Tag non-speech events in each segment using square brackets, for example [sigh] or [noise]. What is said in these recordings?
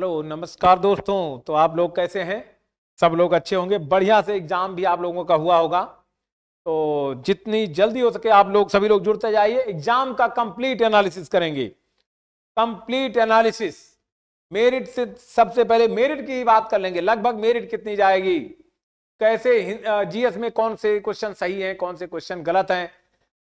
Hello नमस्कार दोस्तों तो आप लोग कैसे हैं सब लोग अच्छे होंगे बढ़िया से एग्ज़ाम भी आप लोगों का हुआ होगा तो जितनी जल्दी हो सके आप लोग सभी लोग जुड़ते जाइए एग्ज़ाम का कंप्लीट एनालिसिस करेंगे कंप्लीट एनालिसिस मेरिट से सबसे पहले मेरिट की बात कर लेंगे लगभग मेरिट कितनी जाएगी कैसे जीएस में कौन से क्वेश्चन सही हैं कौन से क्वेश्चन गलत हैं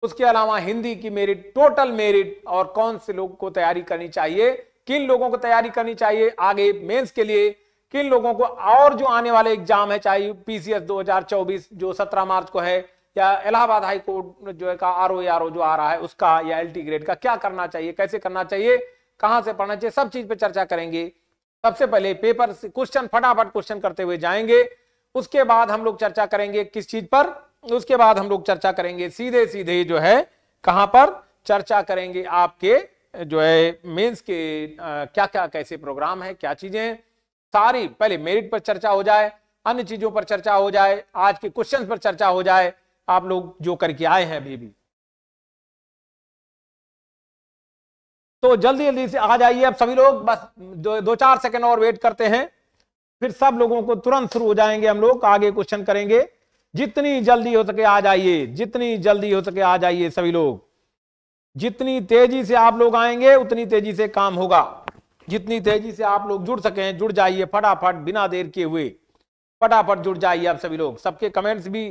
उसके अलावा हिंदी की मेरिट टोटल मेरिट और कौन से लोग को तैयारी करनी चाहिए किन लोगों को तैयारी करनी चाहिए आगे मेंस के लिए किन लोगों को और जो आने वाले एग्जाम है चाहे पीसीएस 2024 जो 17 मार्च को है या इलाहाबाद हाई कोर्ट जो है का आर ओ आर जो आ रहा है उसका या एल ग्रेड का क्या करना चाहिए कैसे करना चाहिए कहाँ से पढ़ना चाहिए सब चीज पे चर्चा करेंगे सबसे पहले पेपर क्वेश्चन फटाफट क्वेश्चन करते हुए जाएंगे उसके बाद हम लोग चर्चा करेंगे किस चीज पर उसके बाद हम लोग चर्चा करेंगे सीधे सीधे जो है कहां पर चर्चा करेंगे आपके जो है मेंस के क्या क्या कैसे प्रोग्राम है क्या चीजें सारी पहले मेरिट पर चर्चा हो जाए अन्य चीजों पर चर्चा हो जाए आज के क्वेश्चन पर चर्चा हो जाए आप लोग जो करके आए हैं अभी भी तो जल्दी जल्दी से आ जाइए अब सभी लोग बस दो, दो चार सेकंड और वेट करते हैं फिर सब लोगों को तुरंत शुरू हो जाएंगे हम लोग आगे क्वेश्चन करेंगे जितनी जल्दी हो सके आ जाइए जितनी जल्दी हो सके आ जाइए सभी लोग जितनी तेजी से आप लोग आएंगे उतनी तेजी से काम होगा जितनी तेजी से आप लोग जुड़ सके जुड़ जाइए फटाफट बिना देर किए हुए फटाफट जुड़ जाइए आप सभी लोग सबके कमेंट्स भी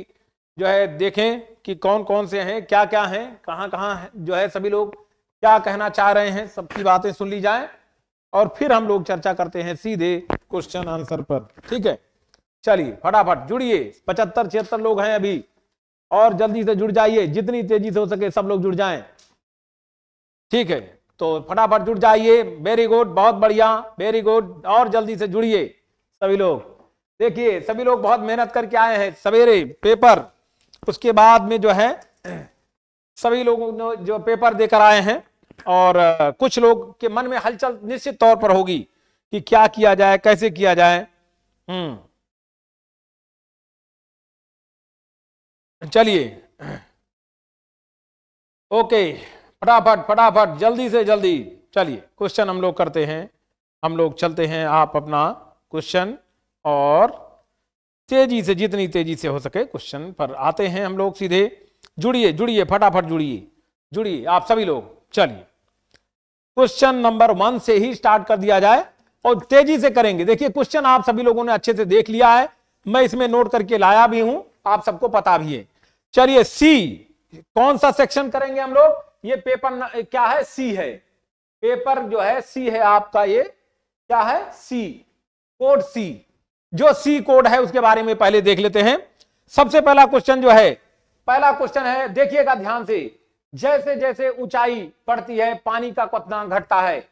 जो है देखें कि कौन कौन से हैं क्या क्या हैं कहाँ कहाँ जो है सभी लोग क्या कहना चाह रहे हैं सबकी बातें सुन ली जाए और फिर हम लोग चर्चा करते हैं सीधे क्वेश्चन आंसर पर ठीक है चलिए फटाफट जुड़िए पचहत्तर छिहत्तर लोग हैं अभी और जल्दी से जुड़ जाइए जितनी तेजी से हो सके सब लोग जुड़ जाएं ठीक है तो फटाफट जुड़ जाइए वेरी गुड बहुत बढ़िया वेरी गुड और जल्दी से जुड़िए सभी लोग देखिए सभी लोग बहुत मेहनत करके आए हैं सवेरे पेपर उसके बाद में जो है सभी लोगों ने जो पेपर देकर आए हैं और कुछ लोग के मन में हलचल निश्चित तौर पर होगी कि क्या किया जाए कैसे किया जाए हम्म चलिए ओके फटाफट फटाफट जल्दी से जल्दी चलिए क्वेश्चन हम लोग करते हैं हम लोग चलते हैं आप अपना क्वेश्चन और तेजी से जितनी तेजी से हो सके क्वेश्चन पर आते हैं हम लोग सीधे जुड़िए जुड़िए फटाफट जुड़िए जुड़िए आप सभी लोग चलिए क्वेश्चन नंबर वन से ही स्टार्ट कर दिया जाए और तेजी से करेंगे देखिए क्वेश्चन आप सभी लोगों ने अच्छे से देख लिया है मैं इसमें नोट करके लाया भी हूं आप सबको पता भी है चलिए सी कौन सा सेक्शन करेंगे हम लोग ये पेपर न, क्या है सी है पेपर जो है सी है आपका ये क्या है सी कोड सी जो सी कोड है उसके बारे में पहले देख लेते हैं सबसे पहला क्वेश्चन जो है पहला क्वेश्चन है देखिएगा ध्यान से जैसे जैसे ऊंचाई बढ़ती है पानी का कतना घटता है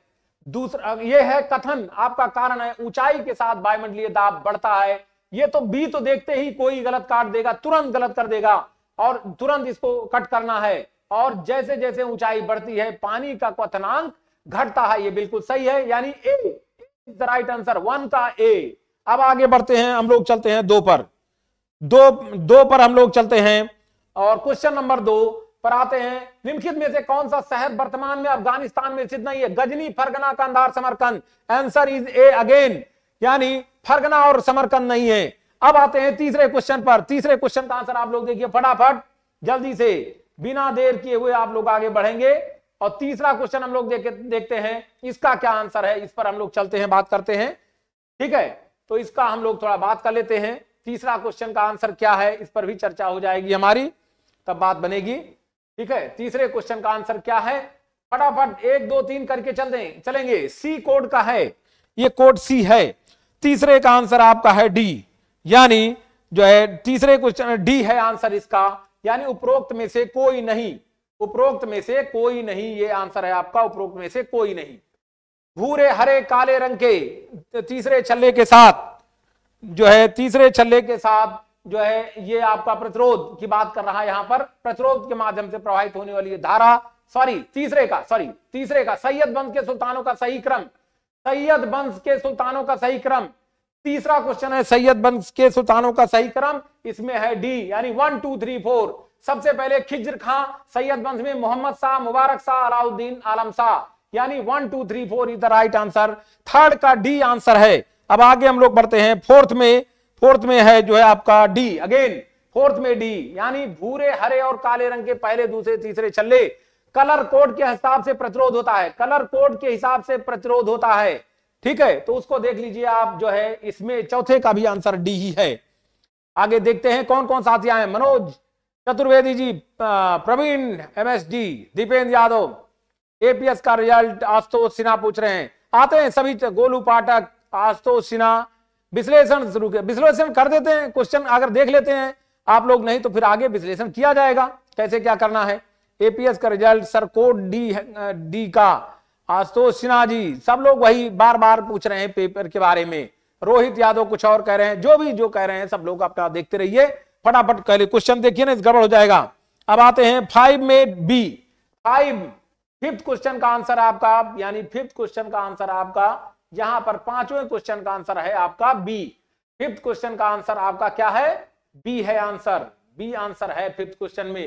दूसरा ये है कथन आपका कारण है ऊंचाई के साथ वायुमंडलीय दाब बढ़ता है ये तो बी तो देखते ही कोई गलत काट देगा तुरंत गलत कर देगा और तुरंत इसको कट करना है और जैसे जैसे ऊंचाई बढ़ती है पानी का क्वनांक घटता है ये बिल्कुल सही है यानी A is the right answer one का ए अब आगे बढ़ते हैं हम लोग चलते हैं दो पर दो दो पर हम लोग चलते हैं और क्वेश्चन नंबर दो पर आते हैं निम्नलिखित में से कौन सा शहर वर्तमान में अफगानिस्तान में स्थित नहीं है Ghazni Fergana Kandahar Samarkand answer is A again यानी फरगना और समरकंद नहीं है अब आते हैं तीसरे क्वेश्चन पर तीसरे क्वेश्चन का आंसर आप लोग देखिए फटाफट जल्दी से बिना देर किए हुए आप लोग आगे बढ़ेंगे और तीसरा क्वेश्चन हम लोग देखते हैं इसका क्या आंसर है इस पर हम लोग चलते हैं बात करते हैं ठीक है तो इसका हम लोग थोड़ा बात कर लेते हैं तीसरा क्वेश्चन का आंसर क्या है इस पर भी चर्चा हो जाएगी हमारी तब बात बनेगी ठीक है तीसरे क्वेश्चन का आंसर क्या है फटाफट एक दो तीन करके चल दें चलेंगे सी कोड का है ये कोड सी है तीसरे का आंसर आपका है डी यानी जो है तीसरे क्वेश्चन डी है आंसर इसका यानी उपरोक्त में से कोई नहीं उपरोक्त में से कोई नहीं ये आंसर है आपका उपरोक्त में से कोई नहीं भूरे हरे काले रंग के तीसरे छल्ले के साथ जो है तीसरे छल्ले के साथ जो है ये आपका प्रतिरोध की बात कर रहा है यहां पर प्रतिरोध के माध्यम से प्रभावित होने वाली धारा सॉरी तीसरे का सॉरी तीसरे का सैयद वंश के सुल्तानों का सही क्रम सैयद वंश के सुल्तानों का सही क्रम तीसरा क्वेश्चन है सैयद बंश के सुल्तानों का सही क्रम इसमें है डी यानी वन टू थ्री फोर सबसे पहले खिजर खां सैयद वंश में मोहम्मद शाह मुबारक शाह अलाउद्दीन आलम शाह यानी one two three four is the right answer third का डी आंसर है अब आगे हम लोग बढ़ते हैं फोर्थ में फोर्थ में है जो है आपका डी अगेन फोर्थ में डी यानी भूरे हरे और काले रंग के पहले दूसरे तीसरे छल्ले कलर कोड के हिसाब से प्रतिरोध होता है कलर कोड के हिसाब से प्रतिरोध होता है ठीक है तो उसको देख लीजिए आप जो है इसमें चौथे का भी आंसर डी ही है आगे देखते हैं कौन कौन साथी आए मनोज चतुर्वेदी जी प्रवीण एमएसडी दीपेंद्र यादव एपीएस का रिजल्ट आशुतोष सिन्हा पूछ रहे हैं आते हैं सभी गोलू पाठक आशुतोष सिन्हा विश्लेषण शुरू विश्लेषण कर देते हैं क्वेश्चन अगर देख लेते हैं आप लोग नहीं तो फिर आगे विश्लेषण किया जाएगा कैसे क्या करना है एपीएस का result sir code D D का आशुतोष सिन्हा जी सब लोग वही बार बार पूछ रहे हैं पेपर के बारे में रोहित यादव कुछ और कह रहे हैं जो भी जो कह रहे हैं सब लोग अपना देखते रहिए फटाफट कह क्वेश्चन देखिए ना इस गड़बड़ हो जाएगा अब आते हैं फाइव में बी फाइव फिफ्थ क्वेश्चन का आंसर आपका यानी फिफ्थ क्वेश्चन का आंसर आपका यहां पर पांचवें क्वेश्चन का आंसर है आपका बी फिफ्थ क्वेश्चन का आंसर आपका क्या है बी है आंसर बी आंसर है फिफ्थ क्वेश्चन में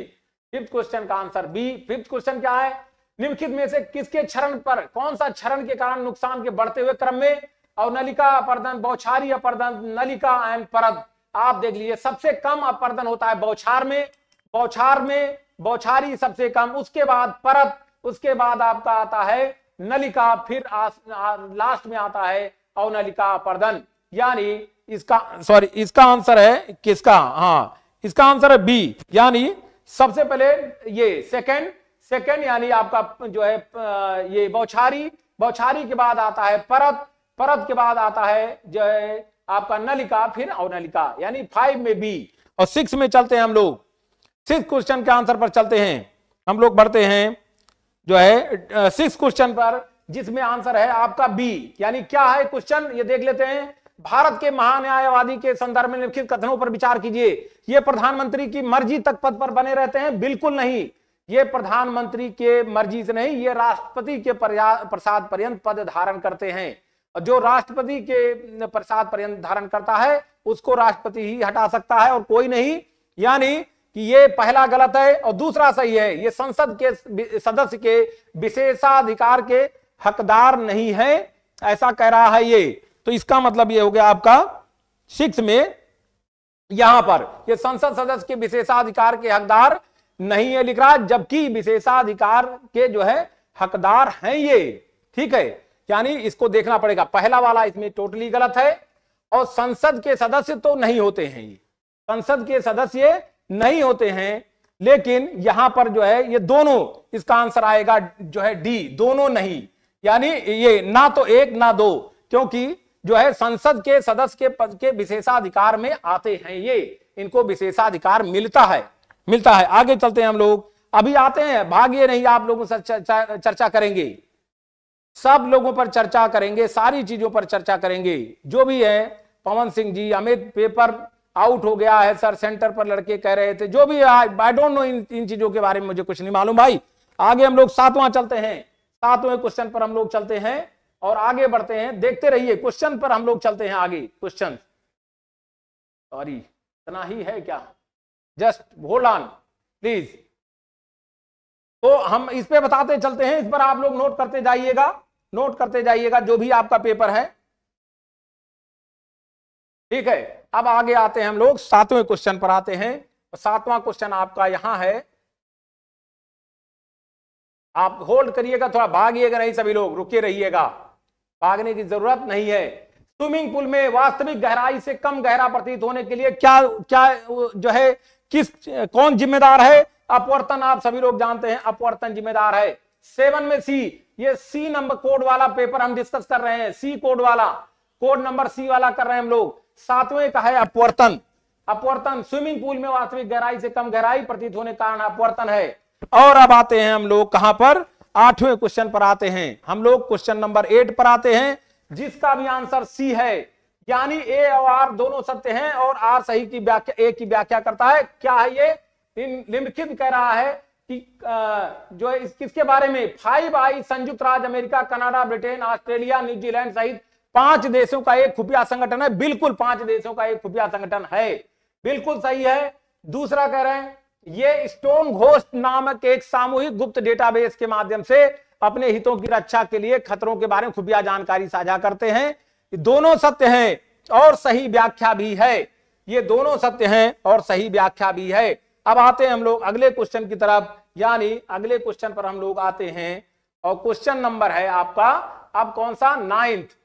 फिफ्थ क्वेश्चन का आंसर बी फिफ्थ क्वेश्चन क्या है निम्नलिखित में से किसके क्षरण पर कौन सा क्षरण के कारण नुकसान के बढ़ते हुए क्रम में और नलिका अपर्दन बौछारी अपर्दन नलिका एंड परद आप देख लीजिए सबसे कम अपर्दन होता है बौछार में बौछार में बौछारी सबसे कम उसके बाद परत उसके बाद आपका आता है नलिका फिर आ, आ, लास्ट में आता है अवनलिका अपर्दन यानी इसका सॉरी इसका आंसर है किसका हाँ इसका आंसर है बी यानी सबसे पहले ये सेकंड सेकेंड यानी आपका जो है ये बौछारी बौछारी के बाद आता है परत परत के बाद आता है जो है आपका नलिका फिर अवनलिका यानी फाइव में बी और सिक्स में चलते हैं हम लोग सिक्स क्वेश्चन के आंसर पर चलते हैं हम लोग बढ़ते हैं जो है सिक्स क्वेश्चन पर जिसमें आंसर है आपका बी यानी क्या है क्वेश्चन ये देख लेते हैं भारत के महान्यायवादी के संदर्भ में लिखित कथनों पर विचार कीजिए ये प्रधानमंत्री की मर्जी तक पद पर बने रहते हैं बिल्कुल नहीं ये प्रधानमंत्री के मर्जी से नहीं ये राष्ट्रपति के प्रसाद पर्यंत पद धारण करते हैं और जो राष्ट्रपति के प्रसाद पर्यंत धारण करता है उसको राष्ट्रपति ही हटा सकता है और कोई नहीं यानी कि ये पहला गलत है और दूसरा सही है ये संसद के सदस्य के विशेषाधिकार के हकदार नहीं है ऐसा कह रहा है ये तो इसका मतलब ये हो गया आपका सिक्स में यहां पर ये संसद सदस्य के विशेषाधिकार के हकदार नहीं है लिख रहा जबकि विशेषाधिकार के जो है हकदार हैं ये ठीक है यानी इसको देखना पड़ेगा पहला वाला इसमें टोटली गलत है और संसद के सदस्य तो नहीं होते हैं ये संसद के सदस्य नहीं होते हैं लेकिन यहां पर जो है ये दोनों इसका आंसर आएगा जो है डी दोनों नहीं यानी ये ना तो एक ना दो क्योंकि जो है संसद के सदस्य के पद के विशेषाधिकार में आते हैं ये इनको विशेषाधिकार मिलता है मिलता है आगे चलते हैं हम लोग अभी आते हैं भाग्य नहीं आप लोगों से चर्चा करेंगे सब लोगों पर चर्चा करेंगे सारी चीजों पर चर्चा करेंगे जो भी है पवन सिंह जी अमित पेपर आउट हो गया है सर सेंटर पर लड़के कह रहे थे जो भी आई डोंट नो इन इन चीजों के बारे में मुझे कुछ नहीं मालूम भाई आगे हम लोग सातवां चलते हैं सातवें क्वेश्चन पर हम लोग चलते हैं और आगे बढ़ते हैं देखते रहिए क्वेश्चन पर हम लोग चलते हैं आगे क्वेश्चन सॉरी इतना ही है क्या जस्ट होल्ड ऑन प्लीज तो हम इस पे बताते चलते हैं इस पर आप लोग नोट करते जाइएगा नोट करते जाइएगा जो भी आपका पेपर है ठीक है अब आगे आते हैं हम लोग सातवें क्वेश्चन पर आते हैं सातवां क्वेश्चन आपका यहां है आप होल्ड करिएगा थोड़ा भागिएगा नहीं सभी लोग रुके रहिएगा भागने की जरूरत नहीं है स्विमिंग पूल में वास्तविक गहराई से कम गहरा प्रतीत होने के लिए क्या क्या जो है किस कौन जिम्मेदार है अपवर्तन आप सभी लोग जानते हैं अपवर्तन जिम्मेदार है सेवन में सी ये सी नंबर कोड वाला पेपर हम डिस्कस कर रहे हैं सी कोड वाला कोड नंबर सी वाला कर रहे हैं हम लोग सातवें का है अपवर्तन अपवर्तन स्विमिंग पूल में वास्तविक गहराई से कम गहराई प्रतीत होने कारण अपवर्तन है और अब आते हैं हम लोग कहां पर आठवें क्वेश्चन पर आते हैं हम लोग क्वेश्चन नंबर एट पर आते हैं जिसका भी आंसर सी है यानी ए और आर दोनों सत्य हैं और आर सही की व्याख्या ए की व्याख्या करता है क्या है ये निम्नलिखित कह रहा है कि जो है इस किसके बारे में फाइव आई संयुक्त राज्य America Canada Britain Australia New Zealand सहित पांच देशों का एक खुफिया संगठन है बिल्कुल पांच देशों का एक खुफिया संगठन है बिल्कुल सही है दूसरा कह रहे हैं ये स्टोन घोस्ट नामक एक सामूहिक गुप्त डेटाबेस के माध्यम से अपने हितों की रक्षा के लिए खतरों के बारे में खुफिया जानकारी साझा करते हैं दोनों सत्य हैं और सही व्याख्या भी है ये दोनों सत्य हैं और सही व्याख्या भी है अब आते हैं हम लोग अगले क्वेश्चन की तरफ यानी अगले क्वेश्चन पर हम लोग आते हैं और क्वेश्चन नंबर है आपका अब कौन सा नाइन्थ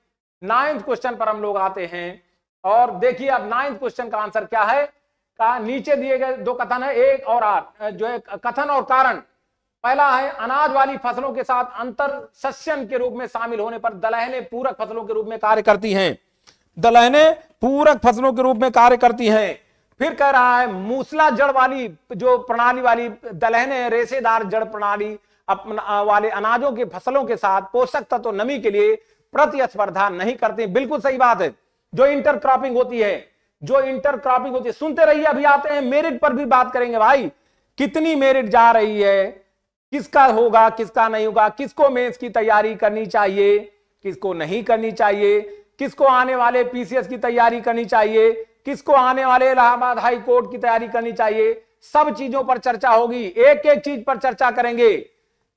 नाइन्थ क्वेश्चन पर हम लोग आते हैं और देखिए अब नाइन्थ क्वेश्चन का आंसर क्या है का नीचे दिए गए दो कथन है एक और आर जो है कथन और कारण पहला है अनाज वाली फसलों के साथ अंतर सस्यन के रूप में शामिल होने पर दलहने पूरक फसलों के रूप में कार्य करती हैं दलहने पूरक फसलों के रूप में कार्य करती हैं फिर कह रहा है मूसला जड़ वाली जो प्रणाली वाली दलहने रेसेदार जड़ प्रणाली अपना वाले अनाजों के फसलों के साथ पोषक तत्व नमी के लिए प्रतिस्पर्धा नहीं करते बिल्कुल सही बात है जो इंटर क्रॉपिंग होती है जो इंटर क्रॉपिंग होती है सुनते रहिए अभी आते हैं मेरिट पर भी बात करेंगे भाई कितनी मेरिट जा रही है किसका होगा किसका नहीं होगा किसको मेंस की तैयारी करनी चाहिए किसको नहीं करनी चाहिए किसको आने वाले पीसीएस की तैयारी करनी चाहिए किसको आने वाले इलाहाबाद हाई कोर्ट की तैयारी करनी चाहिए सब चीजों पर चर्चा होगी एक एक चीज पर चर्चा करेंगे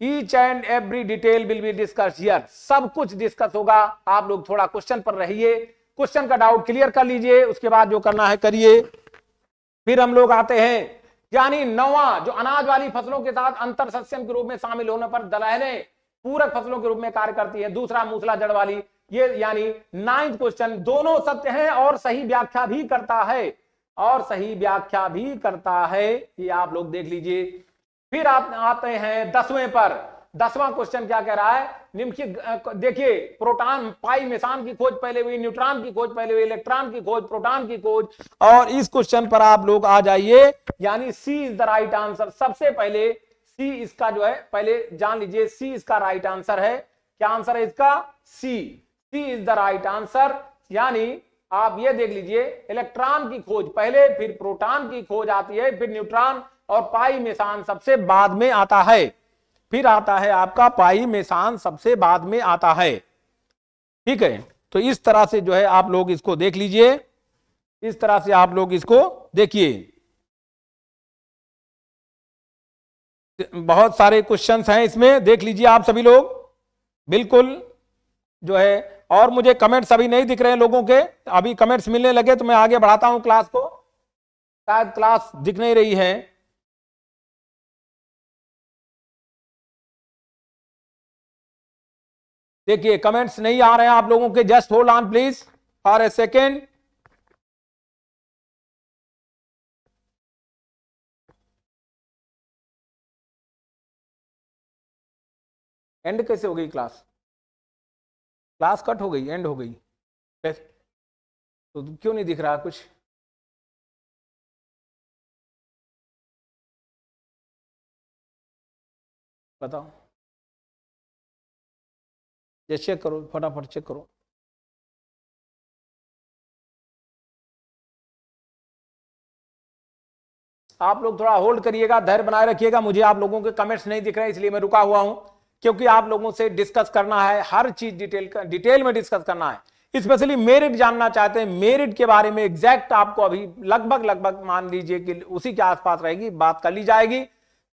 each and every detail will be discuss here सब कुछ डिस्कस होगा आप लोग थोड़ा क्वेश्चन पर रहिए क्वेश्चन का डाउट क्लियर कर लीजिए उसके बाद जो करना है करिए फिर हम लोग आते हैं यानी नवा जो अनाज वाली फसलों के साथ अंतर सस्यम के रूप में शामिल होने पर दलहने पूरक फसलों के रूप में कार्य करती है दूसरा मूसला जड़ वाली ये यानी नाइन्थ क्वेश्चन दोनों सत्य हैं और सही व्याख्या भी करता है और सही व्याख्या भी करता है ये आप लोग देख लीजिए फिर आप आते हैं दसवें पर दसवां क्वेश्चन क्या कह रहा है निम्नलिखित देखिए प्रोटॉन पाई मिसान की खोज पहले हुई न्यूट्रॉन की खोज पहले हुई इलेक्ट्रॉन की खोज प्रोटॉन की खोज और इस क्वेश्चन पर आप लोग आ जाइए यानी C is the right answer सबसे पहले सी इसका जो है पहले जान लीजिए सी इसका राइट आंसर है क्या आंसर है इसका C C is the right answer यानी आप ये देख लीजिए इलेक्ट्रॉन की खोज पहले फिर प्रोटॉन की खोज आती है फिर न्यूट्रॉन और पाई मिसान सबसे बाद में आता है फिर आता है आपका पाई मेसान सबसे बाद में आता है ठीक है तो इस तरह से जो है आप लोग इसको देख लीजिए इस तरह से आप लोग इसको देखिए बहुत सारे क्वेश्चन हैं इसमें देख लीजिए आप सभी लोग बिल्कुल जो है और मुझे कमेंट्स अभी नहीं दिख रहे हैं लोगों के अभी कमेंट्स मिलने लगे तो मैं आगे बढ़ाता हूं क्लास को शायद क्लास दिख नहीं रही है देखिए कमेंट्स नहीं आ रहे हैं आप लोगों के just hold on please for a second and कैसे हो गई क्लास क्लास कट हो गई एंड हो गई तो क्यों नहीं दिख रहा कुछ बताओ ये चेक करो फटाफट चेक करो आप लोग थोड़ा होल्ड करिएगा धैर्य बनाए रखिएगा मुझे आप लोगों के कमेंट्स नहीं दिख रहे इसलिए मैं रुका हुआ हूं क्योंकि आप लोगों से डिस्कस करना है हर चीज डिटेल डिटेल में डिस्कस करना है स्पेशली मेरिट जानना चाहते हैं मेरिट के बारे में एग्जैक्ट आपको अभी लगभग लगभग मान लीजिए कि उसी के आसपास रहेगी बात कर ली जाएगी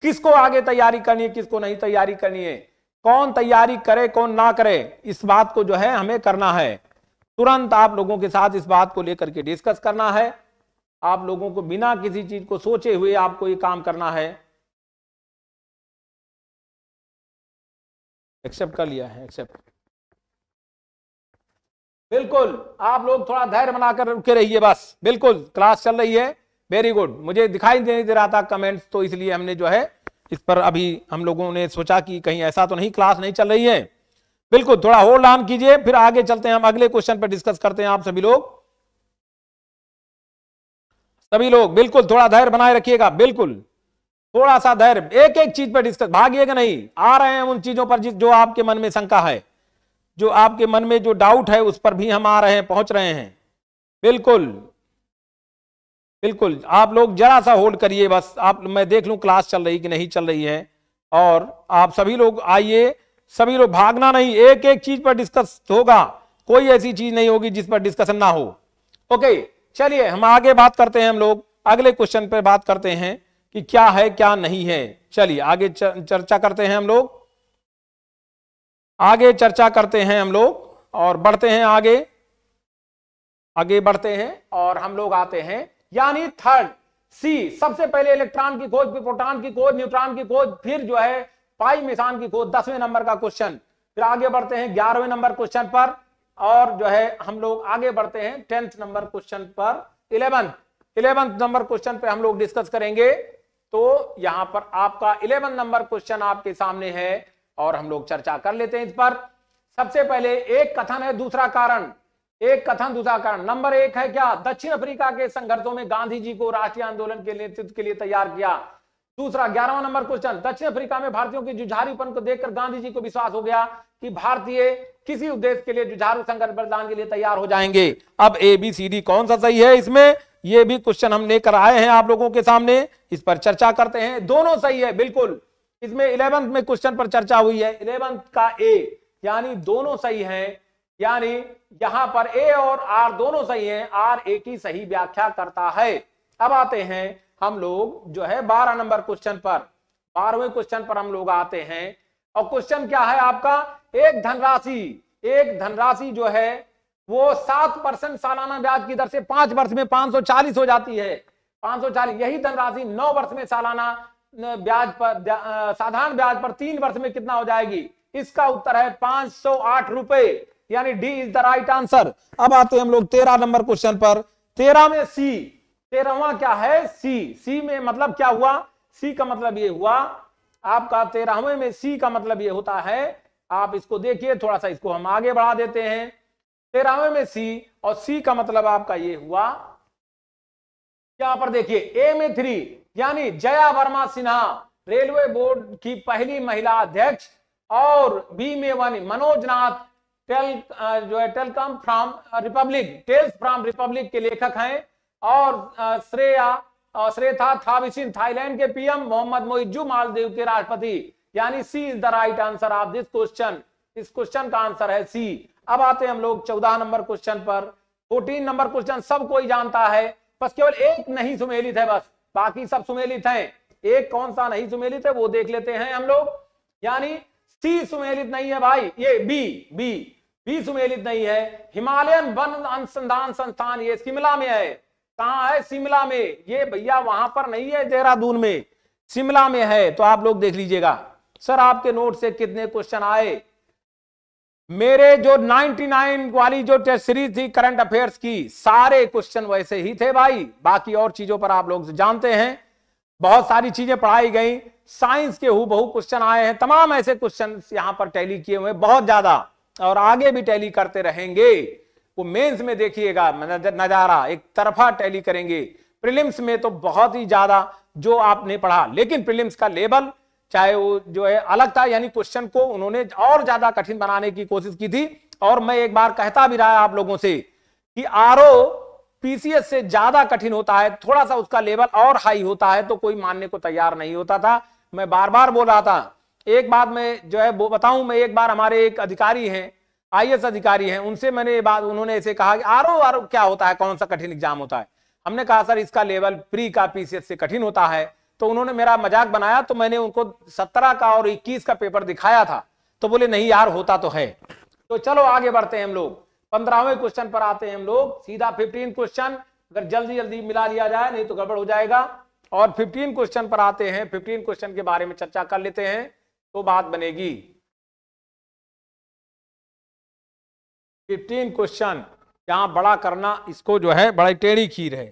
किसको आगे तैयारी करनी है किसको नहीं तैयारी करनी है कौन तैयारी करे कौन ना करे इस बात को जो है हमें करना है तुरंत आप लोगों के साथ इस बात को लेकर के डिस्कस करना है आप लोगों को बिना किसी चीज को सोचे हुए आपको ये काम करना है एक्सेप्ट कर लिया है एक्सेप्ट बिल्कुल आप लोग थोड़ा धैर्य बनाकर रुके रहिए बस बिल्कुल क्लास चल रही है वेरी गुड मुझे दिखाई नहीं दे रहा था कमेंट्स तो इसलिए हमने जो है इस पर अभी हम लोगों ने सोचा कि कहीं ऐसा तो नहीं क्लास नहीं चल रही है बिल्कुल थोड़ा होल्ड ऑन कीजिए फिर आगे चलते हैं हम अगले क्वेश्चन पर डिस्कस करते हैं आप सभी लोग सभी लोग बिल्कुल थोड़ा धैर्य बनाए रखिएगा बिल्कुल थोड़ा सा धैर्य एक एक चीज पर डिस्कस भागिएगा नहीं आ रहे हैं उन चीजों पर जो आपके मन में शंका है जो आपके मन में जो डाउट है उस पर भी हम आ रहे हैं पहुंच रहे हैं बिल्कुल बिल्कुल आप लोग जरा सा होल्ड करिए बस आप मैं देख लूँ क्लास चल रही कि नहीं चल रही है और आप सभी लोग आइए सभी लोग भागना नहीं एक एक चीज पर डिस्कस होगा कोई ऐसी चीज नहीं होगी जिस पर डिस्कशन ना हो ओके चलिए हम आगे बात करते हैं हम लोग अगले क्वेश्चन पर बात करते हैं कि क्या है क्या नहीं है चलिए आगे चर्चा करते हैं हम लोग आगे चर्चा करते हैं हम लोग और बढ़ते हैं आगे आगे बढ़ते हैं और हम लोग आते हैं यानी थर्ड सी सबसे पहले इलेक्ट्रॉन की खोज फिर प्रोटॉन की खोज न्यूट्रॉन की खोज फिर जो है पाई मिसान की खोज दसवें नंबर का क्वेश्चन फिर आगे बढ़ते हैं ग्यारहवें नंबर क्वेश्चन पर और जो है हम लोग आगे बढ़ते हैं टेंथ नंबर क्वेश्चन पर इलेवंथ इलेवंथ नंबर क्वेश्चन पर हम लोग डिस्कस करेंगे तो यहां पर आपका इलेवन नंबर क्वेश्चन आपके सामने है और हम लोग चर्चा कर लेते हैं इस पर सबसे पहले एक कथन है दूसरा कारण एक कथन दूसरा कारण नंबर एक है क्या दक्षिण अफ्रीका के संघर्षों में गांधी जी को राष्ट्रीय आंदोलन के नेतृत्व के लिए तैयार किया दूसरा ग्यारहवा नंबर क्वेश्चन दक्षिण अफ्रीका में भारतीयों के जुझारूपन को देखकर गांधी जी को विश्वास हो गया कि भारतीय किसी उद्देश्य के लिए जुझारू संघर्ष बलिदान के लिए तैयार हो जाएंगे अब ए बी सी डी कौन सा सही है इसमें ये भी क्वेश्चन हम लेकर आए हैं आप लोगों के सामने इस पर चर्चा करते हैं दोनों सही है बिल्कुल इसमें इलेवंथ में क्वेश्चन पर चर्चा हुई है इलेवंथ का ए यानी दोनों सही है यानी यहां पर ए और आर दोनों सही हैं आर ए की सही व्याख्या करता है अब आते हैं हम लोग जो है बारह नंबर क्वेश्चन पर बारहवें क्वेश्चन पर हम लोग आते हैं और क्वेश्चन क्या है आपका एक धनराशि एक धनराशि जो है वो सात परसेंट सालाना ब्याज की दर से पांच वर्ष में पांच सौ चालीस हो जाती है पांच सौ चालीस यही धनराशि नौ वर्ष में सालाना ब्याज पर साधारण ब्याज पर तीन वर्ष में कितना हो जाएगी इसका उत्तर है पांच सौ आठ रुपए यानी D is the right answer अब आते हैं हम लोग तेरह नंबर क्वेश्चन पर तेरह में सी तेरहवा क्या है सी सी में मतलब क्या हुआ सी का मतलब ये हुआ आपका तेरहवे में सी का मतलब ये होता है आप इसको देखिए थोड़ा सा इसको हम आगे बढ़ा देते हैं तेरहवें में सी और सी का मतलब आपका ये हुआ यहां पर देखिए ए में थ्री यानी जया वर्मा सिन्हा रेलवे बोर्ड की पहली महिला अध्यक्ष और बी में वन मनोज नाथ टेल जो है tale come from republic tales from republic के लेखक हैं और श्रेया और श्रेय था थाविसिन थाईलैंड के पीएम मोहम्मद मोइजू मालदेव के राष्ट्रपति यानी C is the right answer of this question इस क्वेश्चन का आंसर है सी अब आते हैं हम लोग चौदह नंबर क्वेश्चन पर फोर्टीन नंबर क्वेश्चन सब कोई जानता है बस केवल एक नहीं सुमेलित है बस बाकी सब सुमेलित हैं एक कौन सा नहीं सुमेलित है वो देख लेते हैं हम लोग यानी सी सुमेलित नहीं है भाई ये बी बी बी सुमेलित नहीं है हिमालयन वन अनुसंधान संस्थान ये शिमला में है कहा है शिमला में ये भैया वहां पर नहीं है देहरादून में शिमला में है तो आप लोग देख लीजिएगा सर आपके नोट से कितने क्वेश्चन आए मेरे जो 99 वाली जो टेस्ट सीरीज थी करंट अफेयर्स की सारे क्वेश्चन वैसे ही थे भाई बाकी और चीजों पर आप लोग जानते हैं बहुत सारी चीजें पढ़ाई गई साइंस के हू बहु क्वेश्चन आए हैं तमाम ऐसे क्वेश्चन यहां पर टैली किए हुए बहुत ज्यादा और आगे भी टैली करते रहेंगे वो मेंस में देखिएगा नजारा एक तरफा टैली करेंगे प्रीलिम्स में तो बहुत ही ज्यादा जो आपने पढ़ा लेकिन प्रीलिम्स का लेवल चाहे वो जो है अलग था यानी क्वेश्चन को उन्होंने और ज्यादा कठिन बनाने की कोशिश की थी और मैं एक बार कहता भी रहा आप लोगों से कि आरओ पीसीएस से ज्यादा कठिन होता है थोड़ा सा उसका लेवल और हाई होता है तो कोई मानने को तैयार नहीं होता था मैं बार बार बोल रहा था एक बात मैं जो है वो बताऊं मैं एक बार हमारे एक अधिकारी हैं आई अधिकारी हैं उनसे मैंने ये बात उन्होंने ऐसे कहा कि आरो आरो क्या होता है कौन सा कठिन एग्जाम होता है हमने कहा सर इसका लेवल प्री का पीसीएस से कठिन होता है तो उन्होंने मेरा मजाक बनाया तो मैंने उनको सत्रह का और इक्कीस का पेपर दिखाया था तो बोले नहीं यार होता तो है तो चलो आगे बढ़ते हैं हम लोग पंद्रहवें क्वेश्चन पर आते हैं हम लोग सीधा फिफ्टीन क्वेश्चन अगर जल्दी जल्दी मिला लिया जाए नहीं तो गड़बड़ हो जाएगा और फिफ्टीन क्वेश्चन पर आते हैं फिफ्टीन क्वेश्चन के बारे में चर्चा कर लेते हैं तो बात बनेगी फिफ्टीन क्वेश्चन यहां बड़ा करना इसको जो है बड़ा टेढ़ी खीर है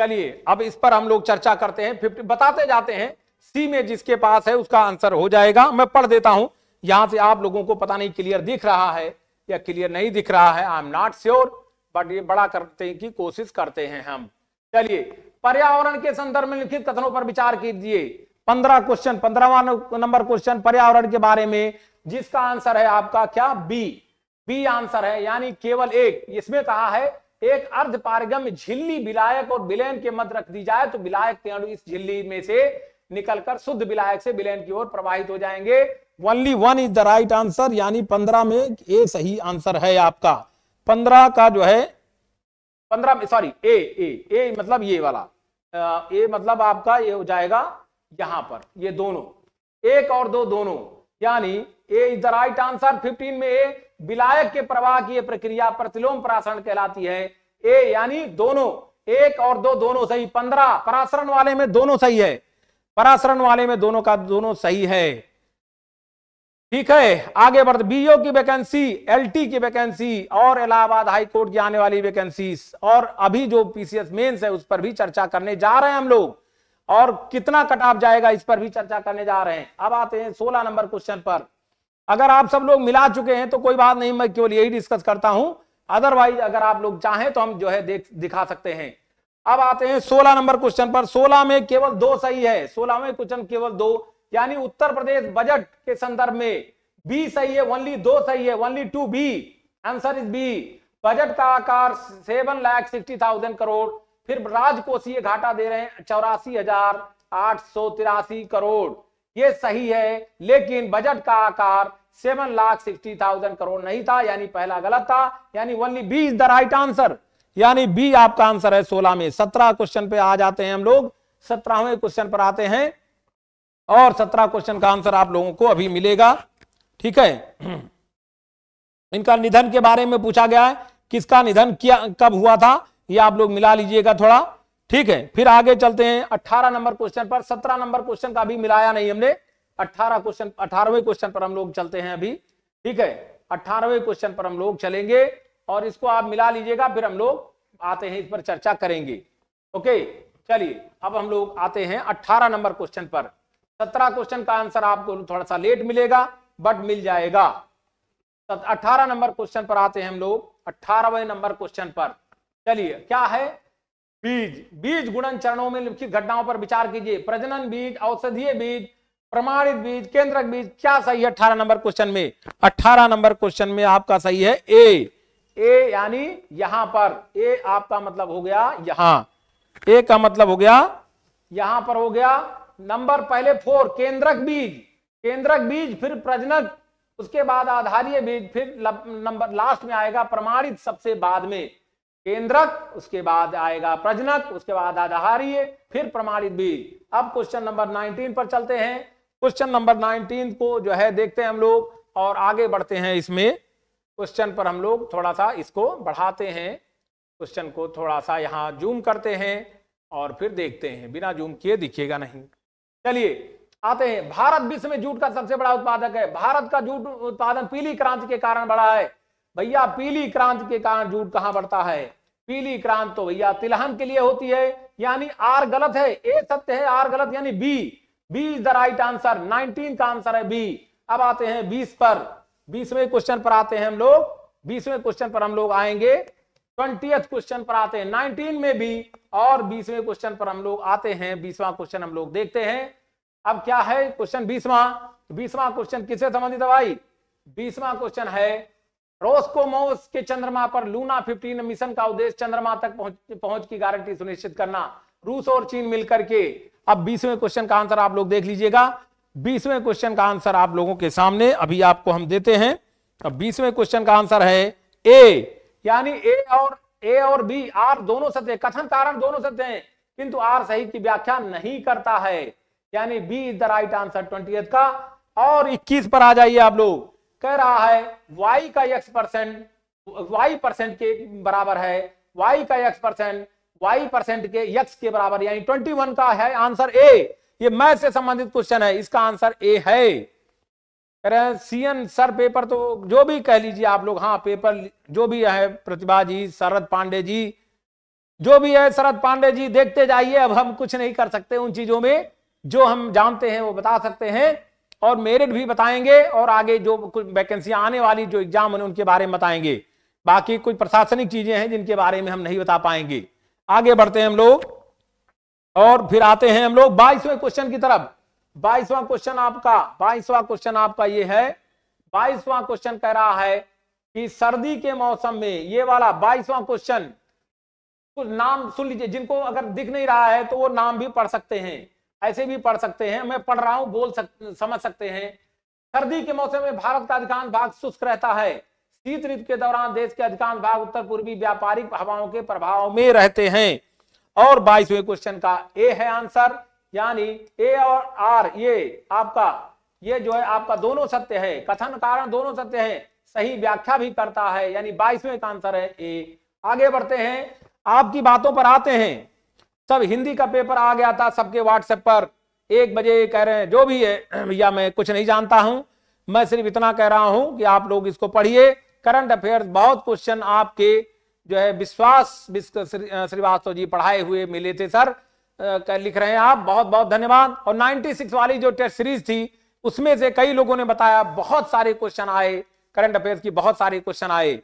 चलिए अब इस पर हम लोग चर्चा करते हैं फिफ्टी बताते जाते हैं सी में जिसके पास है उसका आंसर हो जाएगा मैं पढ़ देता हूं यहां से आप लोगों को पता नहीं क्लियर दिख रहा है या क्लियर नहीं दिख रहा है I am not sure but ये बड़ा करते हैं कि कोशिश करते हैं हम चलिए पर्यावरण के संदर्भ में लिखित कथनों पर विचार कीजिए पंद्रह क्वेश्चन पंद्रहवा नंबर क्वेश्चन पर्यावरण के बारे में जिसका आंसर है आपका क्या बी बी आंसर है यानी केवल एक इसमें कहा है एक अर्ध पारगम झिल्ली विलायक और विलयन के मध्य रख दी जाए तो विलायक इस झिल्ली में से निकलकर शुद्ध विलायक से विलयन की ओर प्रवाहित हो जाएंगे only one is the right answer यानी पंद्रह में ए सही आंसर है आपका पंद्रह का जो है पंद्रह में सॉरी ए ए ए मतलब ये वाला ए मतलब आपका ये हो जाएगा यहां पर ये दोनों एक और दो दोनों यानी A is the right answer fifteen में ए विलायक के प्रवाह की प्रक्रिया प्रतिलोम परासरण कहलाती है ए यानी दोनों एक और दो दोनों सही पंद्रह परासरण वाले में दोनों सही है पराशरण वाले में दोनों का दोनों सही है ठीक है आगे बढ़ते बीओ की वैकेंसी एलटी की वैकेंसी और इलाहाबाद हाई कोर्ट की आने वाली वैकेंसी और अभी जो पीसीएस मेंस है उस पर भी चर्चा करने जा रहे हैं हम लोग और कितना कट ऑफ जाएगा इस पर भी चर्चा करने जा रहे हैं अब आते हैं सोलह नंबर क्वेश्चन पर अगर आप सब लोग मिला चुके हैं तो कोई बात नहीं मैं केवल यही डिस्कस करता हूं अदरवाइज अगर आप लोग चाहें तो हम जो है देख दिखा सकते हैं अब आते हैं सोलह नंबर क्वेश्चन पर सोलह में केवल दो सही है सोलहवें क्वेश्चन केवल दो यानी उत्तर प्रदेश बजट के संदर्भ में बी सही है ओनली दो सही है only two B answer is B budget का आकार seven lakh sixty thousand crore फिर राजकोषीय घाटा दे रहे हैं चौरासी हजार आठ सौ तिरासी करोड़ ये सही है लेकिन बजट का आकार seven lakh sixty thousand crore नहीं था यानी पहला गलत था यानी only B is the right answer यानी बी आपका आंसर है सोलह में सत्रह क्वेश्चन पे आ जाते हैं हम लोग सत्रहवें क्वेश्चन पर आते हैं और सत्रह क्वेश्चन का आंसर आप लोगों को अभी मिलेगा ठीक है इनका निधन के बारे में पूछा गया है किसका निधन किया कब हुआ था ये आप लोग मिला लीजिएगा थोड़ा ठीक है फिर आगे चलते हैं अट्ठारह नंबर क्वेश्चन पर सत्रह नंबर क्वेश्चन का अभी मिलाया नहीं हमने अट्ठारह क्वेश्चन अठारहवें क्वेश्चन पर हम लोग चलते हैं अभी ठीक है अट्ठारहवें क्वेश्चन पर हम लोग चलेंगे और इसको आप मिला लीजिएगा फिर हम लोग आते हैं इस पर चर्चा करेंगे ओके चलिए अब हम लोग आते हैं अट्ठारह नंबर क्वेश्चन पर सत्रह क्वेश्चन का आंसर आपको थोड़ा सा लेट मिलेगा बट मिल जाएगा अट्ठारह नंबर क्वेश्चन पर आते हैं हम लोग अट्ठारहवें नंबर क्वेश्चन पर चलिए क्या है बीज बीज गुणन चरणों में लिखित घटनाओं पर विचार कीजिए प्रजनन बीज औषधीय बीज प्रमाणित बीज केंद्रक बीज क्या सही है अठारह नंबर क्वेश्चन में अठारह नंबर क्वेश्चन में आपका सही है ए ए यानी यहां पर ए आपका मतलब हो गया यहां हाँ। ए का मतलब हो गया यहां पर हो गया नंबर पहले फोर केंद्रक बीज केंद्रक बीज फिर प्रजनक उसके बाद आधारीय बीज फिर नंबर लास्ट में आएगा प्रमाणित सबसे बाद में केंद्रक उसके बाद आएगा प्रजनक उसके बाद आधारीय फिर प्रमाणित बीज अब क्वेश्चन नंबर 19 पर चलते हैं क्वेश्चन नंबर 19 को जो है देखते हैं हम लोग और आगे बढ़ते हैं इसमें क्वेश्चन पर हम लोग थोड़ा सा इसको बढ़ाते हैं क्वेश्चन को थोड़ा सा यहाँ जूम करते हैं और फिर देखते हैं बिना जूम किए दिखेगा नहीं चलिए आते हैं भारत विश्व में जूट का सबसे बड़ा उत्पादक है भारत का जूट उत्पादन पीली क्रांति के कारण बढ़ा है भैया पीली क्रांति के कारण जूट कहाँ बढ़ता है पीली क्रांति तो भैया तिलहन के लिए होती है यानी आर गलत है ए सत्य है आर गलत यानी B B is the right answer nineteen का आंसर है बी अब आते हैं बीस पर बीसवें क्वेश्चन पर आते हैं हम लोग बीसवें क्वेश्चन पर हम लोग आएंगे ट्वेंटियथ क्वेश्चन पर आते हैं नाइनटीन में भी और बीसवें क्वेश्चन पर हम लोग आते हैं बीसवा क्वेश्चन हम लोग देखते हैं अब क्या है क्वेश्चन बीसवा बीसवा क्वेश्चन किससे संबंधित है भाई बीसवा क्वेश्चन है रोस्कोमोस के चंद्रमा पर लूना 15 मिशन का उद्देश्य चंद्रमा तक पहुंच पहुंच की गारंटी सुनिश्चित करना रूस और चीन मिलकर के अब बीसवें क्वेश्चन का आंसर आप लोग देख लीजिएगा बीसवें क्वेश्चन का आंसर आप लोगों के सामने अभी आपको हम देते हैं अब बीसवें क्वेश्चन का आंसर है ए यानी ए और ए और बी आर दोनों सत्य कथन कारण दोनों सत्य हैं किंतु आर सही की व्याख्या नहीं करता है यानी B is the right answer twenty का और इक्कीस पर आ जाइए आप लोग कह रहा है वाई का एक्स परसेंट वाई परसेंट के बराबर है वाई का एक्स परसेंट वाई परसेंट के एक्स के बराबर यानी ट्वेंटी वन का है आंसर ए ये मैथ से संबंधित क्वेश्चन है इसका आंसर ए है सीएन सर पेपर तो जो भी कह लीजिए आप लोग हाँ पेपर जो भी है प्रतिभा जी शरद पांडे जी जो भी है शरद पांडे जी देखते जाइए अब हम कुछ नहीं कर सकते उन चीजों में जो हम जानते हैं वो बता सकते हैं और मेरिट भी बताएंगे और आगे जो कुछ वैकेंसियां आने वाली जो एग्जाम है उनके बारे में बताएंगे बाकी कुछ प्रशासनिक चीजें हैं जिनके बारे में हम नहीं बता पाएंगे आगे बढ़ते हैं हम लोग और फिर आते हैं हम लोग बाईसवें क्वेश्चन की तरफ बाईसवां क्वेश्चन आपका बाईसवां क्वेश्चन आपका ये है बाईसवां क्वेश्चन कह रहा है कि सर्दी के मौसम में ये वाला बाईसवां क्वेश्चन कुछ नाम सुन लीजिए जिनको अगर दिख नहीं रहा है तो वो नाम भी पढ़ सकते हैं ऐसे भी पढ़ सकते हैं मैं पढ़ रहा हूं बोल सक, समझ सकते हैं सर्दी के मौसम में भारत का अधिकांश भाग शुष्क रहता है शीत ऋतु के दौरान देश के अधिकांश भाग उत्तर पूर्वी व्यापारिक हवाओं के प्रभाव में रहते हैं और बाईसवें क्वेश्चन का ए है आंसर यानी ए और आर ये आपका ये जो है आपका दोनों सत्य है कथन कारण दोनों सत्य है सही व्याख्या भी करता है यानी बाईसवें का आंसर है ए आगे बढ़ते हैं आपकी बातों पर आते हैं सब हिंदी का पेपर आ गया था सबके व्हाट्सएप पर एक बजे कह रहे हैं जो भी है [clears throat] भैया मैं कुछ नहीं जानता हूं मैं सिर्फ इतना कह रहा हूं कि आप लोग इसको पढ़िए करंट अफेयर बहुत क्वेश्चन आपके जो है विश्वास श्रीवास्तव जी पढ़ाए हुए मिले थे सर लिख रहे हैं आप बहुत बहुत धन्यवाद और 96 वाली जो टेस्ट सीरीज थी उसमें से कई लोगों ने बताया बहुत सारे क्वेश्चन आए करंट अफेयर्स की बहुत सारे क्वेश्चन आए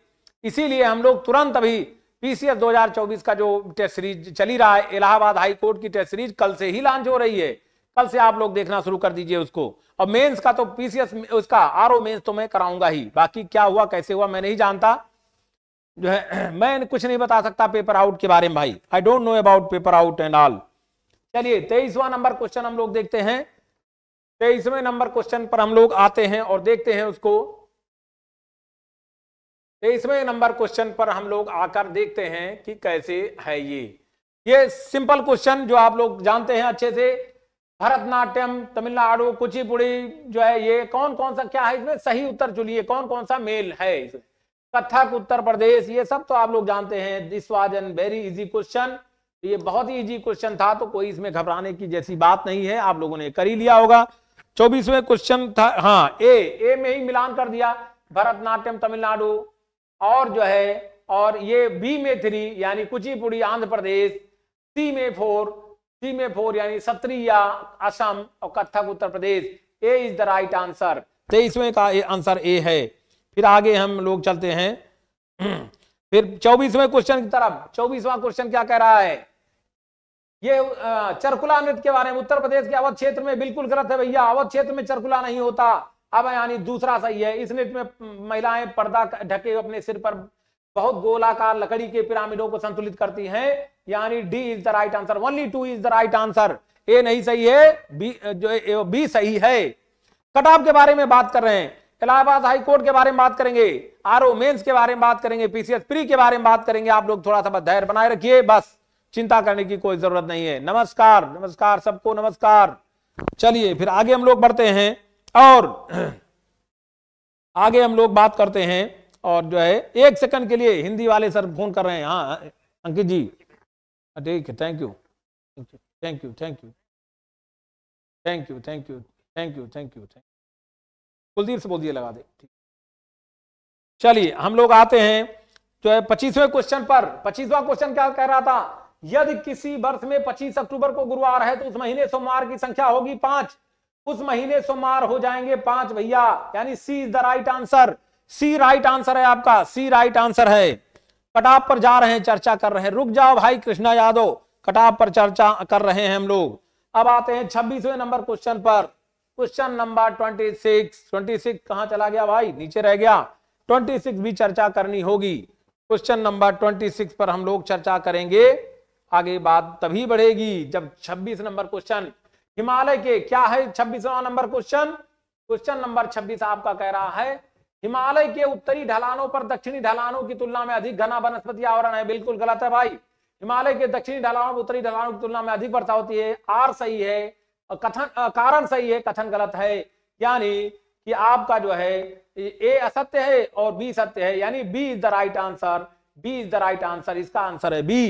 इसीलिए हम लोग तुरंत अभी पीसीएस 2024 का जो टेस्ट सीरीज चली रहा है इलाहाबाद हाई कोर्ट की टेस्ट सीरीज कल से ही लॉन्च हो रही है कल से आप लोग देखना शुरू कर दीजिए उसको और मेन्स का तो पीसीएस उसका आर ओ तो मैं कराऊंगा ही बाकी क्या हुआ कैसे हुआ मैं नहीं जानता जो है [clears throat] मैं कुछ नहीं बता सकता पेपर आउट के बारे में भाई I don't know about paper out and all चलिए तेईसवा नंबर क्वेश्चन हम लोग देखते हैं तेईसवें नंबर क्वेश्चन पर हम लोग आते हैं और देखते हैं उसको तेईसवें नंबर क्वेश्चन पर हम लोग आकर देखते हैं कि कैसे है ये ये सिंपल क्वेश्चन जो आप लोग जानते हैं अच्छे से भरतनाट्यम तमिलनाडु कुचिपुड़ी जो है ये कौन कौन सा क्या है इसमें सही उत्तर चुनिए कौन कौन सा मेल है इसमें कथक उत्तर प्रदेश ये सब तो आप लोग जानते हैं this was an very easy question ये बहुत ही इजी क्वेश्चन था तो कोई इसमें घबराने की जैसी बात नहीं है आप लोगों ने कर ही लिया होगा चौबीसवें क्वेश्चन था हाँ ए ए में ही मिलान कर दिया भरतनाट्यम तमिलनाडु और जो है और ये बी में थ्री यानी कुचिपुड़ी आंध्र प्रदेश सी में फोर सी में फोर यानी सत्रिया असम और Kathak Uttar Pradesh A is the right answer तेईसवें का आंसर ए है फिर आगे हम लोग चलते हैं फिर चौबीसवें क्वेश्चन की तरफ चौबीसवा क्वेश्चन क्या कह रहा है ये चरकुला नृत्य के बारे में उत्तर प्रदेश के अवध क्षेत्र में बिल्कुल गलत है भैया अवध क्षेत्र में चरकुला नहीं होता अब यानी दूसरा सही है इस नृत्य में महिलाएं पर्दा ढके अपने सिर पर बहुत गोलाकार लकड़ी के पिरामिडों को संतुलित करती हैं यानी D is the right answer only two is the right answer A नहीं सही है बी जो बी सही है कटाव के बारे में बात कर रहे हैं इलाहाबाद हाई कोर्ट के बारे में बात करेंगे आर ओ मेन्स के बारे में बात करेंगे पीसीएस प्री के बारे में बात करेंगे आप लोग थोड़ा सा धैर्य बनाए रखिए बस चिंता करने की कोई जरूरत नहीं है नमस्कार नमस्कार सबको नमस्कार चलिए फिर आगे हम लोग बढ़ते हैं और [clears throat] आगे हम लोग बात करते हैं और जो है एक सेकंड के लिए हिंदी वाले सर फोन कर रहे हैं हाँ अंकित जी हाँ, ठीक है thank you thank you thank you thank you thank you thank you thank you thank you Kuldeep से बोल दिए लगा दे चलिए हम लोग आते हैं जो है पच्चीसवें क्वेश्चन पर पच्चीसवा क्वेश्चन क्या कह रहा था यदि किसी वर्ष में पच्चीस अक्टूबर को गुरुवार है तो उस महीने सोमवार की संख्या होगी पांच उस महीने सोमवार हो जाएंगे पांच भैया यानी C is the right answer C right answer है आपका सी राइट आंसर है कटाप पर जा रहे हैं चर्चा कर रहे हैं रुक जाओ भाई कृष्णा यादव कटाप पर चर्चा कर रहे हैं हम लोग अब आते हैं छब्बीसवें नंबर क्वेश्चन पर क्वेश्चन नंबर 26 26 कहां चला गया भाई नीचे रह गया 26 भी चर्चा करनी होगी क्वेश्चन नंबर 26 पर हम लोग चर्चा करेंगे आगे बात तभी बढ़ेगी जब 26 नंबर क्वेश्चन हिमालय के क्या है छब्बीसवा नंबर क्वेश्चन क्वेश्चन नंबर 26 आपका कह रहा है हिमालय के उत्तरी ढलानों पर दक्षिणी ढलानों की तुलना में अधिक घना वनस्पति आवरण है बिल्कुल गलत है भाई हिमालय के दक्षिणी ढलानों उत्तरी ढलानों की तुलना में अधिक वर्षा होती है आर सही है कथन कारण सही है कथन गलत है यानी कि आपका जो है ए असत्य है और बी सत्य है यानी B is the right answer B is the right answer इसका आंसर है बी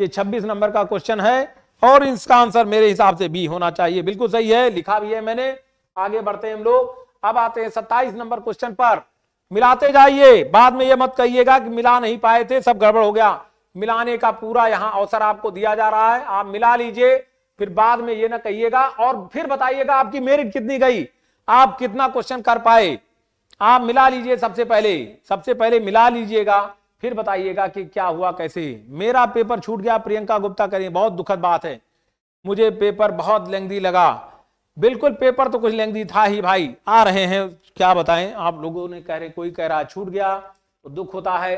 ये 26 नंबर का क्वेश्चन है और इसका आंसर मेरे हिसाब से बी होना चाहिए बिल्कुल सही है लिखा भी है मैंने आगे बढ़ते हैं हम लोग अब आते हैं सत्ताईस नंबर क्वेश्चन पर मिलाते जाइए बाद में यह मत कहिएगा कि मिला नहीं पाए थे सब गड़बड़ हो गया मिलाने का पूरा यहां अवसर आपको दिया जा रहा है आप मिला लीजिए फिर बाद में ये ना कहिएगा और फिर बताइएगा आपकी मेरिट कितनी गई आप कितना क्वेश्चन कर पाए आप मिला लीजिए सबसे पहले सबसे पहले मिला लीजिएगा फिर बताइएगा कि क्या हुआ कैसे मेरा पेपर छूट गया प्रियंका गुप्ता करिए बहुत दुखद बात है मुझे पेपर बहुत लेंदी लगा बिल्कुल पेपर तो कुछ लेंदी था ही भाई आ रहे हैं क्या बताएं आप लोगों ने कह रहे कोई कह रहा छूट गया तो दुख होता है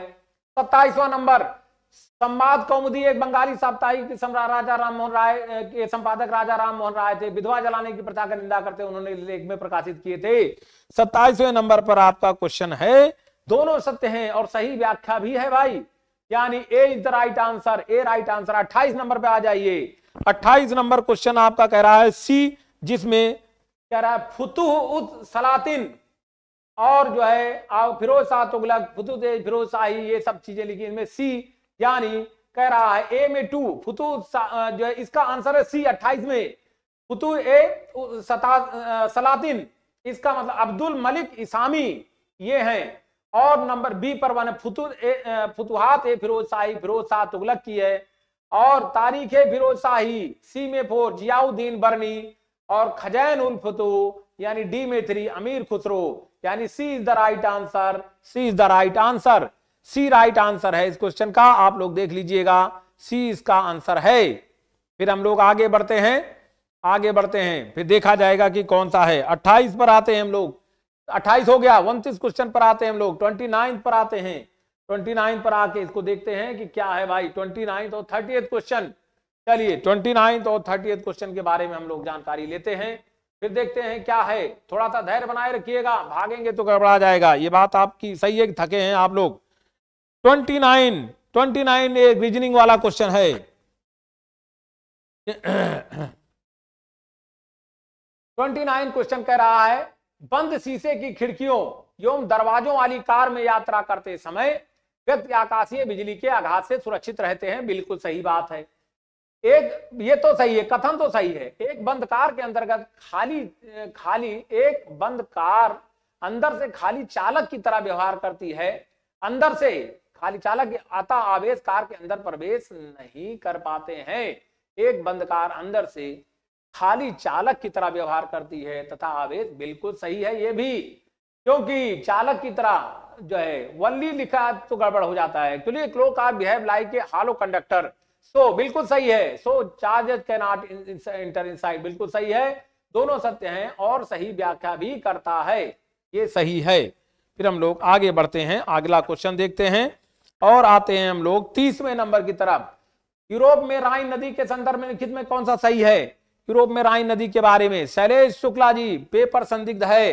सत्ताईसवा नंबर संवाद कौमुदी एक बंगाली साप्ताहिक सम्राट राजा राम मोहन राय के संपादक राजा राम मोहन राय थे विधवा जलाने की प्रथा का निंदा करते उन्होंने लेख में प्रकाशित किए थे सत्ताईसवें नंबर पर आपका क्वेश्चन है दोनों सत्य हैं और सही व्याख्या भी है भाई यानी A is the right answer A right answer अट्ठाईस नंबर पे आ जाइए अट्ठाईस नंबर क्वेश्चन आपका कह रहा है सी जिसमें कह रहा है फुतुह उत सलातिन और जो है फिरोज शाह तुगलक फुतुह फिरोज शाही ये सब चीजें लिखी इनमें सी यानी कह रहा है ए में टू फुतु जो है इसका आंसर है सी अट्ठाईस में फुतु ए सता सलातिन इसका मतलब अब्दुल मलिक इसामी ये हैं और नंबर बी पर वन फुतु ए फुतुहात ए फिरोज शाही फिरोज शाह तुगलक की है और तारीख फिरोज शाही सी में फोर जियाउद्दीन बर्नी और खजैन उल फुतु यानी डी में थ्री अमीर खुसरो यानी C is the right answer C is the right answer C right answer है इस क्वेश्चन का आप लोग देख लीजिएगा सी इसका आंसर है फिर हम लोग आगे बढ़ते हैं आगे बढ़ते हैं फिर देखा जाएगा कि कौन सा है 28 पर आते हैं हम लोग 28 हो गया उनतीस क्वेश्चन पर आते हैं हम लोग 29 पर आते हैं 29 पर आके इसको देखते हैं कि क्या है भाई 29 और एथ क्वेश्चन चलिए 29 और एथ क्वेश्चन के बारे में हम लोग जानकारी लेते हैं फिर देखते हैं क्या है थोड़ा सा धैर्य बनाए रखिएगा भागेंगे तो गड़बड़ा जाएगा ये बात आपकी सही है थके हैं आप लोग ट्वेंटी नाइन ट्वेंटी नाइन एक रीजनिंग वाला क्वेश्चन है ट्वेंटी नाइन क्वेश्चन कह रहा है बंद शीशे की खिड़कियों एवं दरवाजों वाली कार में यात्रा करते समय व्यक्ति आकाशीय बिजली के आघात से सुरक्षित रहते हैं बिल्कुल सही बात है एक ये तो सही है कथन तो सही है एक बंद कार के अंतर्गत खाली खाली एक बंद कार अंदर से खाली चालक की तरह व्यवहार करती है अंदर से खाली चालक आता आवेश कार के अंदर प्रवेश नहीं कर पाते हैं एक बंद कार अंदर से खाली चालक की तरह व्यवहार करती है तथा आवेश बिल्कुल सही है ये भी क्योंकि चालक की तरह जो है वल्ली लिखा तो गड़बड़ हो जाता है actually closed car behave like a hollow conductor so बिल्कुल सही है so charge can not enter inside बिल्कुल सही है दोनों सत्य हैं और सही व्याख्या भी करता है ये सही है फिर हम लोग आगे बढ़ते हैं अगला क्वेश्चन देखते हैं और आते हैं हम लोग तीसवें नंबर की तरफ यूरोप में राइन नदी के संदर्भ में लिखित में कौन सा सही है यूरोप में राइन नदी के बारे में शैलेश शुक्ला जी पेपर संदिग्ध है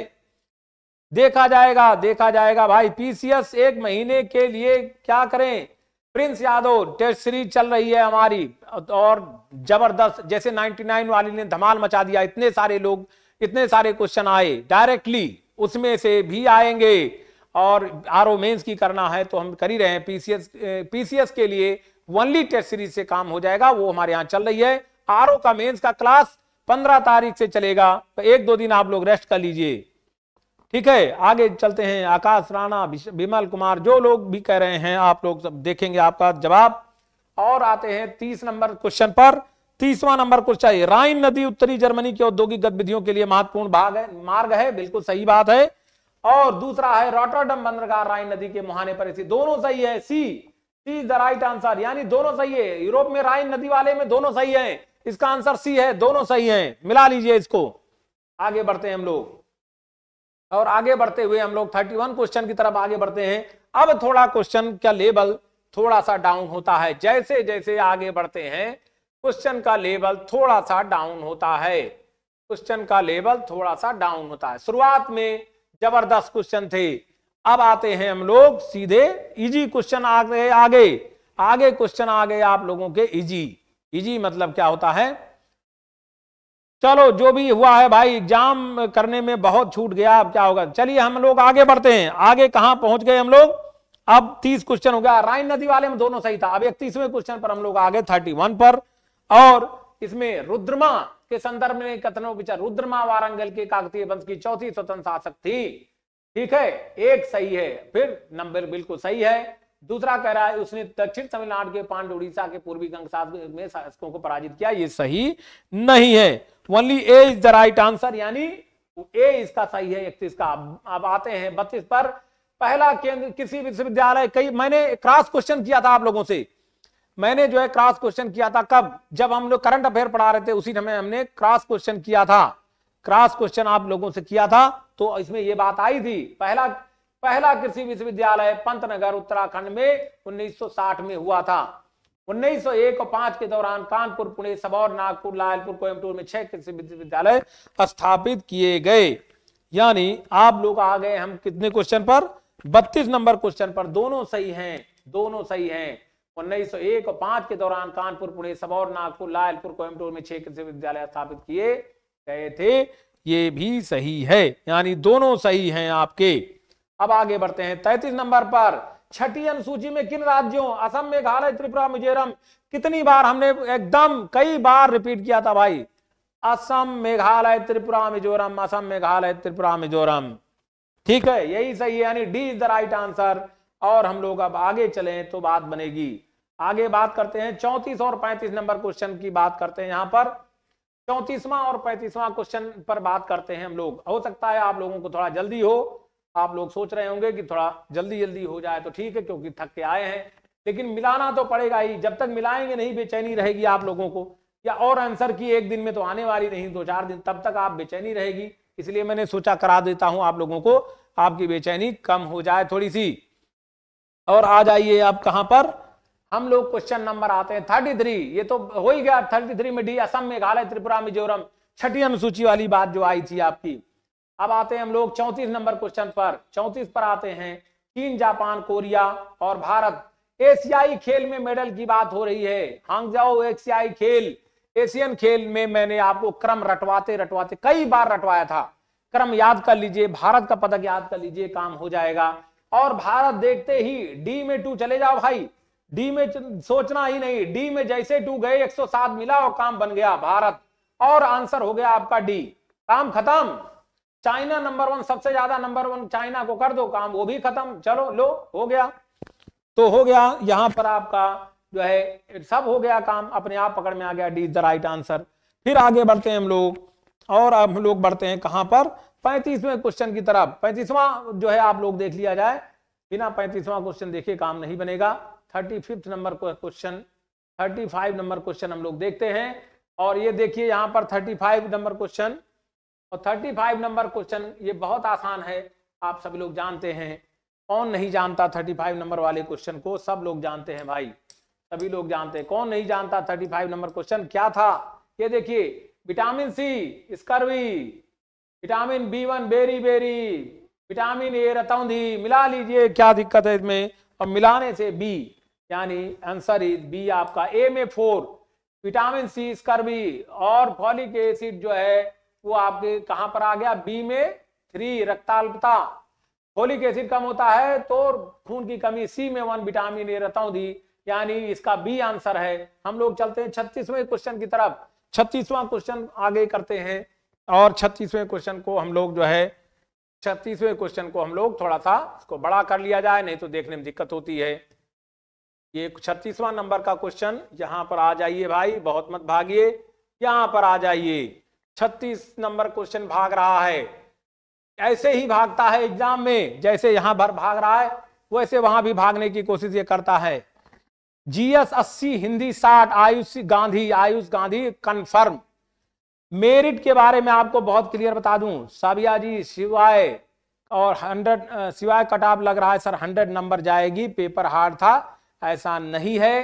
देखा जाएगा देखा जाएगा भाई पीसीएस एक महीने के लिए क्या करें प्रिंस यादव टेस्ट सीरीज चल रही है हमारी और जबरदस्त जैसे 99 वाली ने धमाल मचा दिया इतने सारे लोग इतने सारे क्वेश्चन आए डायरेक्टली उसमें से भी आएंगे और आर ओ मेन्स की करना है तो हम कर ही रहे हैं पीसीएस पीसीएस के लिए वनली टेस्ट सीरीज से काम हो जाएगा वो हमारे यहाँ चल रही है आर ओ का मेन्स का क्लास पंद्रह तारीख से चलेगा तो एक दो दिन आप लोग रेस्ट कर लीजिए ठीक है आगे चलते हैं आकाश राणा विमल कुमार जो लोग भी कह रहे हैं आप लोग सब देखेंगे आपका जवाब और आते हैं तीस नंबर क्वेश्चन पर तीसवा नंबर क्वेश्चन है राइन नदी उत्तरी जर्मनी की औद्योगिक गतिविधियों के लिए महत्वपूर्ण भाग है मार्ग है बिल्कुल सही बात है और दूसरा है रोटरडम बंदरगाह राइन नदी के मुहाने पर स्थित दोनों सही है C C is the right answer यानी दोनों सही है यूरोप में राइन नदी वाले में दोनों सही है इसका आंसर सी है दोनों सही है मिला लीजिए इसको आगे बढ़ते हैं हम लोग और आगे बढ़ते हुए हम लोग 31 क्वेश्चन की तरफ आगे बढ़ते हैं अब थोड़ा क्वेश्चन का लेवल थोड़ा सा डाउन होता है जैसे जैसे आगे बढ़ते हैं क्वेश्चन का लेवल थोड़ा सा डाउन होता है क्वेश्चन का लेवल थोड़ा सा डाउन होता है शुरुआत में जबरदस्त क्वेश्चन थे अब आते हैं हम लोग सीधे इजी क्वेश्चन आ गए आगे आगे क्वेश्चन आ गए आप लोगों के इजी इजी मतलब क्या होता है चलो जो भी हुआ है भाई एग्जाम करने में बहुत छूट गया अब क्या होगा चलिए हम लोग आगे बढ़ते हैं आगे कहां पहुंच गए हम लोग अब तीस क्वेश्चन हो गया राइन नदी वाले में दोनों सही था अब इकतीसवें क्वेश्चन पर हम लोग आगे गए थर्टी पर और इसमें रुद्रमा के संदर्भ में कथनों विचार रुद्रमा वारंगल के काकतीय वंश की चौथी स्वतंत्र शासक थी ठीक है एक सही है फिर नंबर बिल्कुल सही है दूसरा कह रहा है उसने दक्षिण तमिलनाडु के पांड उड़ीसा के पूर्वी गंगसाद में शासकों को पराजित किया ये सही नहीं है only A is the right answer यानी ए इसका सही है इकतीस का अब आते हैं बत्तीस पर पहला केंद्र किसी विश्वविद्यालय कई मैंने क्रॉस क्वेश्चन किया था आप लोगों से मैंने जो है क्रॉस क्वेश्चन किया था कब जब हम लोग करंट अफेयर पढ़ा रहे थे उसी समय हमने क्रॉस क्वेश्चन किया था क्रॉस क्वेश्चन आप लोगों से किया था तो इसमें यह बात आई थी पहला पहला कृषि विश्वविद्यालय पंतनगर उत्तराखंड में 1960 में हुआ था 1901 और 5 के दौरान कानपुर पुणे सबौर नागपुर लालपुर कोयमटूर में छह कृषि विश्वविद्यालय स्थापित किए गए यानी आप लोग आ गए हम कितने क्वेश्चन पर बत्तीस नंबर क्वेश्चन पर दोनों सही हैं दोनों सही हैं 1901 और 5 के दौरान कानपुर पुणे सबौर नागपुर लायलपुर कोयमटूर में छह कृषि विद्यालय स्थापित किए गए थे ये भी सही है यानी दोनों सही हैं आपके अब आगे बढ़ते हैं तैतीस नंबर पर छठी अनुसूची में किन राज्यों असम मेघालय त्रिपुरा मिजोरम कितनी बार हमने एकदम कई बार रिपीट किया था भाई असम मेघालय त्रिपुरा मिजोरम असम मेघालय त्रिपुरा मिजोरम ठीक है यही सही है यानी D is the right answer और हम लोग अब आगे चले तो बात बनेगी आगे बात करते हैं चौंतीस और पैंतीस नंबर क्वेश्चन की बात करते हैं यहाँ पर चौंतीसवा और पैंतीसवा क्वेश्चन पर बात करते हैं हम लोग हो सकता है आप लोगों को थोड़ा जल्दी हो आप लोग सोच रहे होंगे कि थोड़ा जल्दी जल्दी हो जाए तो ठीक है क्योंकि थक के आए हैं लेकिन मिलाना तो पड़ेगा ही जब तक मिलाएंगे नहीं बेचैनी रहेगी आप लोगों को या और आंसर की एक दिन में तो आने वाली नहीं दो चार दिन तब तक आप बेचैनी रहेगी इसलिए मैंने सोचा करा देता हूं आप लोगों को आपकी बेचैनी कम हो जाए थोड़ी सी और आ जाइए आप कहां पर हम लोग क्वेश्चन नंबर आते हैं थर्टी थ्री ये तो हो ही गया थर्टी थ्री में डी असम मेघालय त्रिपुरा मिजोरम छठी अनुसूची वाली बात जो आई थी आपकी अब आते हैं हम लोग चौंतीस नंबर क्वेश्चन पर चौंतीस पर आते हैं चीन जापान कोरिया और भारत एशियाई खेल में मेडल की बात हो रही है हांगजाओ एशियाई खेल एशियन खेल में मैंने आपको क्रम रटवाते रटवाते कई बार रटवाया था क्रम याद कर लीजिए भारत का पदक याद कर लीजिए काम हो जाएगा और भारत देखते ही डी में टू चले जाओ भाई डी में सोचना ही नहीं डी में जैसे टू गए 107 मिला और काम बन गया भारत और आंसर हो गया आपका डी काम खत्म चाइना नंबर वन सबसे ज्यादा नंबर वन चाइना को कर दो काम वो भी खत्म चलो लो हो गया तो हो गया यहां पर आपका जो है सब हो गया काम अपने आप पकड़ में आ गया D is the right answer फिर आगे बढ़ते हैं हम लोग और हम लोग बढ़ते हैं कहां पर पैंतीसवें क्वेश्चन की तरफ पैंतीसवां जो है आप लोग देख लिया जाए बिना पैंतीसवां क्वेश्चन देखिए काम नहीं बनेगा thirty fifth number question thirty five number question हम लोग देखते हैं और ये देखिए यहाँ पर थर्टी फाइव नंबर क्वेश्चन और थर्टी फाइव नंबर क्वेश्चन ये बहुत आसान है आप सभी लोग जानते हैं कौन नहीं जानता थर्टी फाइव नंबर वाले क्वेश्चन को सब लोग जानते हैं भाई सभी लोग जानते हैं कौन नहीं जानता थर्टी फाइव नंबर क्वेश्चन क्या था ये देखिए vitamin C scurvy vitamin B one beriberi vitamin A रतौंधी मिला लीजिए क्या दिक्कत है इसमें और मिलाने से बी यानी आंसर इज बी आपका ए में फोर विटामिन सी इसका और फॉलिक एसिड जो है वो आपके कहां पर आ गया बी में थ्री रक्ताल्पता फॉलिक एसिड कम होता है तो खून की कमी सी में वन विटामिन ए रतौंधी यानी इसका बी आंसर है हम लोग चलते हैं छत्तीसवें क्वेश्चन की तरफ छत्तीसवां क्वेश्चन आगे करते हैं और छत्तीसवें क्वेश्चन को हम लोग जो है छत्तीसवें क्वेश्चन को हम लोग थोड़ा सा इसको बड़ा कर लिया जाए नहीं तो देखने में दिक्कत होती है ये छत्तीसवां नंबर का क्वेश्चन यहाँ पर आ जाइए भाई बहुत मत भागिए यहाँ पर आ जाइए छत्तीस नंबर क्वेश्चन भाग रहा है ऐसे ही भागता है एग्जाम में जैसे यहाँ भर भाग रहा है वैसे वहां भी भागने की कोशिश ये करता है जीएस अस्सी हिंदी साठ आयुष गांधी आयुष गांधी कन्फर्म मेरिट के बारे में आपको बहुत क्लियर बता दूं साबिया जी शिवाय और हंड्रेड सिवाय कट लग रहा है सर हंड्रेड नंबर जाएगी पेपर हार्ड था ऐसा नहीं है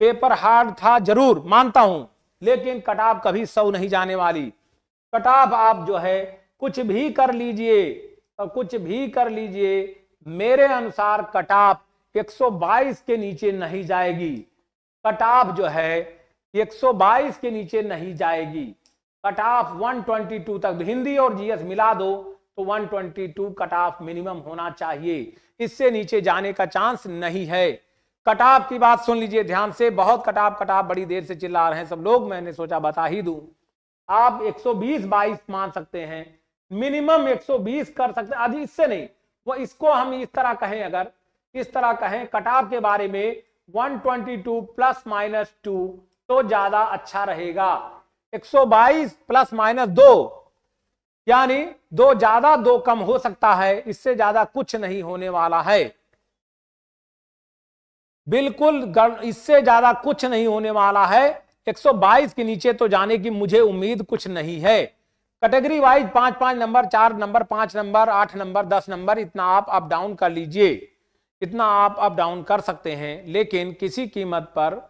पेपर हार्ड था जरूर मानता हूं लेकिन कटाप कभी सौ नहीं जाने वाली कटाप आप जो है कुछ भी कर लीजिए कुछ भी कर लीजिए मेरे अनुसार कटाप 122 के नीचे नहीं जाएगी कटाप जो है 122 के नीचे नहीं जाएगी कटाप 122 तक हिंदी और जीएस मिला दो तो 122 कटाफ मिनिमम होना चाहिए इससे नीचे जाने का चांस नहीं है कटाप की बात सुन लीजिए ध्यान से बहुत कटाप कटाप बड़ी देर से चिल्ला रहे हैं सब लोग मैंने सोचा बता ही दूं आप 120 बाईस मान सकते हैं मिनिमम 120 कर सकते आज इससे नहीं वो इसको हम इस तरह कहें अगर इस तरह कहें कटाप के बारे में 122 प्लस माइनस टू तो ज्यादा अच्छा रहेगा 122 प्लस माइनस दो यानी दो ज्यादा दो कम हो सकता है इससे ज्यादा कुछ नहीं होने वाला है बिल्कुल इससे ज्यादा कुछ नहीं होने वाला है 122 के नीचे तो जाने की मुझे उम्मीद कुछ नहीं है कैटेगरी वाइज पांच पांच नंबर चार नंबर पांच नंबर आठ नंबर दस नंबर इतना आप अप डाउन कर लीजिए इतना आप अप डाउन कर सकते हैं लेकिन किसी कीमत पर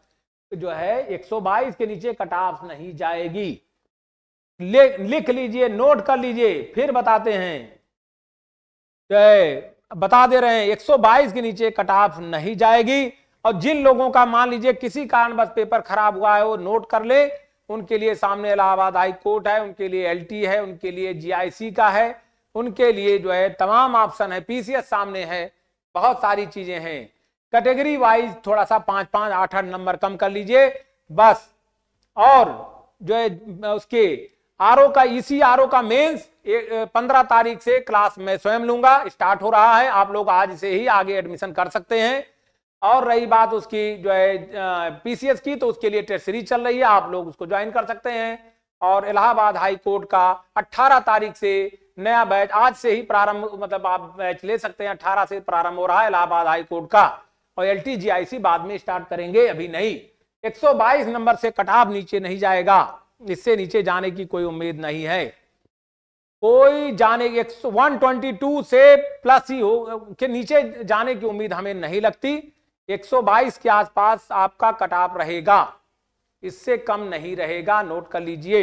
जो है 122 के नीचे कट ऑफ नहीं जाएगी ले, लिख लीजिए नोट कर लीजिए फिर बताते हैं बता दे रहे हैं 122 के नीचे कट ऑफ नहीं जाएगी और जिन लोगों का मान लीजिए किसी कारण बस पेपर खराब हुआ है वो नोट कर ले उनके लिए सामने इलाहाबाद हाई कोर्ट है उनके लिए एलटी है उनके लिए जीआईसी का है उनके लिए जो है तमाम ऑप्शन है पीसीएस सामने है बहुत सारी चीजें हैं कैटेगरी वाइज थोड़ा सा पांच पांच आठ आठ नंबर कम कर लीजिए बस और जो है उसके आर का इसी आर का मेन्स पंद्रह तारीख से क्लास में स्वयं लूंगा स्टार्ट हो रहा है आप लोग आज से ही आगे एडमिशन कर सकते हैं और रही बात उसकी जो है पीसीएस की तो उसके लिए टेस्ट सीरीज चल रही है आप लोग उसको ज्वाइन कर सकते हैं और इलाहाबाद हाई कोर्ट का 18 तारीख से नया बैच आज से ही प्रारंभ मतलब आप बैच ले सकते हैं 18 से प्रारंभ हो रहा है इलाहाबाद हाई कोर्ट का और एल बाद में स्टार्ट करेंगे अभी नहीं 122 नंबर से कटाव नीचे नहीं जाएगा इससे नीचे जाने की कोई उम्मीद नहीं है कोई जाने एक 122 से प्लस ही हो के नीचे जाने की उम्मीद हमें नहीं लगती 122 के आसपास आपका कटाप रहेगा इससे कम नहीं रहेगा नोट कर लीजिए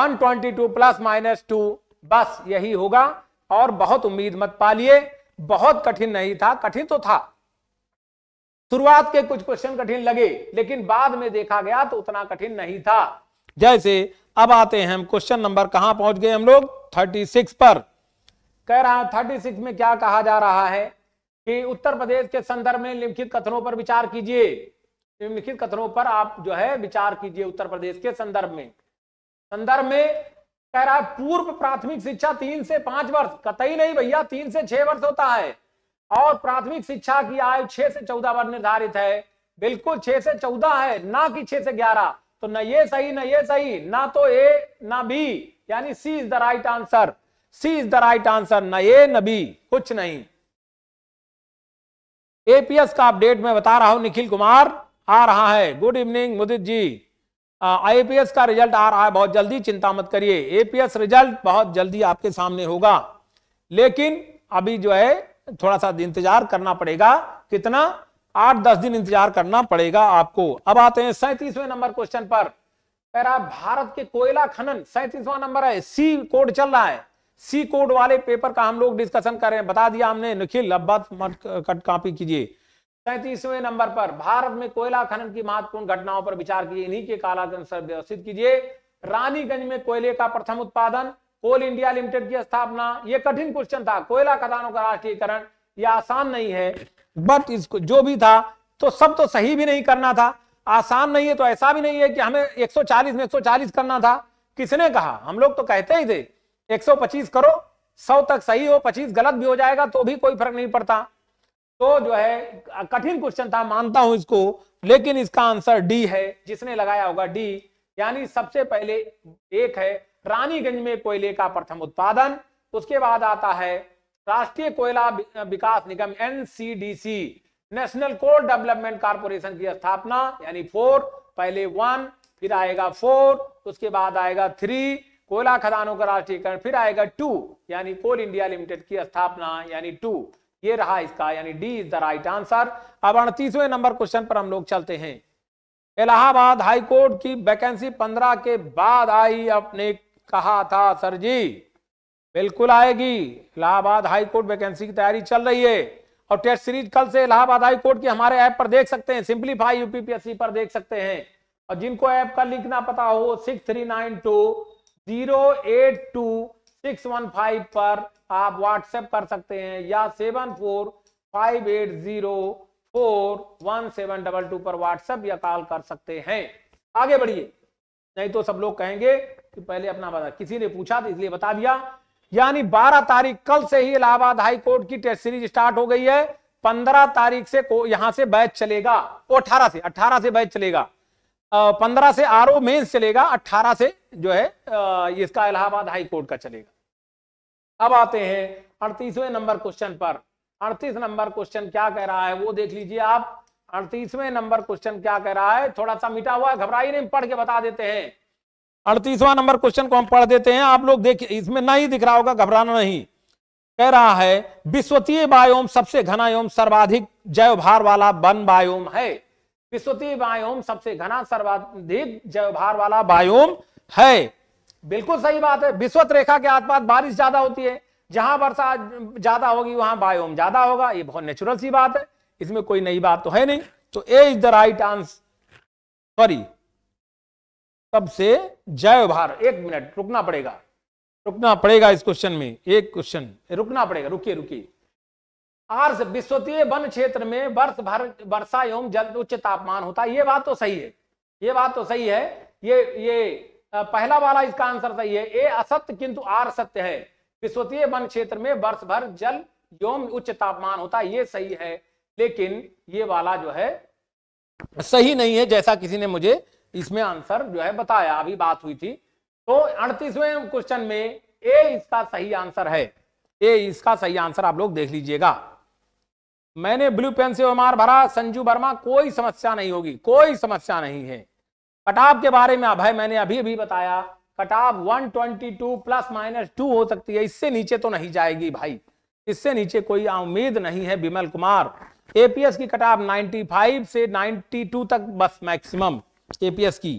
122 प्लस माइनस टू बस यही होगा और बहुत उम्मीद मत पालिए बहुत कठिन नहीं था कठिन तो था शुरुआत के कुछ क्वेश्चन कठिन लगे लेकिन बाद में देखा गया तो उतना कठिन नहीं था जैसे अब आते हैं हम क्वेश्चन नंबर कहां पहुंच गए हम लोग 36 पर कह रहा हूं 36 में क्या कहा जा रहा है कि उत्तर प्रदेश के संदर्भ में निम्नलिखित कथनों पर विचार कीजिए निम्नलिखित कथनों पर आप जो है विचार कीजिए उत्तर प्रदेश के संदर्भ में संदर्भ में कह रहा है पूर्व प्राथमिक शिक्षा तीन से पांच वर्ष कतई नहीं भैया तीन से छह वर्ष होता है और प्राथमिक शिक्षा की आयु छह से चौदह वर्ष निर्धारित है बिल्कुल छह से चौदह है ना कि छह से ग्यारह तो न ये सही न ये सही ना तो ए ना बी यानी C is the right answer C is the right answer न ए न बी कुछ नहीं एपीएस का अपडेट मैं बता रहा हूं निखिल कुमार आ रहा है good evening Mudit ji IPS का रिजल्ट आ रहा है बहुत जल्दी चिंता मत करिए एपीएस रिजल्ट बहुत जल्दी आपके सामने होगा लेकिन अभी जो है थोड़ा सा इंतजार करना पड़ेगा कितना आठ दस दिन इंतजार करना पड़ेगा आपको अब आते हैं सैतीसवें नंबर क्वेश्चन पर कह रहा भारत के कोयला खनन सैतीसवा नंबर है सी कोड चल रहा है सी कोड वाले पेपर का हम लोग डिस्कशन कर रहे हैं बता दिया हमने निखिल अब बात कट कॉपी कीजिए सैंतीसवें नंबर पर भारत में कोयला खनन की महत्वपूर्ण घटनाओं पर विचार कीजिए इन्हीं के कालानुसार व्यवस्थित कीजिए रानीगंज में कोयले का प्रथम उत्पादन कोल इंडिया लिमिटेड की स्थापना यह कठिन क्वेश्चन था कोयला खदानों का राष्ट्रीयकरण यह आसान नहीं है बट इसको जो भी था तो सब तो सही भी नहीं करना था आसान नहीं है तो ऐसा भी नहीं है कि हमें 140 में 140 करना था किसने कहा हम लोग तो कहते ही थे 125 करो 100 तक सही हो 25 गलत भी हो जाएगा तो भी कोई फर्क नहीं पड़ता तो जो है कठिन क्वेश्चन था मानता हूं इसको लेकिन इसका आंसर डी है जिसने लगाया होगा डी यानी सबसे पहले एक है रानीगंज में कोयले का प्रथम उत्पादन उसके बाद आता है राष्ट्रीय कोयला विकास निगम NCDC national coal development corporation की स्थापना यानी फोर पहले वन फिर आएगा फोर उसके बाद आएगा थ्री कोयला खदानों का राष्ट्रीयकरण फिर आएगा टू यानी कोल इंडिया लिमिटेड की स्थापना यानी टू ये रहा इसका यानी D is the right answer अब अड़तीसवें नंबर क्वेश्चन पर हम लोग चलते हैं इलाहाबाद हाईकोर्ट की वैकेंसी पंद्रह के बाद आई आपने कहा था सर जी बिल्कुल आएगी इलाहाबाद हाईकोर्ट वैकेंसी की तैयारी चल रही है और टेस्ट सीरीज कल से इलाहाबाद हाईकोर्ट की हमारे ऐप पर देख सकते हैं सिंप्लीफाई यूपीपीएससी पर देख सकते हैं और जिनको ऐप का लिंक ना पता हो six three nine two zero eight two six one five पर आप व्हाट्सएप कर सकते हैं या seven four five eight zero four one seven double two पर व्हाट्सएप या कॉल कर सकते हैं आगे बढ़िए नहीं तो सब लोग कहेंगे कि पहले अपना बता किसी ने पूछा तो इसलिए बता दिया यानी 12 तारीख कल से ही इलाहाबाद हाई कोर्ट की टेस्ट सीरीज स्टार्ट हो गई है 15 तारीख से यहां से बैच चलेगा अठारह 18 से 18 से बैच चलेगा पंद्रह से आरओ मेंस चलेगा अठारह से जो है इसका इलाहाबाद हाई कोर्ट का चलेगा अब आते हैं अड़तीसवें नंबर क्वेश्चन पर अड़तीस नंबर क्वेश्चन क्या कह रहा है वो देख लीजिए आप अड़तीसवें नंबर क्वेश्चन क्या कह रहा है थोड़ा सा मिटा हुआ है घबराई नहीं पढ़ के बता देते हैं अड़तीसवा नंबर क्वेश्चन को हम पढ़ देते हैं आप लोग देखिए इसमें नहीं दिख रहा होगा घबराना नहीं कह रहा है विश्वतीय बायोम सबसे घना एवं सर्वाधिक जैव भार वाला वन बायोम है विश्वतीय बायोम सबसे घना सर्वाधिक जैव भार वाला बायोम है बिल्कुल सही बात है विश्वत रेखा के आसपास बारिश ज्यादा होती है जहां वर्षा ज्यादा होगी वहां बायोम ज्यादा होगा ये बहुत नेचुरल सी बात है इसमें कोई नई बात तो है नहीं तो A is the right answer sorry सबसे जय भार एक मिनट रुकना पड़ेगा रुकना पड़ेगा इस क्वेश्चन में एक क्वेश्चन रुकना पड़ेगा रुकिए रुकिए आर्स विश्वतीय वन क्षेत्र में वर्ष भर वर्षा एवं जल उच्च तापमान होता है ये बात तो सही है ये बात तो सही है ये ये पहला वाला इसका आंसर सही है ए असत्य किंतु आर सत्य है विश्वतीय वन क्षेत्र में वर्ष भर जल यौम उच्च तापमान होता है ये सही है लेकिन ये वाला जो है सही नहीं है जैसा किसी ने मुझे इसमें आंसर जो है बताया अभी बात हुई थी तो अड़तीसवें क्वेश्चन में ए इसका सही आंसर है ए इसका सही आंसर आप लोग देख लीजिएगा मैंने ब्लू पेन से ओमार भरा संजू वर्मा कोई समस्या नहीं होगी कोई समस्या नहीं है कटाव के बारे में भाई मैंने अभी अभी बताया कटाव 122 प्लस माइनस टू हो सकती है इससे नीचे तो नहीं जाएगी भाई इससे नीचे कोई उम्मीद नहीं है बिमल कुमार एपीएस की कटाव 95 से 92 तक बस मैक्सिमम एपीएस की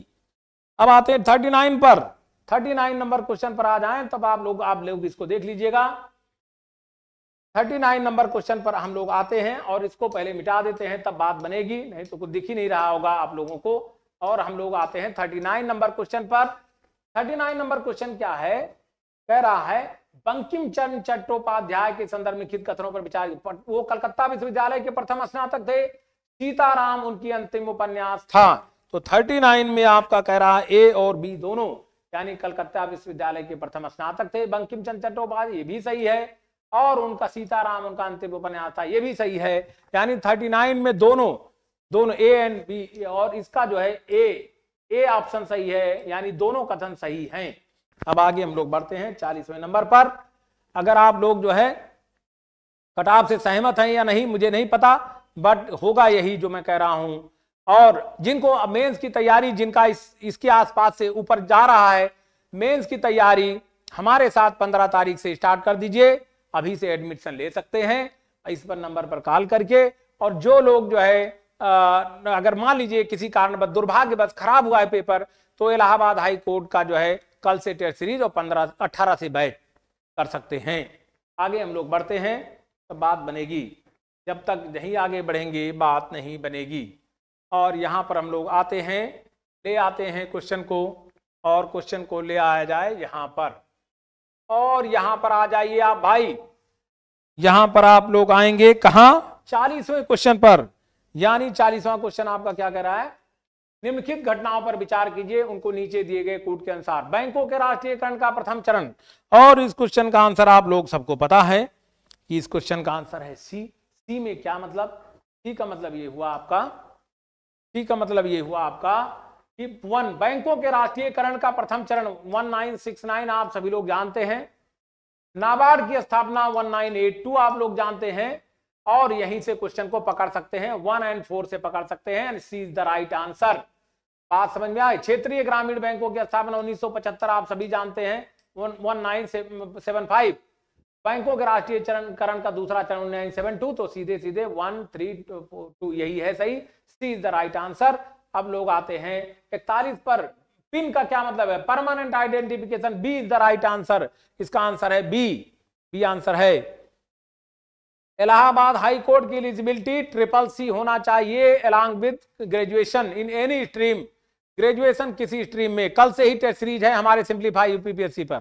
अब आते हैं 39 पर 39 नंबर क्वेश्चन पर आ जाए तब आप लोग आप लोग इसको देख लीजिएगा 39 नंबर क्वेश्चन पर हम लोग आते हैं और इसको पहले मिटा देते हैं तब बात बनेगी नहीं तो कुछ दिख ही नहीं रहा होगा आप लोगों को और हम लोग आते हैं थर्टी नाइन नंबर क्वेश्चन पर थर्टी नाइन नंबर क्वेश्चन क्या है कह रहा है बंकिम चंद चट्टोपाध्याय के संदर्भ में लिखित कथनों पर विचार वो कलकत्ता विश्वविद्यालय के प्रथम स्नातक थे सीताराम उनकी अंतिम उपन्यास था तो थर्टी नाइन में आपका कह रहा है ए और बी दोनों यानी कलकत्ता विश्वविद्यालय के प्रथम स्नातक थे बंकिम चंद चट्टोपाध्याय ये भी सही है और उनका सीताराम उनका अंतिम उपन्यास था ये भी सही है यानी 39 में दोनों दोनों ए एंड बी और इसका जो है ए ए ऑप्शन सही है यानी दोनों कथन सही हैं अब आगे हम लोग बढ़ते हैं चालीसवें नंबर पर अगर आप लोग जो है कटाप से सहमत हैं या नहीं मुझे नहीं पता बट होगा यही जो मैं कह रहा हूं और जिनको मेंस की तैयारी जिनका इस इसके आसपास से ऊपर जा रहा है मेंस की तैयारी हमारे साथ पंद्रह तारीख से स्टार्ट कर दीजिए अभी से एडमिशन ले सकते हैं इस पर नंबर पर कॉल करके और जो लोग जो है अगर मान लीजिए किसी दुर्भाग्य दुर्भाग्यवश खराब हुआ है पेपर तो इलाहाबाद हाई कोर्ट का जो है कल से टेस्ट सीरीज और पंद्रह अट्ठारह से बैच कर सकते हैं आगे हम लोग बढ़ते हैं तो बात बनेगी जब तक नहीं आगे बढ़ेंगे बात नहीं बनेगी और यहाँ पर हम लोग आते हैं ले आते हैं क्वेश्चन को और क्वेश्चन को ले आया जाए यहाँ पर और यहाँ पर आ जाइए आप भाई यहाँ पर आप लोग आएंगे कहाँ चालीसवें क्वेश्चन पर यानी चालीसवां क्वेश्चन आपका क्या कह रहा है निम्नलिखित घटनाओं पर विचार कीजिए उनको नीचे दिए गए कोट के अनुसार बैंकों के राष्ट्रीयकरण का प्रथम चरण और इस क्वेश्चन का आंसर आप लोग सबको पता है कि इस क्वेश्चन का आंसर है सी सी में क्या मतलब सी का मतलब ये हुआ आपका सी का मतलब ये हुआ आपका कि वन बैंकों के राष्ट्रीयकरण का प्रथम चरण नाइन आप सभी लोग जानते हैं नाबार्ड की स्थापना टू आप लोग जानते हैं और यहीं से क्वेश्चन को पकड़ सकते हैं वन एंड फोर से पकड़ सकते हैं and C is the right answer बात समझ में आए क्षेत्रीय ग्रामीण बैंकों की स्थापना उन्नीस आप सभी जानते हैं वन नाइन सेवन फाइव बैंकों के राष्ट्रीय चरणकरण का दूसरा चरण उन्नीस सेवन टू तो सीधे सीधे वन थ्री टू यही है सही C is the right answer अब लोग आते हैं इकतालीस पर पिन का क्या मतलब है permanent identification B is the right answer इसका आंसर है बी बी आंसर है इलाहाबाद हाई कोर्ट की एलिजिबिलिटी ट्रिपल सी होना चाहिए along with graduation in any stream graduation किसी स्ट्रीम में कल से ही टेस्ट सीरीज है हमारे सिंप्लीफाई यूपीपीएससी पर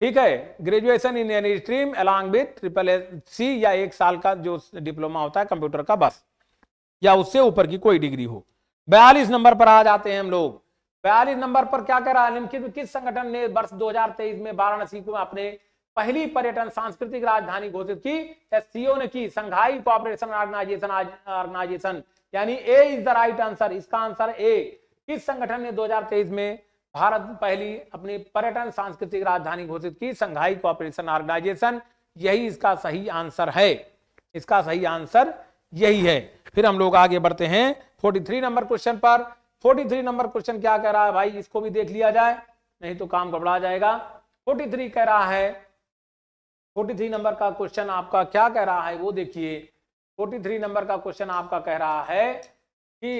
ठीक है graduation in any stream along with triple C या एक साल का जो डिप्लोमा होता है कंप्यूटर का बस या उससे ऊपर की कोई डिग्री हो बयालीस नंबर पर आ जाते हैं हम लोग बयालीस नंबर पर क्या कह रहा है निम्नलिखित किस संगठन ने वर्ष 2023 में वाराणसी को अपने पहली पर्यटन सांस्कृतिक राजधानी घोषित की सीओ ने की संघाई कोऑपरेशन ऑर्गेनाइजेशन ऑर्गेनाइजेशन यानी A is the right answer इसका आंसर ए किस संगठन ने 2023 में भारत पहली अपनी पर्यटन सांस्कृतिक राजधानी घोषित की संघाई कोऑपरेशन ऑर्गेनाइजेशन यही इसका सही आंसर है इसका सही आंसर यही है फिर हम लोग आगे बढ़ते हैं थ्री नंबर क्वेश्चन पर थ्री नंबर क्वेश्चन क्या कह रहा है भाई इसको भी देख लिया जाए नहीं तो काम गबड़ा जाएगा 43 कह रहा है 43 नंबर का क्वेश्चन आपका क्या कह रहा है वो देखिए 43 नंबर का क्वेश्चन आपका कह रहा है कि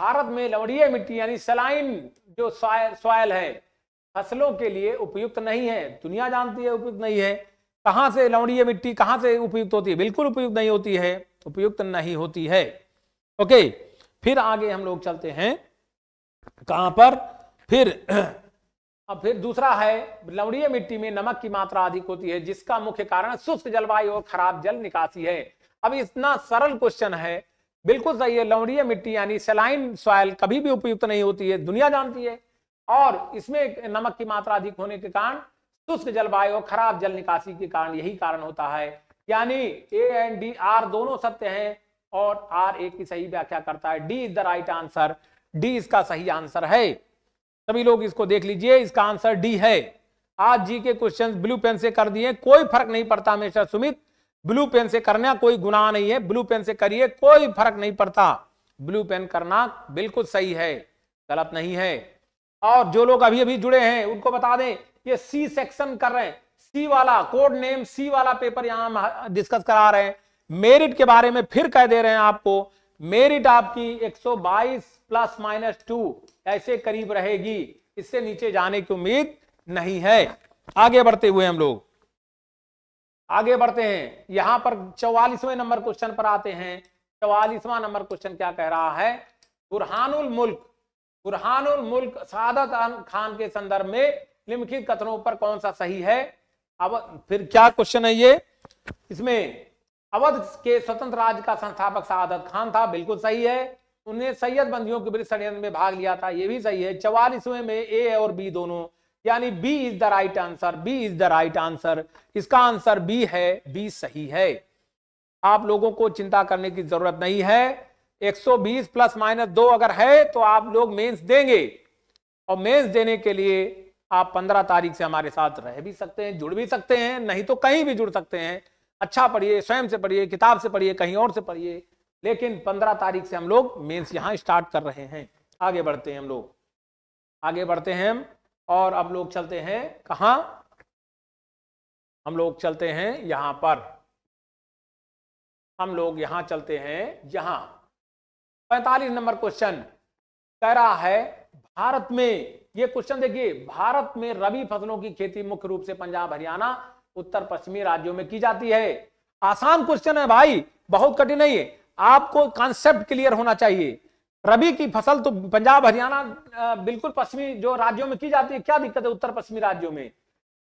भारत में लवणीय मिट्टी यानी सलाइन जो सॉयल है फसलों के लिए उपयुक्त नहीं है दुनिया जानती है उपयुक्त नहीं है कहाँ से लवणीय मिट्टी कहाँ से उपयुक्त होती है बिल्कुल उपयुक्त नहीं होती है उपयुक्त नहीं होती है ओके फिर आगे हम लोग चलते हैं कहाँ पर फिर अब फिर दूसरा है लवणीय मिट्टी में नमक की मात्रा अधिक होती है जिसका मुख्य कारण शुष्क जलवायु और खराब जल निकासी है अब इतना सरल क्वेश्चन है बिल्कुल सही है लवणीय मिट्टी यानी सेलाइन सॉयल कभी भी उपयुक्त नहीं होती है दुनिया जानती है और इसमें नमक की मात्रा अधिक होने के कारण शुष्क जलवायु और खराब जल निकासी के कारण यही कारण होता है यानी ए एंड डी आर दोनों सत्य है और आर ए की सही व्याख्या करता है D is the right answer D इसका सही आंसर है सभी लोग इसको देख लीजिए इसका आंसर डी है आज जी के क्वेश्चन ब्लू पेन से कर दिए कोई फर्क नहीं पड़ता हमेशा सुमित ब्लू पेन से करना कोई गुनाह नहीं है ब्लू पेन से करिए कोई फर्क नहीं पड़ता ब्लू पेन करना बिल्कुल सही है गलत नहीं है और जो लोग अभी अभी जुड़े हैं उनको बता दें ये सी सेक्शन कर रहे हैं सी वाला कोड नेम सी वाला पेपर यहां डिस्कस करा रहे हैं मेरिट के बारे में फिर कह दे रहे हैं आपको मेरिट आपकी 122 प्लस माइनस टू ऐसे करीब रहेगी इससे नीचे जाने की उम्मीद नहीं है आगे बढ़ते हुए हम लोग आगे बढ़ते हैं यहां पर चौवालीसवें नंबर क्वेश्चन पर आते हैं चौवालीसवा नंबर क्वेश्चन क्या कह रहा है बुरहानुल मुल्क बुरहानुल मुल्क सादत खान के संदर्भ में निम्नलिखित कथनों पर कौन सा सही है अब फिर क्या क्वेश्चन है ये इसमें अवध के स्वतंत्र राज्य का संस्थापक सादत खान था बिल्कुल सही है उन्हें सैयद बंदियों के विरुद्ध षडयंत्र में भाग लिया था यह भी सही है चौवालीसवें में ए और बी दोनों यानी B is the right answer B is the right answer इसका आंसर बी है बी सही है आप लोगों को चिंता करने की जरूरत नहीं है 120 प्लस माइनस दो अगर है तो आप लोग मेंस देंगे और मेंस देने के लिए आप 15 तारीख से हमारे साथ रह भी सकते हैं जुड़ भी सकते हैं नहीं तो कहीं भी जुड़ सकते हैं अच्छा पढ़िए स्वयं से पढ़िए किताब से पढ़िए कहीं और से पढ़िए लेकिन पंद्रह तारीख से हम लोग मेन्स यहाँ स्टार्ट कर रहे हैं आगे बढ़ते हैं हम लोग आगे बढ़ते हैं हम और अब लोग चलते हैं कहाँ हम लोग चलते हैं यहाँ पर हम लोग यहाँ चलते हैं यहाँ पैंतालीस नंबर क्वेश्चन कह रहा है भारत में ये क्वेश्चन देखिए भारत में रबी फसलों की खेती मुख्य रूप से पंजाब हरियाणा उत्तर पश्चिमी राज्यों में की जाती है आसान क्वेश्चन है भाई बहुत कठिन नहीं है आपको कॉन्सेप्ट क्लियर होना चाहिए रबी की फसल तो पंजाब हरियाणा बिल्कुल पश्चिमी जो राज्यों में की जाती है क्या दिक्कत है उत्तर पश्चिमी राज्यों में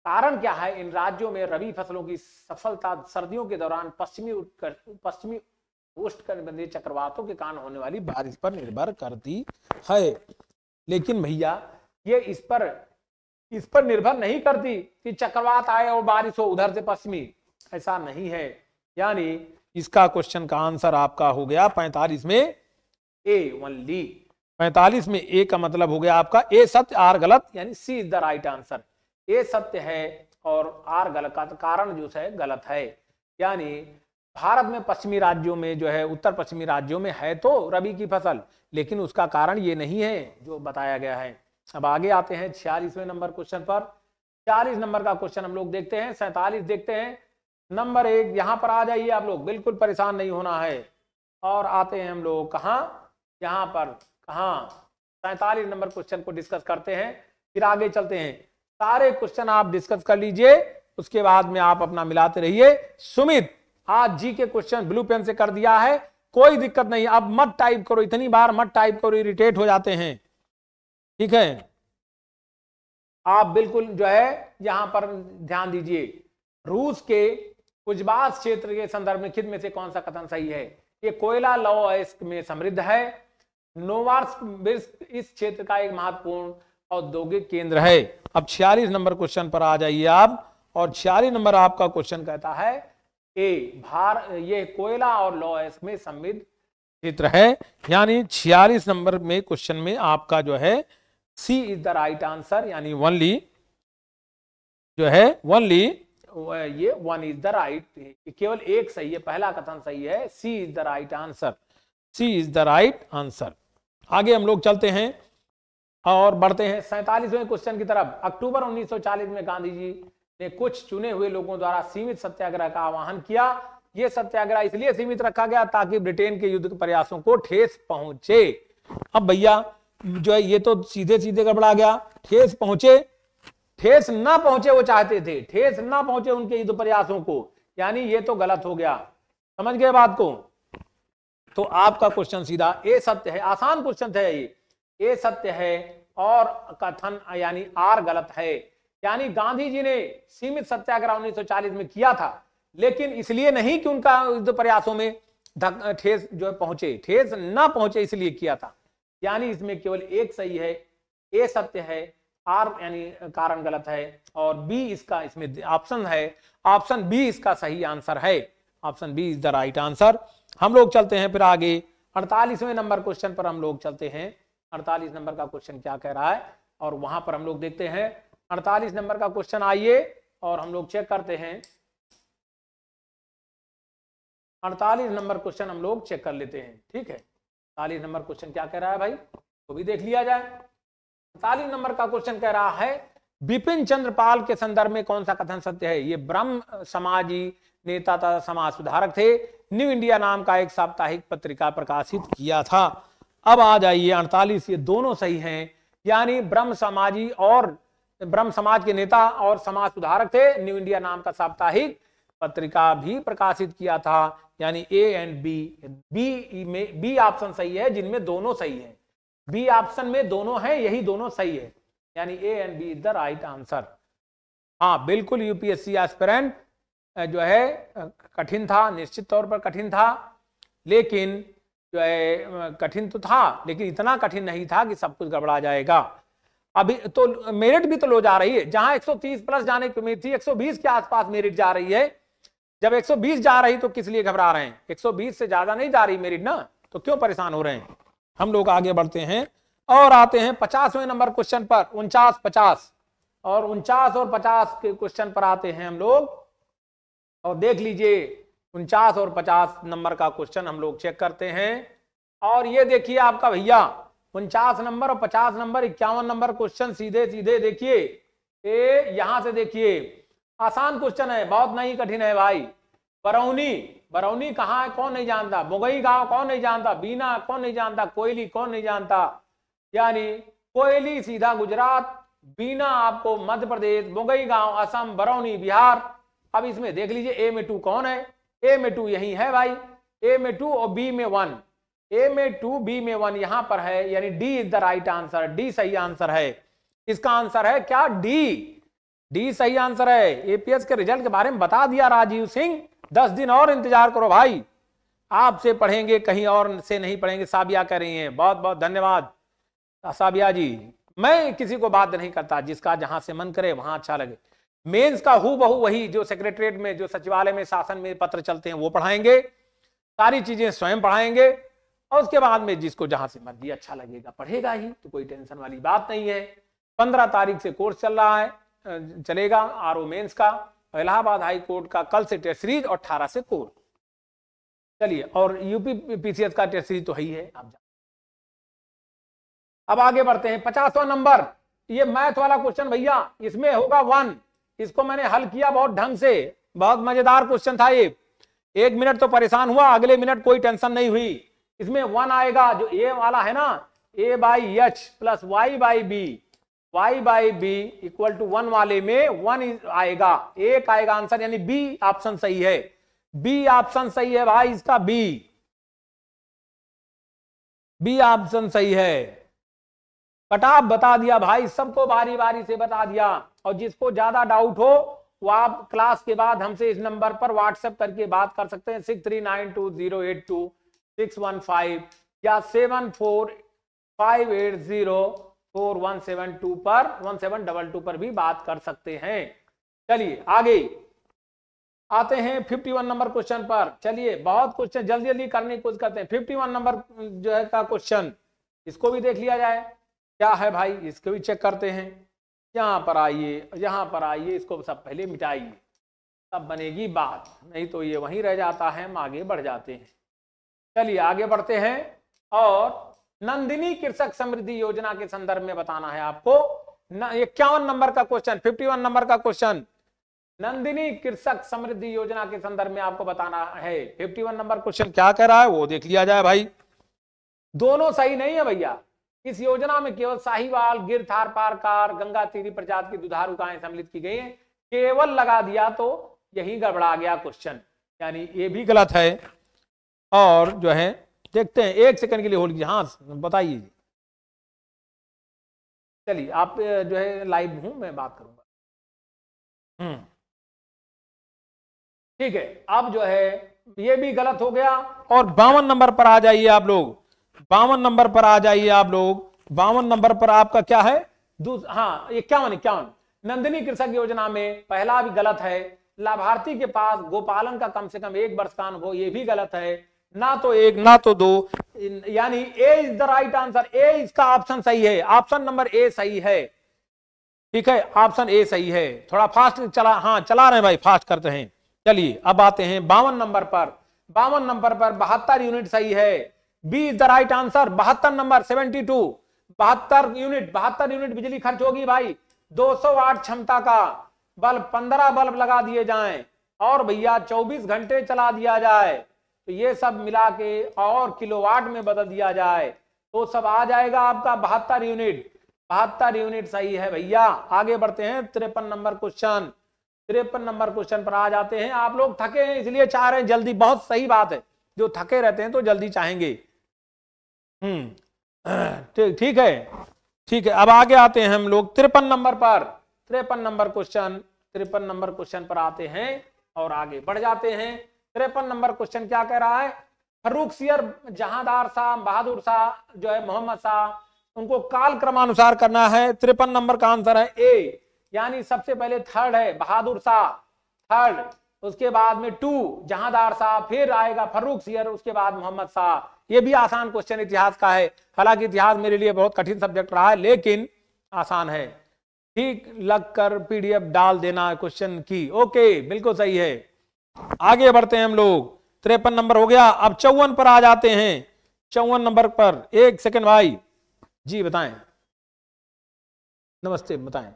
कारण क्या है इन राज्यों में रबी फसलों की सफलता सर्दियों के दौरान पश्चिमी पश्चिमी उष्णकटिबंधीय चक्रवातों के कारण होने वाली बारिश पर निर्भर करती है लेकिन भैया ये इस पर इस पर निर्भर नहीं करती कि चक्रवात आए और बारिश हो उधर से पश्चिमी ऐसा नहीं है यानी इसका क्वेश्चन का आंसर आपका हो गया पैंतालीस में ए ओनली पैंतालीस में ए का मतलब हो गया आपका ए सत्य आर गलत यानी C is the right answer A सत्य है और आर गलत का कारण जो है गलत है यानी भारत में पश्चिमी राज्यों में जो है उत्तर पश्चिमी राज्यों में है तो रबी की फसल लेकिन उसका कारण ये नहीं है जो बताया गया है अब आगे आते हैं छियालीसवें नंबर क्वेश्चन पर चालीस नंबर का क्वेश्चन हम लोग देखते हैं सैतालीस देखते हैं नंबर एक यहां पर आ जाइए आप लोग बिल्कुल परेशान नहीं होना है और आते हैं हम लोग कहाँ यहां पर कहा सैतालीस नंबर क्वेश्चन को डिस्कस करते हैं फिर आगे चलते हैं सारे क्वेश्चन आप डिस्कस कर लीजिए उसके बाद में आप अपना मिलाते रहिए सुमित आज जी के क्वेश्चन ब्लू पेन से कर दिया है कोई दिक्कत नहीं अब मत टाइप करो इतनी बार मत टाइप करो इरिटेट हो जाते हैं ठीक है आप बिल्कुल जो है यहां पर ध्यान दीजिए रूस के कुजबास क्षेत्र के संदर्भ में खिद में से कौन सा कथन सही है ये कोयला लॉस्क में समृद्ध है नोवार्स्क इस क्षेत्र का एक महत्वपूर्ण औद्योगिक केंद्र है अब छियालीस नंबर क्वेश्चन पर आ जाइए आप और छियालीस नंबर आपका क्वेश्चन कहता है ए भार ये कोयला और लो एस्क में समृद्ध क्षेत्र है यानी छियालीस नंबर में क्वेश्चन में आपका जो है C is the right answer यानी वनली जो है वनली ये वन इज द राइट केवल एक सही है पहला कथन सही है C is the right answer C is the right answer आगे हम लोग चलते हैं और बढ़ते हैं सैतालीसवें क्वेश्चन की तरफ अक्टूबर 1940 में गांधी जी ने कुछ चुने हुए लोगों द्वारा सीमित सत्याग्रह का आह्वान किया यह सत्याग्रह इसलिए सीमित रखा गया ताकि ब्रिटेन के युद्ध के प्रयासों को ठेस पहुंचे अब भैया जो है ये तो सीधे सीधे गड़बड़ा गया ठेस पहुंचे ठेस ना पहुंचे वो चाहते थे ठेस ना पहुंचे उनके युद्ध प्रयासों को यानी ये तो गलत हो गया समझ गए बात को तो आपका क्वेश्चन सीधा ए सत्य है आसान क्वेश्चन है ये ए सत्य है और कथन यानी आर गलत है यानी गांधी जी ने सीमित सत्याग्रह 1940 में किया था लेकिन इसलिए नहीं कि उनका युद्ध प्रयासों में ठेस जो है पहुंचे ठेस ना पहुंचे इसलिए किया था यानी इसमें केवल एक सही है ए सत्य है आर यानी कारण गलत है और बी इसका इसमें ऑप्शन है ऑप्शन बी इसका सही आंसर है option B is the right answer हम लोग चलते हैं फिर आगे अड़तालीसवें नंबर क्वेश्चन पर हम लोग चलते हैं अड़तालीस नंबर का क्वेश्चन क्या कह रहा है और वहां पर हम लोग देखते हैं अड़तालीस नंबर का क्वेश्चन आइए और हम लोग चेक करते हैं अड़तालीस नंबर क्वेश्चन हम लोग चेक कर लेते हैं ठीक है तालीस नंबर क्वेश्चन क्या कह रहा है भाई वो तो भी देख लिया जाए तालीस नंबर का क्वेश्चन कह रहा है विपिन चंद्रपाल के संदर्भ में कौन सा कथन सत्य है ये ब्रह्म समाजी नेता तथा समाज सुधारक थे न्यू इंडिया नाम का एक साप्ताहिक पत्रिका प्रकाशित किया था अब आ जाइए अड़तालीस ये दोनों सही हैं यानी ब्रह्म समाजी और ब्रह्म समाज के नेता और समाज सुधारक थे न्यू इंडिया नाम का साप्ताहिक पत्रिका भी प्रकाशित किया था यानी ए एंड बी बी में बी ऑप्शन सही है जिनमें दोनों सही है बी ऑप्शन में दोनों है यही दोनों सही है यानी A and B is the right answer हाँ बिल्कुल यूपीएससी एस्पेरेंट जो है कठिन था निश्चित तौर पर कठिन था लेकिन जो है कठिन तो था लेकिन इतना कठिन नहीं था कि सब कुछ गड़बड़ा जाएगा अभी तो मेरिट भी तो लो जा रही है जहां 130 प्लस जाने की उम्मीद थी 120 के आसपास मेरिट जा रही है जब 120 जा रही तो किस लिए घबरा रहे हैं 120 से ज्यादा नहीं जा रही मेरी ना तो क्यों परेशान हो रहे हैं हम लोग आगे बढ़ते हैं और आते हैं पचासवें नंबर क्वेश्चन पर उनचास पचास और उनचास और पचास के क्वेश्चन पर आते हैं हम लोग और देख लीजिए उनचास और पचास नंबर का क्वेश्चन हम लोग चेक करते हैं और ये देखिए आपका भैया उनचास नंबर और पचास नंबर इक्यावन नंबर क्वेश्चन सीधे सीधे देखिए ये यहां से देखिए आसान क्वेश्चन है बहुत नहीं कठिन है भाई बरौनी बरौनी कहाँ है कौन नहीं जानता मुगई गांव कौन नहीं जानता बीना कौन नहीं जानता कोयली कौन नहीं जानता यानी कोयली सीधा गुजरात बीना आपको मध्य प्रदेश मुगई गांव असम बरौनी बिहार अब इसमें देख लीजिए ए में टू कौन है ए में टू यही है भाई ए में टू और बी में वन ए में टू बी में वन यहां पर है यानी D is the right answer D सही आंसर है इसका आंसर है क्या डी डी सही आंसर है एपीएस के रिजल्ट के बारे में बता दिया राजीव सिंह दस दिन और इंतजार करो भाई आपसे पढ़ेंगे कहीं और से नहीं पढ़ेंगे साबिया कह रही हैं बहुत बहुत धन्यवाद साबिया जी मैं किसी को बात नहीं करता जिसका जहां से मन करे वहां अच्छा लगे मेंस का हु बहु वही जो सेक्रेटरीट में जो सचिवालय में शासन में पत्र चलते हैं वो पढ़ाएंगे सारी चीजें स्वयं पढ़ाएंगे और उसके बाद में जिसको जहां से मर्जी अच्छा लगेगा पढ़ेगा ही तो कोई टेंशन वाली बात नहीं है पंद्रह तारीख से कोर्स चल रहा है चलेगा आर ओ मेन्स का इलाहाबाद हाई कोर्ट का कल से टेस्ट सीरीज और अठारह से कोर्ट चलिए और यूपी पीसीएस का टेस्ट सीरीज तो है ही है आप अब आगे बढ़ते हैं पचासवा नंबर ये मैथ वाला क्वेश्चन भैया इसमें होगा वन इसको मैंने हल किया बहुत ढंग से बहुत मजेदार क्वेश्चन था ये एक मिनट तो परेशान हुआ अगले मिनट कोई टेंशन नहीं हुई इसमें वन आएगा जो ए वाला है ना A by H plus Y by B y by B equal to one वाले में वन आएगा एक आएगा आंसर यानी बी ऑप्शन सही है बी ऑप्शन सही है भाई इसका बी बी ऑप्शन सही है कटाप बता दिया भाई सबको बारी बारी से बता दिया और जिसको ज्यादा डाउट हो वो आप क्लास के बाद हमसे इस नंबर पर व्हाट्सएप करके बात कर सकते हैं six three nine two zero eight two six one five या seven four five eight zero four one seven two पर वन सेवन डबल टू पर भी बात कर सकते हैं चलिए आगे आते हैं फिफ्टी वन नंबर क्वेश्चन पर चलिए बहुत क्वेश्चन जल्दी जल्दी करने की कोशिश करते हैं फिफ्टी वन नंबर जो है का क्वेश्चन इसको भी देख लिया जाए क्या है भाई इसको भी चेक करते हैं यहाँ पर आइए यहाँ पर आइए इसको सब पहले मिटाइए तब बनेगी बात नहीं तो ये वहीं रह जाता है हम आगे बढ़ जाते हैं चलिए आगे बढ़ते हैं और नंदिनी कृषक समृद्धि योजना के संदर्भ में बताना है आपको इक्यावन नंबर का क्वेश्चन फिफ्टी वन नंबर का क्वेश्चन नंदिनी कृषक समृद्धि योजना के संदर्भ में आपको बताना है फिफ्टी वन नंबर क्वेश्चन क्या कह रहा है वो देख लिया जाए भाई दोनों सही नहीं है भैया इस योजना में केवल Sahiwal Gir Tharparkar Gangatiri प्रजात की दुधारू गायें सम्मिलित की गई है केवल लगा दिया तो यही गड़बड़ा गया क्वेश्चन यानी ये भी गलत है और जो है देखते हैं एक सेकंड के लिए होल्ड कीजिए हाँ बताइए जी चलिए आप जो है लाइव हूं मैं बात करूंगा हम्म ठीक है अब जो है ये भी गलत हो गया और बावन नंबर पर आ जाइए आप लोग बावन नंबर पर आ जाइए आप लोग बावन नंबर पर आपका क्या है हाँ इक्यावन इक्यावन नंदिनी कृषक योजना में पहला भी गलत है लाभार्थी के पास गोपालन का कम से कम एक वर्ष का अनुभव यह भी गलत है ना तो एक ना तो दो यानी A is the right answer A इसका ऑप्शन सही है ऑप्शन नंबर ए सही है ठीक है ऑप्शन ए सही है थोड़ा फास्ट चला हाँ चला रहे हैं भाई फास्ट करते हैं चलिए अब आते हैं बावन नंबर पर बावन नंबर पर बहत्तर यूनिट सही है B is the right answer बहत्तर नंबर सेवेंटी टू बहत्तर यूनिट बहत्तर यूनिट बिजली खर्च होगी भाई दो सौ वाट क्षमता का बल्ब पंद्रह बल्ब लगा दिए जाएं और भैया चौबीस घंटे चला दिया जाए तो ये सब मिला के और किलोवाट में बदल दिया जाए तो सब आ जाएगा आपका बहत्तर यूनिट बहत्तर यूनिट सही है भैया आगे बढ़ते हैं तिरपन नंबर क्वेश्चन तिरपन नंबर क्वेश्चन पर आ जाते हैं आप लोग थके हैं इसलिए चाह रहे हैं जल्दी बहुत सही बात है जो थके रहते हैं तो जल्दी चाहेंगे हम्म ठीक ठीक है ठीक है अब आगे आते हैं हम लोग तिरपन नंबर पर तिरपन नंबर क्वेश्चन तिरपन नंबर क्वेश्चन पर आते हैं और आगे बढ़ जाते हैं तिरपन नंबर क्वेश्चन क्या कह रहा है फरूक सियर जहादार शाह बहादुर शाह जो है मोहम्मद शाह उनको काल क्रमानुसार करना है तिरपन नंबर का आंसर है ए यानी सबसे पहले थर्ड है बहादुर शाह थर्ड उसके बाद में टू जहादार शाह फिर आएगा फरूक सियर उसके बाद मोहम्मद शाह ये भी आसान क्वेश्चन इतिहास का है हालांकि इतिहास मेरे लिए बहुत कठिन सब्जेक्ट रहा है लेकिन आसान है ठीक लगकर पीडीएफ डाल देना क्वेश्चन की ओके बिल्कुल सही है आगे बढ़ते हैं हम लोग त्रेपन नंबर हो गया अब चौवन पर आ जाते हैं चौवन नंबर पर एक सेकंड भाई जी बताएं नमस्ते बताएं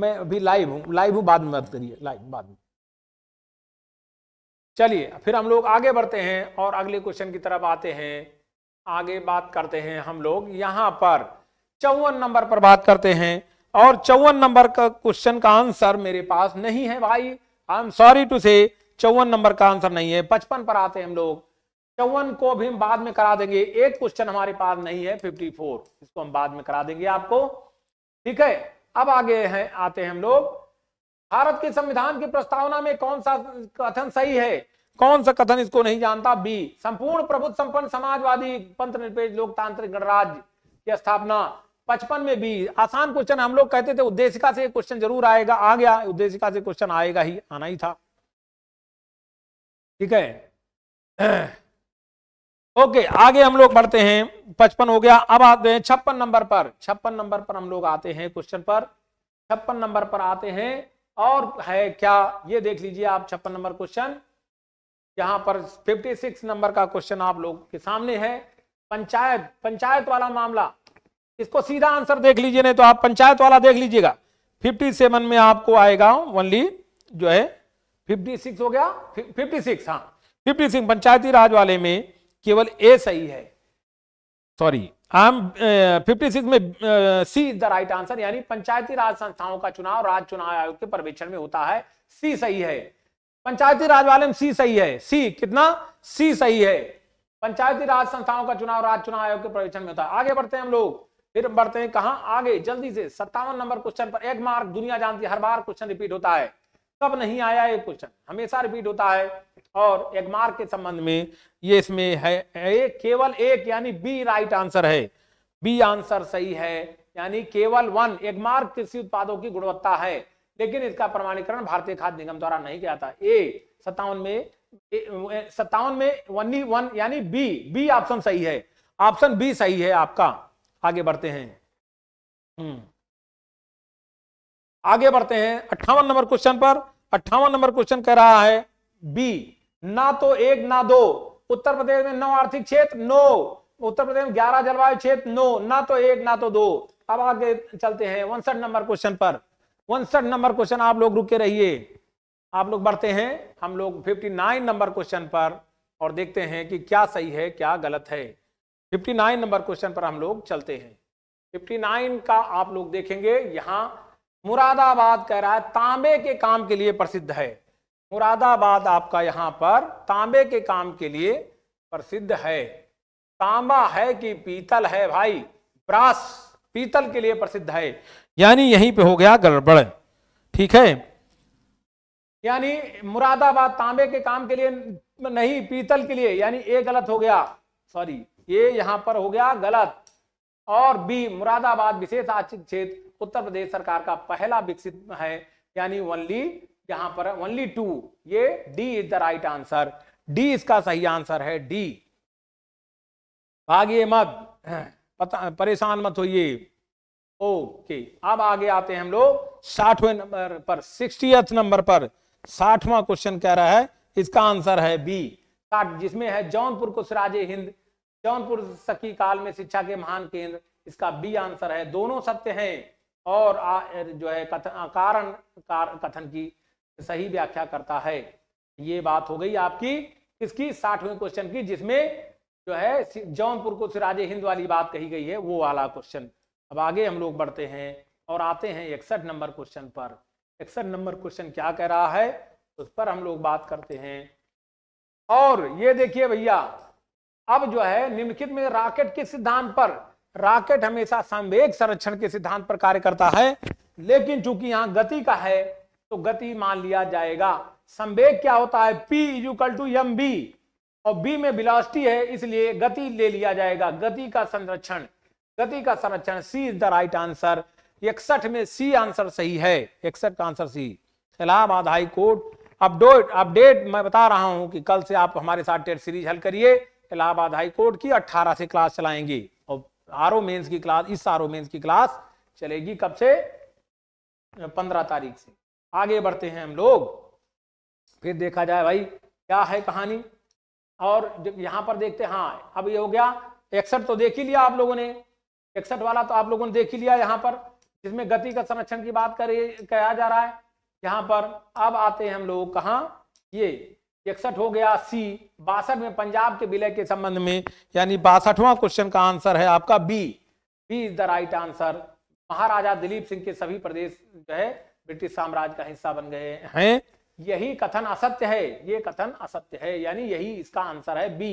मैं अभी लाइव हूं लाइव हूं बाद में बात करिए लाइव बाद में चलिए फिर हम लोग आगे बढ़ते हैं और अगले क्वेश्चन की तरफ आते हैं आगे बात करते हैं हम लोग यहां पर चौवन नंबर पर बात करते हैं और चौवन नंबर का क्वेश्चन का आंसर मेरे पास नहीं है भाई आई एम सॉरी टू से चौवन नंबर का आंसर नहीं है पचपन पर आते हैं हम लोग चौवन को भी हम बाद में करा देंगे एक क्वेश्चन हमारे पास नहीं है फिफ्टी फोर इसको हम बाद में करा देंगे आपको ठीक है अब आगे हैं आते हैं हम लोग भारत के संविधान की प्रस्तावना में कौन सा कथन सही है कौन सा कथन इसको नहीं जानता बी संपूर्ण प्रभुत्व संपन्न समाजवादी पंथ निरपेक्ष लोकतांत्रिक गणराज्य की स्थापना पचपन में भी आसान क्वेश्चन हम लोग कहते थे उद्देशिका से क्वेश्चन जरूर आएगा आ गया उद्देशिका से क्वेश्चन आएगा ही आना ही था ठीक है [clears throat] ओके आगे हम लोग बढ़ते हैं पचपन हो गया अब आते हैं छप्पन नंबर पर छप्पन नंबर पर हम लोग आते हैं क्वेश्चन पर छप्पन नंबर पर आते हैं और है क्या ये देख लीजिए आप छप्पन नंबर क्वेश्चन यहां पर सिक्स नंबर का क्वेश्चन आप लोग के सामने है पंचायत पंचायत वाला मामला इसको सीधा आंसर देख लीजिए नहीं तो आप पंचायत वाला देख लीजिएगा फिफ्टी सेवन में आपको आएगा ओनली जो है फिफ्टी सिक्स हो गया फिफ्टी सिक्स हाँ फिफ्टी सिक्स पंचायती राज वाले में केवल ए सही है सॉरी आम फिफ्टी सिक्स में C is the right answer यानी पंचायती राज संस्थाओं का चुनाव राज्य चुनाव आयोग के पर्यवेक्षण में होता है सी सही है पंचायती राज वाले में सी सही है सी कितना सी सही है पंचायती राज संस्थाओं का चुनाव राज्य चुनाव आयोग के पर्यवेक्षण में होता है आगे बढ़ते हैं हम लोग फिर बढ़ते हैं कहा आगे जल्दी से सत्तावन नंबर क्वेश्चन पर एक मार्क दुनिया जानती है हर बार क्वेश्चन रिपीट होता है कब नहीं आया ये क्वेश्चन हमेशा रिपीट होता है और एक मार्क के संबंध में ये इसमें है एक केवल एक यानी बी राइट आंसर है बी आंसर सही है यानी केवल वन एक मार्क कृषि उत्पादों की गुणवत्ता है लेकिन इसका प्रमाणीकरण भारतीय खाद्य निगम द्वारा नहीं किया था ए सत्तावन में सत्तावन में वन वन यानी बी बी ऑप्शन सही है ऑप्शन बी सही है आपका आगे बढ़ते हैं हम्म। आगे बढ़ते हैं अट्ठावन नंबर क्वेश्चन पर अट्ठावन नंबर क्वेश्चन कह रहा है बी ना तो एक ना दो उत्तर प्रदेश में नौ आर्थिक क्षेत्र नो उत्तर प्रदेश में ग्यारह जलवायु क्षेत्र नो ना तो एक ना तो दो अब आगे चलते हैं उनसठ नंबर क्वेश्चन पर उनसठ नंबर क्वेश्चन आप लोग रुके रहिए आप लोग बढ़ते हैं हम लोग फिफ्टी नंबर क्वेश्चन पर और देखते हैं कि क्या सही है क्या गलत है 59 नंबर क्वेश्चन पर हम लोग चलते हैं 59 का आप लोग देखेंगे यहाँ मुरादाबाद कह रहा है तांबे के काम के लिए प्रसिद्ध है मुरादाबाद आपका यहाँ पर तांबे के काम के लिए प्रसिद्ध है तांबा है कि पीतल है भाई ब्रास पीतल के लिए प्रसिद्ध है यानी यहीं पे हो गया गड़बड़ ठीक है यानी मुरादाबाद तांबे के काम के लिए नहीं पीतल के लिए यानी ए गलत हो गया सॉरी ये यहां पर हो गया गलत और बी मुरादाबाद विशेष आर्थिक क्षेत्र उत्तर प्रदेश सरकार का पहला विकसित है यानी ओनली यहां पर ओनली टू ये D is the right answer D इसका सही आंसर है डी भागिए मत पता परेशान मत होइए ओके अब आगे आते हैं हम लोग साठवें नंबर पर सिक्सटी नंबर पर साठवा क्वेश्चन कह रहा है इसका आंसर है बी साठ जिसमें है जौनपुर को सराजे हिंद जौनपुर सखी काल में शिक्षा के महान केंद्र इसका बी आंसर है दोनों सत्य हैं और आ, जो है कथन कारण कार, कथन की सही व्याख्या करता है ये बात हो गई आपकी इसकी साठवें क्वेश्चन की जिसमें जो है जौनपुर को सिराज हिंद वाली बात कही गई है वो वाला क्वेश्चन अब आगे हम लोग बढ़ते हैं और आते हैं इकसठ नंबर क्वेश्चन पर इकसठ नंबर क्वेश्चन क्या कह रहा है उस पर हम लोग बात करते हैं और ये देखिए भैया अब जो है निम्नलिखित में राकेट के सिद्धांत पर राकेट हमेशा संवेग संरक्षण के सिद्धांत पर कार्य करता है लेकिन चूंकि यहां गति का है तो गति मान लिया जाएगा संवेग क्या होता है p equal to M B और b में बिलास्टी है इसलिए गति ले लिया जाएगा गति का संरक्षण गति का संरक्षण C is the right answer इकसठ में सी आंसर सही है इकसठ का answer C Allahabad high court update update मैं बता रहा हूं कि कल से आप हमारे साथ टेट सीरीज हल करिए इलाहाबाद हाई कोर्ट की 18 से क्लास चलाएंगे और आर मेंस की क्लास इस आर मेंस की क्लास चलेगी कब से 15 तारीख से आगे बढ़ते हैं हम लोग फिर देखा जाए भाई क्या है कहानी और यहाँ पर देखते हैं हाँ अब ये हो गया एकसठ तो देख ही लिया आप लोगों ने इकसठ वाला तो आप लोगों ने देख ही लिया यहाँ पर जिसमें गति का संरक्षण की बात करे कहा जा रहा है यहाँ पर अब आते हैं हम लोग कहाँ ये इकसठ हो गया सी बासठ में पंजाब के विलय के संबंध में यानी बासठवा क्वेश्चन का आंसर है आपका B B is the right answer Maharaja Dilip Singh के सभी प्रदेश जो है ब्रिटिश साम्राज्य का हिस्सा बन गए हैं यही कथन असत्य है ये कथन असत्य है यानी यही इसका आंसर है बी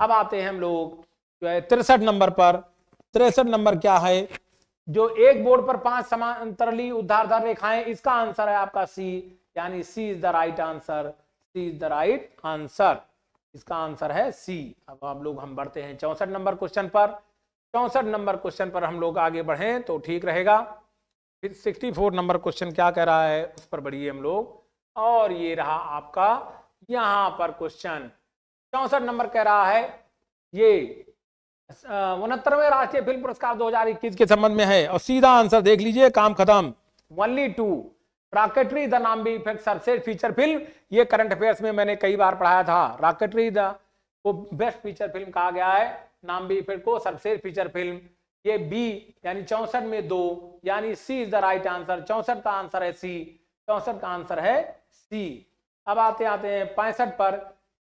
अब आते हैं हम लोग जो है तिरसठ नंबर पर तिरसठ नंबर क्या है जो एक बोर्ड पर पांच समांतरली उद्धार रेखाएं इसका आंसर है आपका सी यानी C is the right answer C is the right answer इसका आंसर है सी अब आप लोग हम बढ़ते हैं चौंसठ नंबर क्वेश्चन पर चौंसठ नंबर क्वेश्चन पर हम लोग आगे बढ़े तो ठीक रहेगा फिर सिक्सटी फोर नंबर क्वेश्चन क्या कह रहा है उस पर बढ़िए हम लोग और ये रहा आपका यहाँ पर क्वेश्चन चौंसठ नंबर कह रहा है ये उनहत्तरवें राष्ट्रीय फिल्म पुरस्कार 2021 के संबंध में है और सीधा आंसर देख लीजिए काम खत्म वनली टू राकेटरी द नाम भी इफेक्ट सर्वश्रेष्ठ फीचर फिल्म ये करंट अफेयर्स में मैंने कई बार पढ़ाया था राकेटरी द को बेस्ट फीचर फिल्म कहा गया है नाम भी इफेक्ट को सर्वश्रेष्ठ फीचर फिल्म ये बी यानी चौसठ में दो यानी C is the right answer चौसठ का आंसर है सी चौसठ का आंसर है सी अब आते आते हैं पैंसठ पर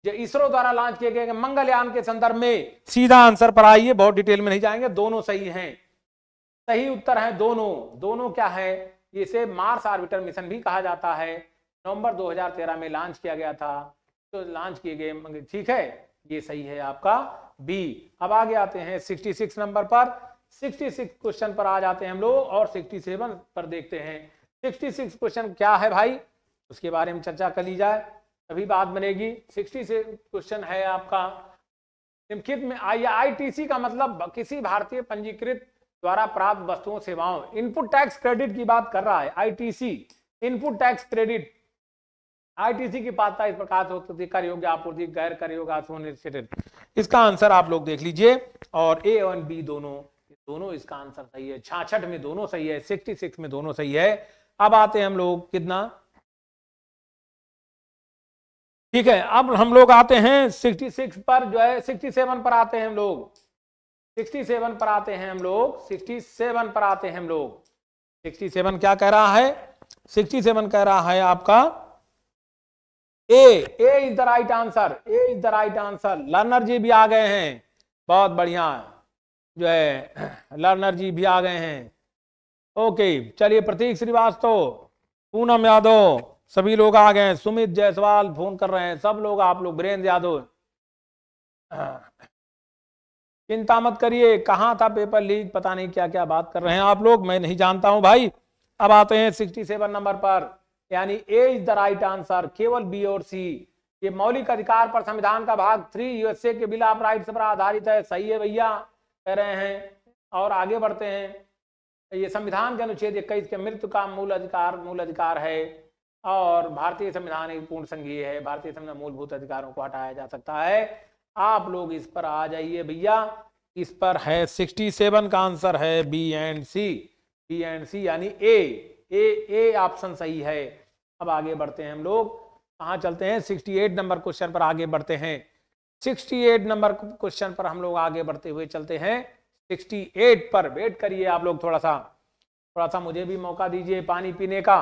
जो इसरो द्वारा लॉन्च किए गए मंगलयान के संदर्भ में सीधा आंसर पर आइए बहुत डिटेल में नहीं जाएंगे दोनों सही हैं सही उत्तर है दोनों दोनों क्या है इसे मार्स आर्बिटर मिशन भी कहा जाता है नवंबर 2013 में लॉन्च किया गया था तो लॉन्च किए गए ठीक है ये सही है आपका बी अब आगे आते हैं 66 नंबर पर 66 क्वेश्चन पर आ जाते हैं हम लोग और 67 पर देखते हैं 66 क्वेश्चन क्या है भाई उसके बारे में चर्चा कर ली जाए तभी बात बनेगी 66 क्वेश्चन है आपका निम्नलिखित में आई आई का मतलब किसी भारतीय पंजीकृत द्वारा प्राप्त वस्तुओं सेवाओं इनपुट टैक्स क्रेडिट की बात कर रहा है ITC input tax credit ITC की पात्रता इस प्रकार से होती है कर योग्य आपूर्ति गैर कर योग्य इसका आंसर आप लोग देख लीजिए और ए और बी दोनों दोनों इसका आंसर सही है छाछठ में दोनों सही है सिक्सटी सिक्स में दोनों सही है अब आते हैं हम लोग कितना ठीक है अब हम लोग आते हैं सिक्सटी सिक्स पर जो है सिक्सटी सेवन पर आते हैं हम लोग 67 पर आते हैं हम लोग 67 पर आते हैं हम लोग 67 क्या कह रहा है 67 कह रहा है आपका A A is the right answer A is the right answer learner ji भी आ गए हैं बहुत बढ़िया जो है लर्नर जी भी आ गए हैं ओके चलिए प्रतीक श्रीवास्तव पूनम यादव सभी लोग आ गए हैं सुमित जायसवाल फोन कर रहे हैं सब लोग आप लोग ब्रेन यादव चिंता मत करिए कहाँ था पेपर लीक पता नहीं क्या क्या बात कर रहे हैं आप लोग मैं नहीं जानता हूं भाई अब आते हैं सेवन नंबर पर यानी A is the right answer केवल बी और सी ये मौलिक अधिकार पर संविधान का भाग थ्री यूएसए के बिल ऑफ राइट पर आधारित है सही है भैया कह रहे हैं और आगे बढ़ते हैं ये संविधान के अनुच्छेद इक्कीस के मृत्यु का मूल अधिकार मूल अधिकार है और भारतीय संविधान एक पूर्ण संघीय है भारतीय संविधान मूलभूत अधिकारों को हटाया जा सकता है आप लोग इस पर आ जाइए भैया इस पर है 67 का आंसर है B and C B and C यानी ए ए ए ऑप्शन सही है अब आगे बढ़ते हैं हम लोग कहाँ चलते हैं 68 नंबर क्वेश्चन पर आगे बढ़ते हैं 68 नंबर क्वेश्चन पर हम लोग आगे बढ़ते हुए चलते हैं 68 पर वेट करिए आप लोग थोड़ा सा थोड़ा सा मुझे भी मौका दीजिए पानी पीने का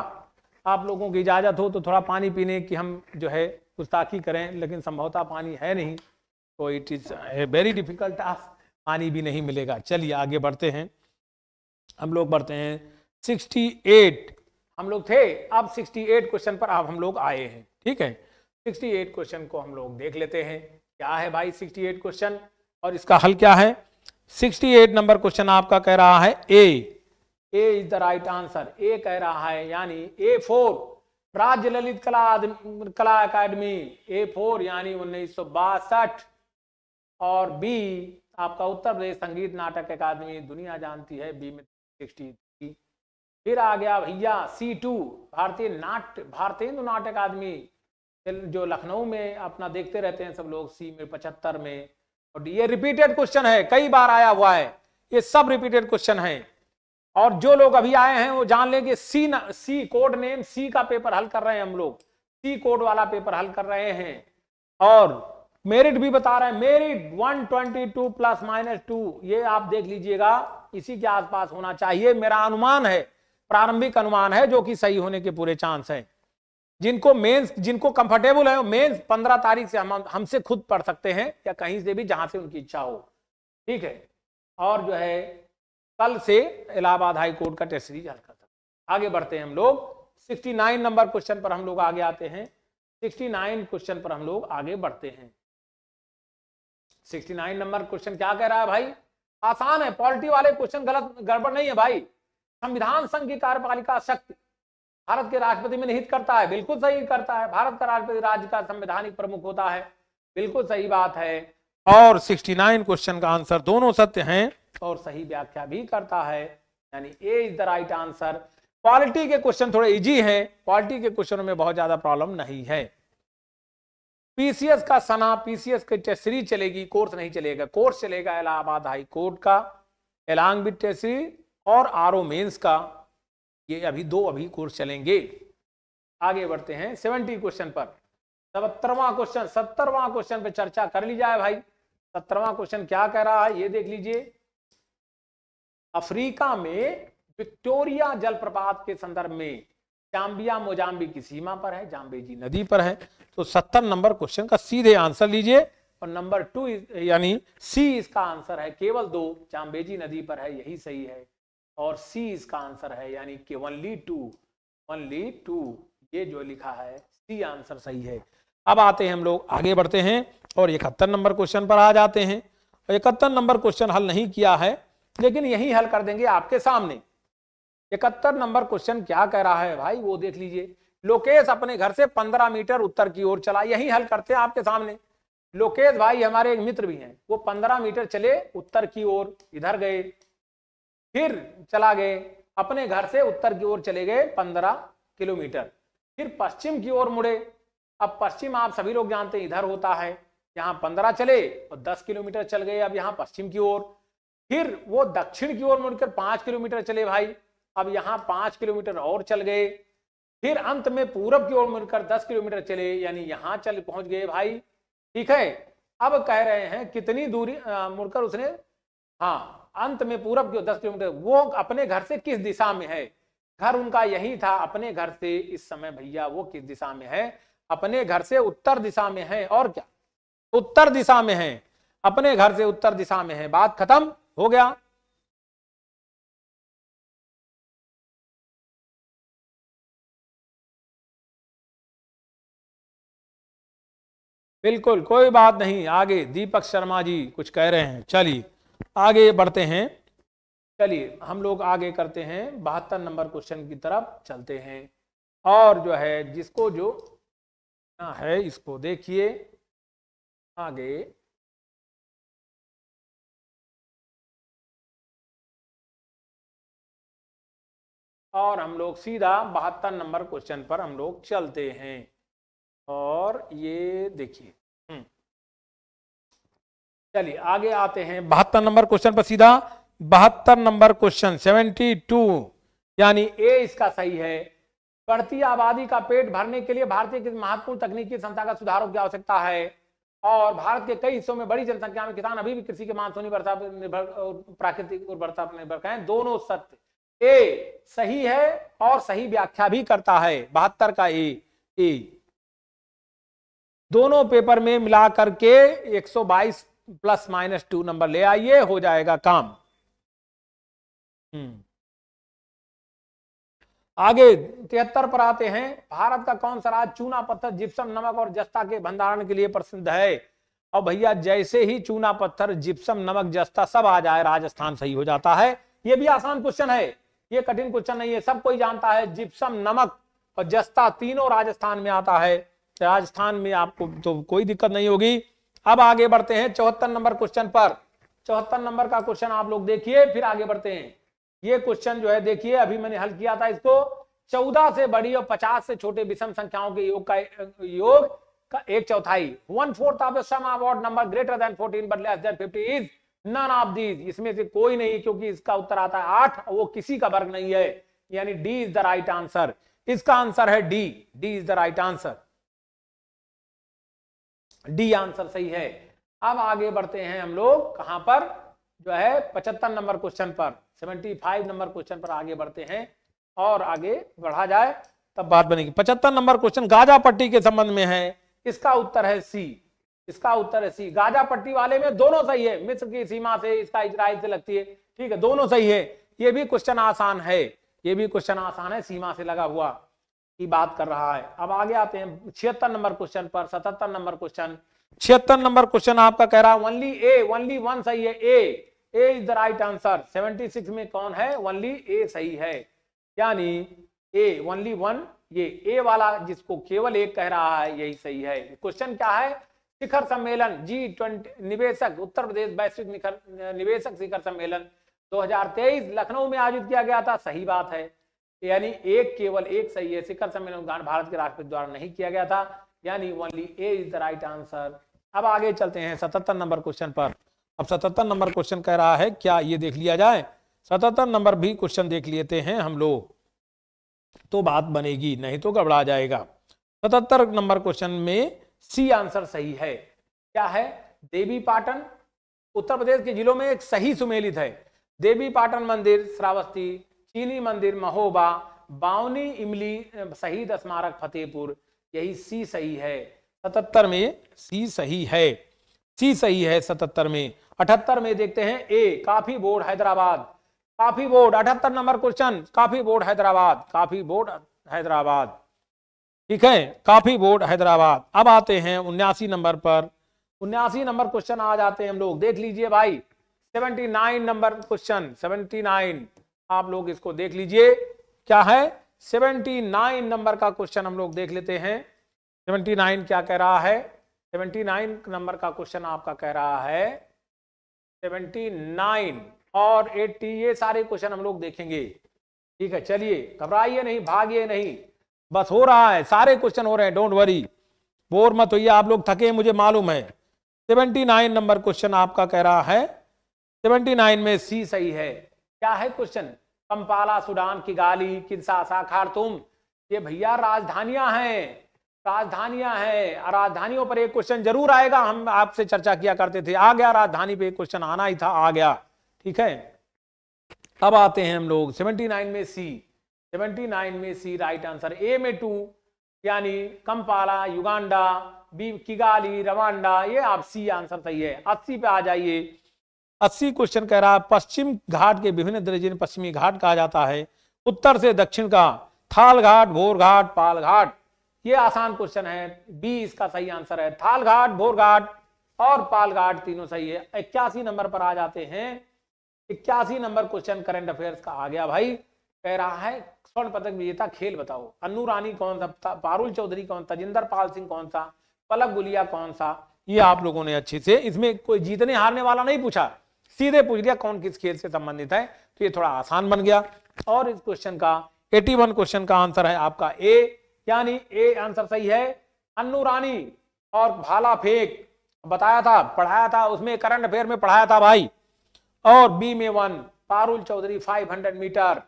आप लोगों की इजाज़त हो तो थोड़ा पानी पीने की हम जो है गुस्ताखी करें लेकिन संभवतः पानी है नहीं तो it is a very difficult task पानी भी नहीं मिलेगा चलिए आगे बढ़ते हैं हम लोग बढ़ते हैं 68 हम लोग थे अब 68 क्वेश्चन पर अब हम लोग आए हैं ठीक है 68 क्वेश्चन को हम लोग देख लेते हैं क्या है भाई 68 क्वेश्चन और इसका हल क्या है 68 नंबर क्वेश्चन आपका कह रहा है A A is the right answer A कह रहा है यानी ए फोर राज्य ललित कला कला अकादमी ए फोर यानी उन्नीस सौ बासठ और बी आपका उत्तर प्रदेश संगीत नाटक अकादमी दुनिया जानती है बी में सिक्सटी थ्री फिर आ गया भैया सी टू भारतीय नाट्य भारतेंदु नाटक अकादमी जो लखनऊ में अपना देखते रहते हैं सब लोग सी में पचहत्तर में और ये रिपीटेड क्वेश्चन है कई बार आया हुआ है ये सब रिपीटेड क्वेश्चन है और जो लोग अभी आए हैं वो जान लें कि सी न, सी कोड नेम सी का पेपर हल कर रहे हैं हम लोग सी कोड वाला पेपर हल कर रहे हैं और मेरिट भी बता रहा है मेरिट 122 प्लस माइनस टू ये आप देख लीजिएगा इसी के आसपास होना चाहिए मेरा अनुमान है प्रारंभिक अनुमान है जो कि सही होने के पूरे चांस हैं जिनको मेंस जिनको कंफर्टेबल है मेंस 15 तारीख से हम हमसे खुद पढ़ सकते हैं या कहीं से भी जहां से उनकी इच्छा हो ठीक है और जो है कल से इलाहाबाद हाई कोर्ट का टेस्ट सीरीज हल कर सकते आगे बढ़ते हैं हम लोग सिक्सटी नंबर क्वेश्चन पर हम लोग आगे आते हैं सिक्सटी क्वेश्चन पर हम लोग आगे बढ़ते हैं 69 नंबर क्वेश्चन क्या कह रहा है भाई आसान है पॉलिटी वाले क्वेश्चन गलत गड़बड़ नहीं है भाई संविधान संघ की कार्यपालिका शक्ति भारत के राष्ट्रपति में निहित करता है बिल्कुल सही करता है भारत का राष्ट्रपति राज्य का संवैधानिक प्रमुख होता है बिल्कुल सही बात है और 69 क्वेश्चन का आंसर दोनों सत्य हैं और सही व्याख्या भी करता है यानी A is the right answer polity के क्वेश्चन थोड़े इजी हैं पॉलिटी के क्वेश्चनों में बहुत ज्यादा प्रॉब्लम नहीं है पीसीएस का सना पीसीएस की टेस्टरी चलेगी कोर्स नहीं चलेगा कोर्स चलेगा इलाहाबाद हाई कोर्ट का एलांग भी टेस्टरी और आर मेन्स का ये अभी दो अभी कोर्स चलेंगे आगे बढ़ते हैं सेवेंटी क्वेश्चन पर सत्तरवा क्वेश्चन सत्तरवा क्वेश्चन पे चर्चा कर ली जाए भाई सत्तरवा क्वेश्चन क्या कह रहा है ये देख लीजिए अफ्रीका में विक्टोरिया जलप्रपात के संदर्भ में जाम्बिया मोजाम्बी की सीमा पर है जाम्बेजी नदी पर है तो सत्तर नंबर क्वेश्चन का सीधे आंसर लीजिए और नंबर टू यानी सी इसका आंसर है केवल दो चांबेजी नदी पर है यही सही है और सी इसका आंसर है यानी कि वनली टू वनली टू ये जो लिखा है सी आंसर सही है अब आते हैं हम लोग आगे बढ़ते हैं और इकहत्तर नंबर क्वेश्चन पर आ जाते हैं इकहत्तर नंबर क्वेश्चन हल नहीं किया है लेकिन यही हल कर देंगे आपके सामने इकहत्तर नंबर क्वेश्चन क्या कह रहा है भाई वो देख लीजिए लोकेश अपने घर से पंद्रह मीटर उत्तर की ओर चला यही हल करते हैं आपके सामने लोकेश भाई हमारे एक मित्र भी हैं वो पंद्रह मीटर चले उत्तर की ओर इधर गए फिर चला गए अपने घर से उत्तर की ओर चले गए पंद्रह किलोमीटर फिर पश्चिम की ओर मुड़े अब पश्चिम आप सभी लोग जानते हैं इधर होता है यहाँ पंद्रह चले और दस किलोमीटर चल गए अब यहाँ पश्चिम की ओर फिर वो दक्षिण की ओर मुड़कर पांच किलोमीटर चले भाई अब यहाँ पांच किलोमीटर और चल गए फिर अंत में पूरब की ओर मुड़कर 10 किलोमीटर चले यानी यहां चल पहुंच गए भाई ठीक है अब कह रहे हैं कितनी दूरी मुड़कर उसने हाँ अंत में पूरब की ओर दस किलोमीटर वो अपने घर से किस दिशा में है घर उनका यही था अपने घर से इस समय भैया वो किस दिशा में है अपने घर से उत्तर दिशा में है और क्या उत्तर दिशा में है अपने घर से उत्तर दिशा में है बात खत्म हो गया बिल्कुल कोई बात नहीं आगे दीपक शर्मा जी कुछ कह रहे हैं चलिए आगे बढ़ते हैं चलिए हम लोग आगे करते हैं बहत्तर नंबर क्वेश्चन की तरफ चलते हैं और जो है जिसको जो है इसको देखिए आगे और हम लोग सीधा बहत्तर नंबर क्वेश्चन पर हम लोग चलते हैं और ये देखिए हम्म। चलिए आगे आते हैं बहत्तर नंबर क्वेश्चन पर सीधा बहत्तर नंबर क्वेश्चन सेवेंटी टू यानी ए इसका सही है बढ़ती आबादी का पेट भरने के लिए भारतीय किस महत्वपूर्ण तकनीकी संस्था का सुधारों की आवश्यकता है और भारत के कई हिस्सों में बड़ी जनसंख्या में किसान अभी भी कृषि के मानसूनी वर्षा पर निर्भर प्राकृतिक उर्वरता पर निर्भर हैं दोनों सत्य ए सही है और सही व्याख्या भी करता है बहत्तर का ए ए दोनों पेपर में मिला करके 122 प्लस माइनस टू नंबर ले आइए हो जाएगा काम हम्म। आगे तिहत्तर पर आते हैं भारत का कौन सा राज चूना पत्थर जिप्सम नमक और जस्ता के भंडारण के लिए प्रसिद्ध है और भैया जैसे ही चूना पत्थर जिप्सम नमक जस्ता सब आ जाए राजस्थान सही हो जाता है ये भी आसान क्वेश्चन है ये कठिन क्वेश्चन नहीं है सब कोई जानता है जिप्सम नमक और जस्ता तीनों राजस्थान में आता है राजस्थान में आपको तो कोई दिक्कत नहीं होगी अब आगे बढ़ते हैं चौहत्तर नंबर क्वेश्चन पर चौहत्तर नंबर का क्वेश्चन आप लोग देखिए फिर आगे बढ़ते हैं ये क्वेश्चन जो है देखिए अभी मैंने हल किया था इसको चौदह से बड़ी और पचास से छोटे विषम संख्याओं के योग का योग का एक चौथाई one fourth of the sum about number greater than fourteen but less than fifty is none of these इसमें से कोई नहीं क्योंकि इसका उत्तर आता है आठ वो किसी का वर्ग नहीं है यानी D is the right answer इसका आंसर है D D is the right answer D answer सही है अब आगे बढ़ते हैं हम लोग कहां पर जो है पचहत्तर नंबर क्वेश्चन पर सेवेंटी फाइव नंबर क्वेश्चन पर आगे बढ़ते हैं और आगे बढ़ा जाए तब बात बनेगी पचहत्तर नंबर क्वेश्चन गाजा पट्टी के संबंध में है इसका उत्तर है सी इसका उत्तर है सी गाजा पट्टी वाले में दोनों सही है मिस्र की सीमा से इसका इजराइल से लगती है ठीक है दोनों सही है ये भी क्वेश्चन आसान है ये भी क्वेश्चन आसान है सीमा से लगा हुआ की बात कर रहा है अब आगे आते हैं छिहत्तर नंबर क्वेश्चन पर सतहत्तर नंबर क्वेश्चन छिहत्तर नंबर क्वेश्चन आपका कह रहा है ओनली ए ओनली वन सही है A A is the right answer six में कौन है ओनली ए सही है यानी ए ओनली वन ये ए वाला जिसको केवल एक कह रहा है यही सही है क्वेश्चन क्या है शिखर सम्मेलन जी ट्वेंटी निवेशक उत्तर प्रदेश वैश्विक निवेशक शिखर सम्मेलन 2023 लखनऊ में आयोजित किया गया था सही बात है यानी एक केवल एक सही है शिखर सम्मेलन उद्घाटन भारत के राष्ट्रपति द्वारा नहीं किया गया था यानी only A is the right answer अब आगे चलते हैं सतहत्तर नंबर क्वेश्चन पर अब सतहत्तर नंबर क्वेश्चन कह रहा है क्या ये देख लिया जाए सतहत्तर नंबर भी क्वेश्चन देख लेते हैं हम लोग तो बात बनेगी नहीं तो गबड़ा जाएगा सतहत्तर नंबर क्वेश्चन में सी आंसर सही है क्या है देवी पाटन उत्तर प्रदेश के जिलों में एक सही सुमेलित है देवी पाटन मंदिर श्रावस्ती चीनी मंदिर महोबा बावनी इमली शहीद स्मारक फतेहपुर यही सी सही है सतहत्तर में सी सही है सी सही है सतहत्तर में अठहत्तर में देखते हैं ए काफी बोर्ड हैदराबाद काफी बोर्ड अठहत्तर number question coffee board Hyderabad coffee board Hyderabad ठीक है काफी बोर्ड हैदराबाद अब आते हैं उन्यासी नंबर पर उन्यासी नंबर क्वेश्चन आ जाते हैं हम लोग देख लीजिए भाई seventy nine number question seventy nine आप लोग इसको देख लीजिए क्या है 79 नंबर का क्वेश्चन हम लोग देख लेते हैं 79 क्या कह रहा है 79 नंबर का क्वेश्चन आपका कह रहा है 79 और 80 ये सारे क्वेश्चन हम लोग देखेंगे ठीक है चलिए घबराइए नहीं भागिए नहीं बस हो रहा है सारे क्वेश्चन हो रहे हैं डोंट वरी बोर मत होइए आप लोग थके मुझे मालूम है 79 नंबर क्वेश्चन आपका कह रहा है 79 में सी सही है क्या है क्वेश्चन कंपाला सुडान की किगाली किसासा खारतुम ये भैया राजधानियां हैं राजधानियां हैं राजधानियों पर एक क्वेश्चन जरूर आएगा हम आपसे चर्चा किया करते थे आ गया राजधानी पे एक क्वेश्चन आना ही था आ गया ठीक है अब आते हैं हम लोग 79 में सी 79 में सी राइट आंसर ए में टू यानी Kampala Uganda B Kigali Rwanda ये आप सी आंसर सही है अस्सी पे आ जाइए अस्सी क्वेश्चन कह रहा है पश्चिम घाट के विभिन्न दर्जे जिन्हें पश्चिमी घाट कहा जाता है उत्तर से दक्षिण का थाल घाट भोर घाट पाल घाट ये आसान क्वेश्चन है बी इसका सही आंसर है थाल घाट भोर घाट और पाल घाट तीनों सही है इक्यासी नंबर पर आ जाते हैं इक्यासी नंबर क्वेश्चन करंट अफेयर्स का आ गया भाई कह रहा है स्वर्ण पदक विजेता खेल बताओ अन्नू रानी कौन सा पारुल चौधरी कौन सा जिंदर पाल सिंह कौन सा पलक गुलिया कौन सा ये आप लोगों ने अच्छे से इसमें कोई जीतने हारने वाला नहीं पूछा सीधे पूछ लिया कौन किस खेल से संबंधित है तो ये थोड़ा आसान बन गया और इस क्वेश्चन का 81 क्वेश्चन का आंसर है आपका ए यानी ए आंसर सही है अन्नू रानी और भाला फेंक बताया था पढ़ाया था उसमें करंट अफेयर में पढ़ाया था भाई और बी में वन पारुल चौधरी 500 मीटर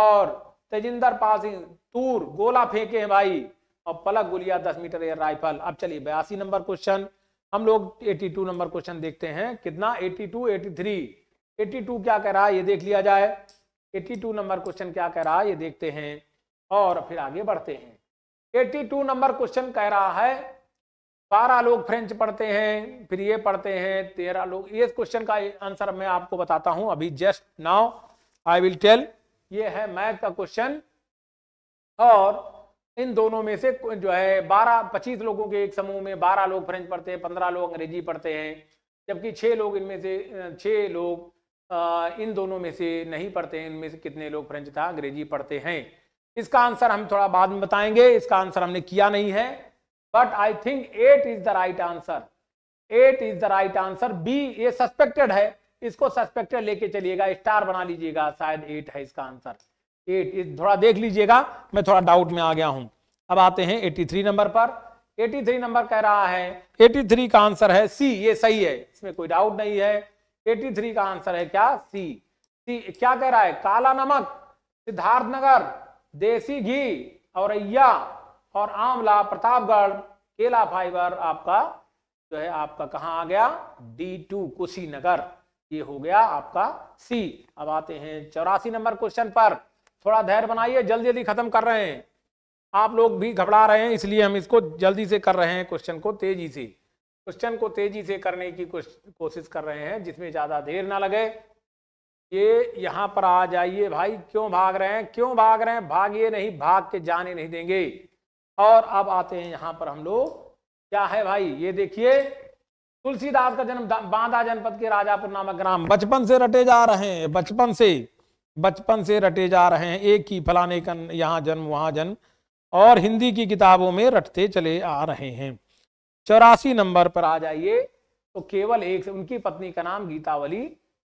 और तेजिंदर पाल सिंह तूर गोला फेंके हैं भाई और Palak Gulia 10 metre air rifle अब चलिए बयासी नंबर क्वेश्चन हम लोग 82 नंबर क्वेश्चन देखते हैं कितना 82 83 82 क्या कह रहा है ये देख लिया जाए 82 नंबर क्वेश्चन क्या कह रहा है ये देखते हैं और फिर आगे बढ़ते हैं 82 नंबर क्वेश्चन कह रहा है बारह लोग फ्रेंच पढ़ते हैं फिर ये पढ़ते हैं तेरह लोग ये क्वेश्चन का आंसर मैं आपको बताता हूं अभी just now I will tell ये है मैथ का क्वेश्चन और इन दोनों में से जो है बारह पच्चीस लोगों के एक समूह में बारह लोग फ्रेंच पढ़ते हैं पंद्रह लोग अंग्रेजी पढ़ते हैं जबकि छः लोग इनमें से छः लोग इन दोनों में से नहीं पढ़ते हैं इनमें से कितने लोग फ्रेंच था अंग्रेजी पढ़ते हैं इसका आंसर हम थोड़ा बाद में बताएंगे इसका आंसर हमने किया नहीं है but I think eight is the right answer eight is the right answer B ये सस्पेक्टेड है इसको सस्पेक्टेड लेके चलिएगा स्टार बना लीजिएगा शायद एट है इसका आंसर एट थोड़ा देख लीजिएगा मैं थोड़ा डाउट में आ गया हूं अब आते हैं थ्री नंबर पर एटी थ्री नंबर कह रहा है एटी थ्री का आंसर है सी ये सही है इसमें कोई डाउट नहीं है एटी थ्री का आंसर है क्या सी सी क्या कह रहा है काला नमक सिद्धार्थ नगर देसी घी औरैया और आंवला प्रतापगढ़ केला फाइबर आपका जो है आपका कहा आ गया डी टू कुशीनगर ये हो गया आपका सी अब आते हैं चौरासी नंबर क्वेश्चन पर थोड़ा धैर्य बनाइए जल्दी जल्दी खत्म कर रहे हैं आप लोग भी घबरा रहे हैं इसलिए हम इसको जल्दी से कर रहे हैं क्वेश्चन को तेजी से क्वेश्चन को तेजी से करने की कोशिश कर रहे हैं जिसमें ज़्यादा देर ना लगे ये यहाँ पर आ जाइए भाई क्यों भाग रहे हैं क्यों भाग रहे हैं भागिए नहीं भाग के जाने नहीं देंगे और अब आते हैं यहाँ पर हम लोग क्या है भाई ये देखिए तुलसीदास का जन्म बांदा जनपद के राजापुर नामक ग्राम बचपन से रटे जा रहे हैं बचपन से बचपन से रटे जा रहे हैं एक ही फलाने कन यहाँ जन्म वहाँ जन्म और हिंदी की किताबों में रटते चले आ रहे हैं चौरासी नंबर पर आ जाइए तो केवल एक से उनकी पत्नी का नाम गीतावली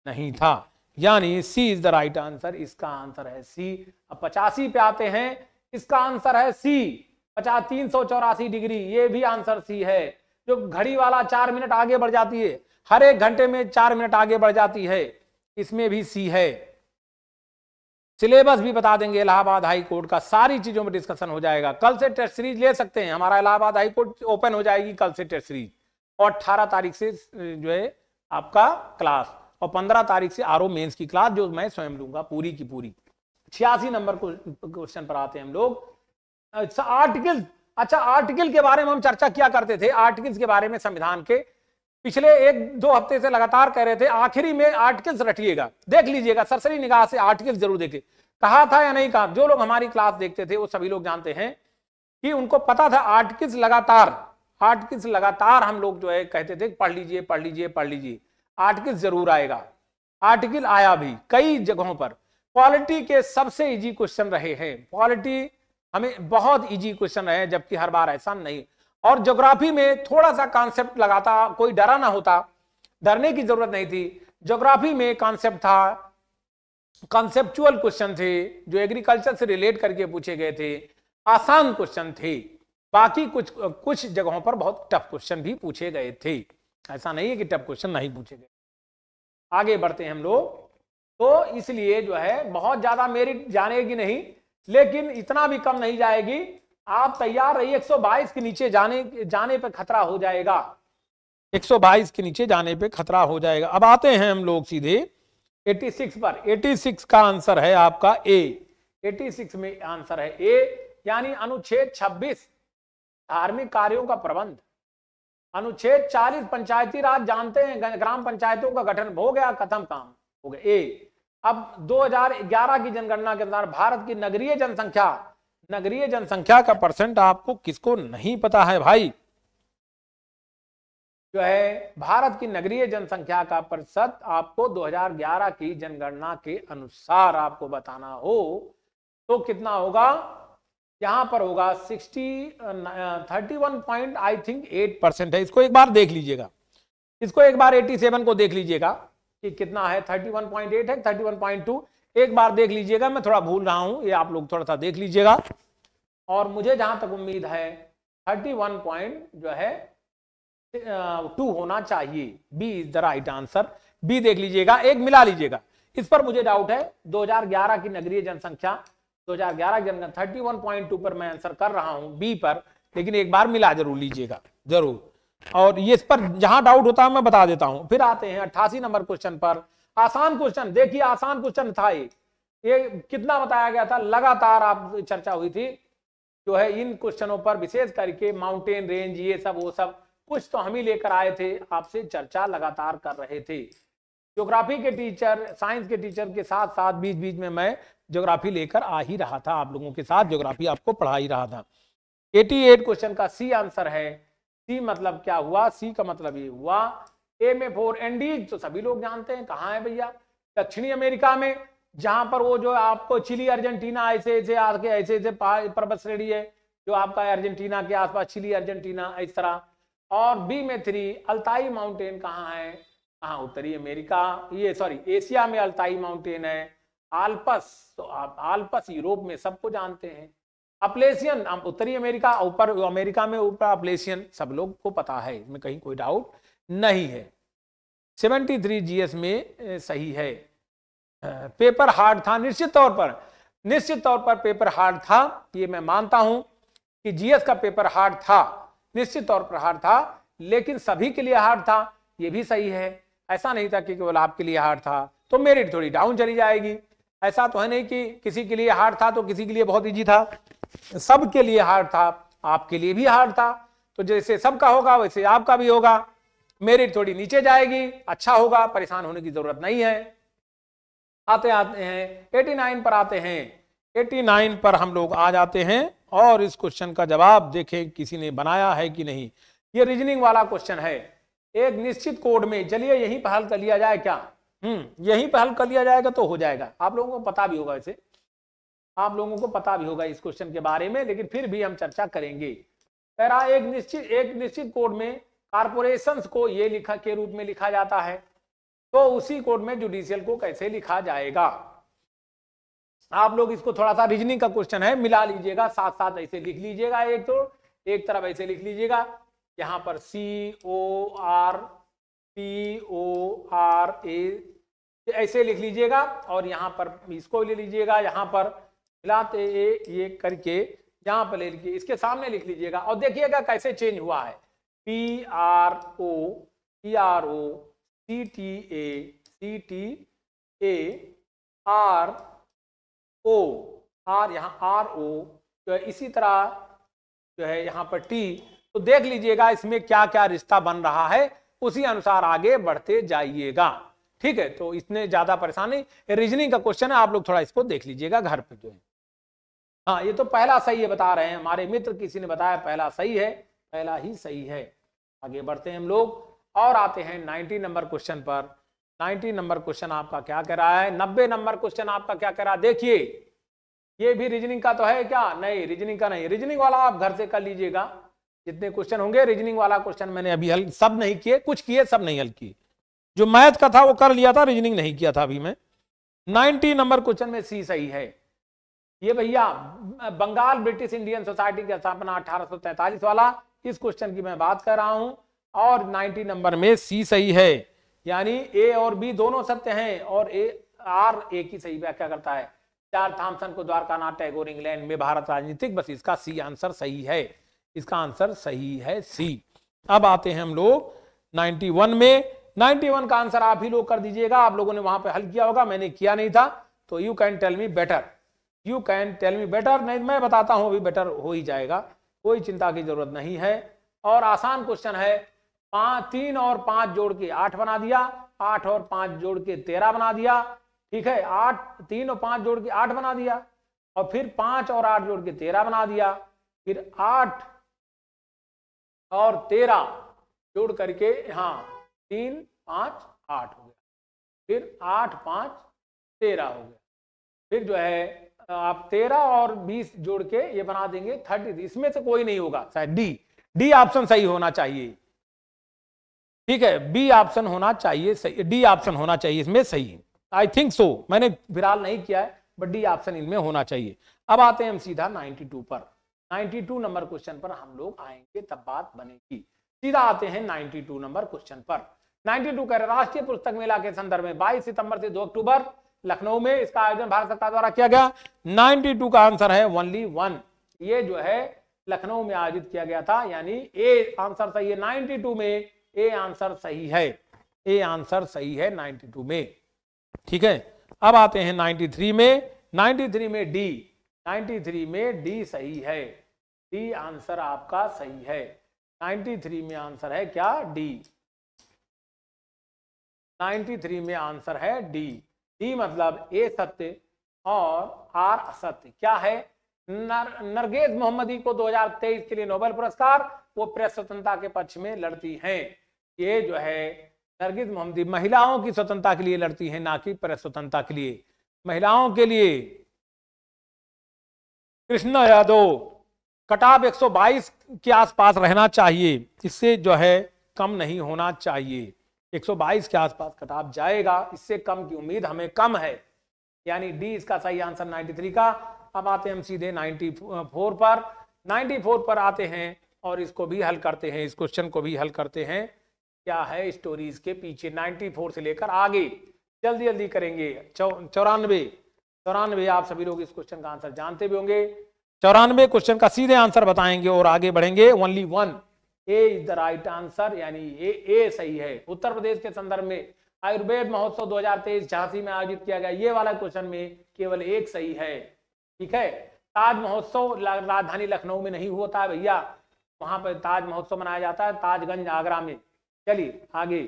नहीं था यानी C is the right answer इसका आंसर है सी अब पचासी पे आते हैं इसका आंसर है सी पचास तीन सौ चौरासी डिग्री ये भी आंसर सी है जो घड़ी वाला चार मिनट आगे बढ़ जाती है हर एक घंटे में चार मिनट आगे बढ़ जाती है इसमें भी सी है सिलेबस भी बता देंगे इलाहाबाद हाई कोर्ट का सारी चीजों में डिस्कशन हो जाएगा कल से टेस्ट सीरीज ले सकते हैं हमारा इलाहाबाद हाई कोर्ट ओपन हो जाएगी कल से टेस्ट सीरीज और अट्ठारह तारीख से जो है आपका क्लास और पंद्रह तारीख से आर मेंस की क्लास जो मैं स्वयं लूंगा पूरी की पूरी छियासी नंबर क्वेश्चन पर आते हैं हम लोग अच्छा आर्टिकल अच्छा आर्टिकल के बारे में हम चर्चा किया करते थे आर्टिकल्स के बारे में संविधान के पिछले एक दो हफ्ते से लगातार कह रहे थे आखिरी में आर्टिकल्स रटिएगा देख लीजिएगा सरसरी निगाह से आर्टिकल जरूर देखे कहा था या नहीं कहा जो लोग हमारी क्लास देखते थे वो सभी लोग जानते हैं कि उनको पता था आर्टिकल्स लगातार आर्टिकल्स लगातार हम लोग जो है कहते थे पढ़ लीजिए पढ़ लीजिए पढ़ लीजिए आर्टिकल जरूर आएगा आर्टिकल आया भी कई जगहों पर पॉलिटी के सबसे इजी क्वेश्चन रहे हैं पॉलिटी हमें बहुत इजी क्वेश्चन रहे हैं जबकि हर बार ऐसा नहीं और ज्योग्राफी में थोड़ा सा कॉन्सेप्ट लगाता कोई डरा ना होता डरने की जरूरत नहीं थी ज्योग्राफी में कॉन्सेप्ट था कॉन्सेप्चुअल क्वेश्चन थे जो एग्रीकल्चर से रिलेट करके पूछे गए थे आसान क्वेश्चन थे बाकी कुछ कुछ जगहों पर बहुत टफ क्वेश्चन भी पूछे गए थे ऐसा नहीं है कि टफ क्वेश्चन नहीं पूछे गए आगे बढ़ते हैं हम लोग तो इसलिए जो है बहुत ज्यादा मेरिट जानेगी नहीं लेकिन इतना भी कम नहीं जाएगी आप तैयार रहिए 122 के नीचे जाने जाने पर खतरा हो जाएगा 122 के नीचे जाने पर खतरा हो जाएगा अब आते हैं हम लोग सीधे 86 पर 86 का आंसर है आपका ए 86 में आंसर है ए यानी अनुच्छेद 26 धार्मिक कार्यों का प्रबंध अनुच्छेद 40 पंचायती राज जानते हैं ग्राम पंचायतों का गठन हो गया खत्म काम हो गया ए अब 2011 की जनगणना के अनुसार भारत की नगरीय जनसंख्या नगरीय जनसंख्या का परसेंट आपको किसको नहीं पता है भाई जो है भारत की नगरीय जनसंख्या का प्रतिशत आपको 2011 की जनगणना के अनुसार आपको बताना हो तो कितना होगा यहां पर होगा 60 31 पॉइंट आई थिंक 8 परसेंट है इसको एक बार देख लीजिएगा इसको एक बार 87 को देख लीजिएगा कि कितना है 31.8 है 31.2 एक बार देख लीजिएगा मैं थोड़ा भूल रहा हूँ ये आप लोग थोड़ा सा देख लीजिएगा और मुझे जहां तक उम्मीद है थर्टी वन पॉइंट जो है टू होना चाहिए B is the right answer B देख लीजिएगा एक मिला लीजिएगा इस पर मुझे डाउट है 2011 की नगरीय जनसंख्या 2011 की जनगणना 31.2 पर मैं आंसर कर रहा हूं बी पर लेकिन एक बार मिला जरूर लीजिएगा जरूर और ये इस पर जहां डाउट होता है मैं बता देता हूं फिर आते हैं अट्ठासी नंबर क्वेश्चन पर आसान क्वेश्चन देखिए आसान क्वेश्चन था ये ये कितना बताया गया था लगातार आप चर्चा हुई थी जो है इन क्वेश्चनों पर विशेष करके माउंटेन रेंज ये सब वो सब कुछ तो हम ही लेकर आए थे आपसे चर्चा लगातार कर रहे थे ज्योग्राफी के टीचर साइंस के टीचर के साथ साथ बीच बीच में मैं ज्योग्राफी लेकर आ ही रहा था आप लोगों के साथ ज्योग्राफी आपको पढ़ा ही रहा था 88 क्वेश्चन का सी आंसर है सी मतलब क्या हुआ सी का मतलब ये हुआ ए में फोर एंडीज तो सभी लोग जानते हैं कहाँ है भैया दक्षिणी अमेरिका में जहां पर वो जो आपको चिली अर्जेंटीना ऐसे ऐसे आके ऐसे ऐसे पर्वत श्रेणी है जो आपका अर्जेंटीना के आसपास चिली अर्जेंटीना इस तरह और बी में थ्री अल्ताई माउंटेन कहाँ है कहाँ उत्तरी अमेरिका ये सॉरी एशिया में अल्ताई माउंटेन है आल्पस तो आप आल्पस यूरोप में सबको जानते हैं अप्लेशियन आप उत्तरी अमेरिका ऊपर अमेरिका में ऊपर अप्लेशियन सब लोग को पता है इसमें कहीं कोई डाउट नहीं है 73 जीएस में सही है पेपर हार्ड था निश्चित तौर पर निश्चित तौर पर पेपर हार्ड था ये मैं मानता हूं कि जीएस का पेपर हार्ड था निश्चित तौर पर हार्ड था लेकिन सभी के लिए हार्ड था ये भी सही है ऐसा नहीं था कि केवल आपके लिए हार्ड था तो मेरिट थोड़ी डाउन चली जाएगी ऐसा तो है नहीं कि किसी के लिए हार्ड था तो किसी के लिए बहुत ईजी था सबके लिए हार्ड था आपके लिए भी हार्ड था तो जैसे सबका होगा वैसे आपका भी होगा मेरिट थोड़ी नीचे जाएगी अच्छा होगा परेशान होने की जरूरत नहीं है आते आते हैं 89 पर आते हैं 89 पर हम लोग आ जाते हैं और इस क्वेश्चन का जवाब देखें किसी ने बनाया है कि नहीं ये रीजनिंग वाला क्वेश्चन है एक निश्चित कोड में चलिए यही पहल कर लिया जाए क्या हम्म यही पहल कर लिया जाएगा तो हो जाएगा आप लोगों को पता भी होगा इसे आप लोगों को पता भी होगा इस क्वेश्चन के बारे में लेकिन फिर भी हम चर्चा करेंगे एक निश्चित एक निश्चित कोड में कारपोरेशंस को ये लिखा के रूप में लिखा जाता है तो उसी कोड में जुडिशियल को कैसे लिखा जाएगा आप लोग इसको थोड़ा सा रीजनिंग का क्वेश्चन है मिला लीजिएगा साथ साथ ऐसे लिख लीजिएगा एक तो एक तरफ ऐसे लिख लीजिएगा यहाँ पर C O R P O R A ऐसे लिख लीजिएगा और यहाँ पर इसको ले लीजिएगा यहाँ पर मिलाते ये करके यहाँ पर ले लीजिए इसके सामने लिख लीजिएगा और देखिएगा कैसे चेंज हुआ है P R O P R O C T A C T A R O R यहाँ आर ओ जो है इसी तरह जो है यहाँ पर टी तो देख लीजिएगा इसमें क्या क्या रिश्ता बन रहा है उसी अनुसार आगे बढ़ते जाइएगा ठीक है तो इसने ज्यादा परेशानी रीजनिंग का क्वेश्चन है आप लोग थोड़ा इसको देख लीजिएगा घर पे जो है हाँ ये तो पहला सही है बता रहे हैं हमारे मित्र किसी ने बताया पहला सही है पहला ही सही है आगे बढ़ते हैं हम लोग और आते हैं नाइनटी नंबर क्वेश्चन पर नाइनटी नंबर क्वेश्चन आपका क्या कह रहा है नब्बे नंबर क्वेश्चन आपका क्या कह रहा है देखिए ये भी रीजनिंग का तो है क्या नहीं रीजनिंग का नहीं रीजनिंग वाला आप घर से कर लीजिएगा जितने क्वेश्चन होंगे रीजनिंग वाला क्वेश्चन मैंने अभी हल सब नहीं किए कुछ किए सब नहीं हल किए जो मैथ का था वो कर लिया था रीजनिंग नहीं किया था अभी मैं 90 नंबर क्वेश्चन में सी सही है ये भैया बंगाल ब्रिटिश इंडियन सोसाइटी की स्थापना तैतालीस वाला इस क्वेश्चन की मैं बात कर रहा हूं और 90 नंबर में सी सही है यानी ए और बी दोनों सत्य हैं और ए आर ए की सही व्याख्या करता है चार थॉमसन को नाथ टैगोर इंग्लैंड में भारत राजनीतिक बस इसका सी आंसर सही है इसका आंसर सही है सी अब आते हैं हम लोग 91 में 91 का आंसर आप ही लोग कर दीजिएगा आप लोगों ने वहां पर हल किया होगा मैंने किया नहीं था तो you can tell me better you can tell me better नहीं मैं बताता हूं अभी बेटर हो ही जाएगा कोई चिंता की जरूरत नहीं है और आसान क्वेश्चन है पाँच तीन और पांच जोड़ के आठ बना दिया आठ और पांच जोड़ के तेरह बना दिया ठीक है आठ तीन और पांच जोड़ के आठ बना दिया और फिर पांच और आठ जोड़ के तेरह बना दिया फिर आठ और तेरह जोड़ करके हाँ तीन पाँच आठ हो गया फिर आठ पाँच तेरह हो गया फिर जो है तो आप तेरह और बीस जोड़ के ये बना देंगे थर्टी तो इसमें से कोई नहीं होगा शायद डी डी ऑप्शन सही होना चाहिए ठीक है बी ऑप्शन होना चाहिए सही डी ऑप्शन होना चाहिए इसमें सही आई थिंक सो मैंने फिलहाल नहीं किया है बट डी ऑप्शन इनमें होना चाहिए अब आते हैं हम सीधा 92 पर 92 नंबर क्वेश्चन पर हम लोग आएंगे तब बात बनेगी सीधा आते हैं 92 नंबर क्वेश्चन पर 92 कह रहे राष्ट्रीय पुस्तक मेला के संदर्भ में 22 सितंबर से 2 अक्टूबर लखनऊ में इसका आयोजन भारत सरकार द्वारा किया गया 92 का आंसर है ओनली वन ये जो है लखनऊ में आयोजित किया गया था यानी ए आंसर सही है 92 में ए आंसर सही है ए आंसर सही है 92 में ठीक है अब आते हैं थ्री में थ्री में डी 93 में डी सही है डी आंसर आपका सही है 93 में आंसर है क्या डी 93 में आंसर है डी डी मतलब ए सत्य और आर असत्य क्या है नर, नरगेज मोहम्मदी को 2023 के लिए नोबेल पुरस्कार वो प्रेस स्वतंत्रता के पक्ष में लड़ती हैं ये जो है नरगेज मोहम्मदी महिलाओं की स्वतंत्रता के लिए लड़ती हैं ना कि प्रेस स्वतंत्रता के लिए महिलाओं के लिए कृष्ण यादव कटाप 122 के आसपास रहना चाहिए इससे जो है कम नहीं होना चाहिए 122 के आसपास कटाप जाएगा इससे कम की उम्मीद हमें कम है यानी डी इसका सही आंसर 93 का अब आते हैं हम सीधे 94 पर 94 पर आते हैं और इसको भी हल करते हैं इस क्वेश्चन को भी हल करते हैं क्या है स्टोरीज के पीछे 94 से लेकर आगे जल्दी जल्दी करेंगे चौरानवे चौरानवे आप सभी लोग इस क्वेश्चन का आंसर जानते भी होंगे चौरानवे क्वेश्चन का सीधे आंसर बताएंगे और आगे बढ़ेंगे only one A is the right answer यानी ए ए सही है उत्तर प्रदेश के संदर्भ में आयुर्वेद महोत्सव 2023 झांसी में आयोजित किया गया ये वाला क्वेश्चन में केवल एक सही है ठीक है ताज महोत्सव राजधानी लखनऊ में नहीं होता है भैया वहां पर ताज महोत्सव मनाया जाता है ताजगंज आगरा में चलिए आगे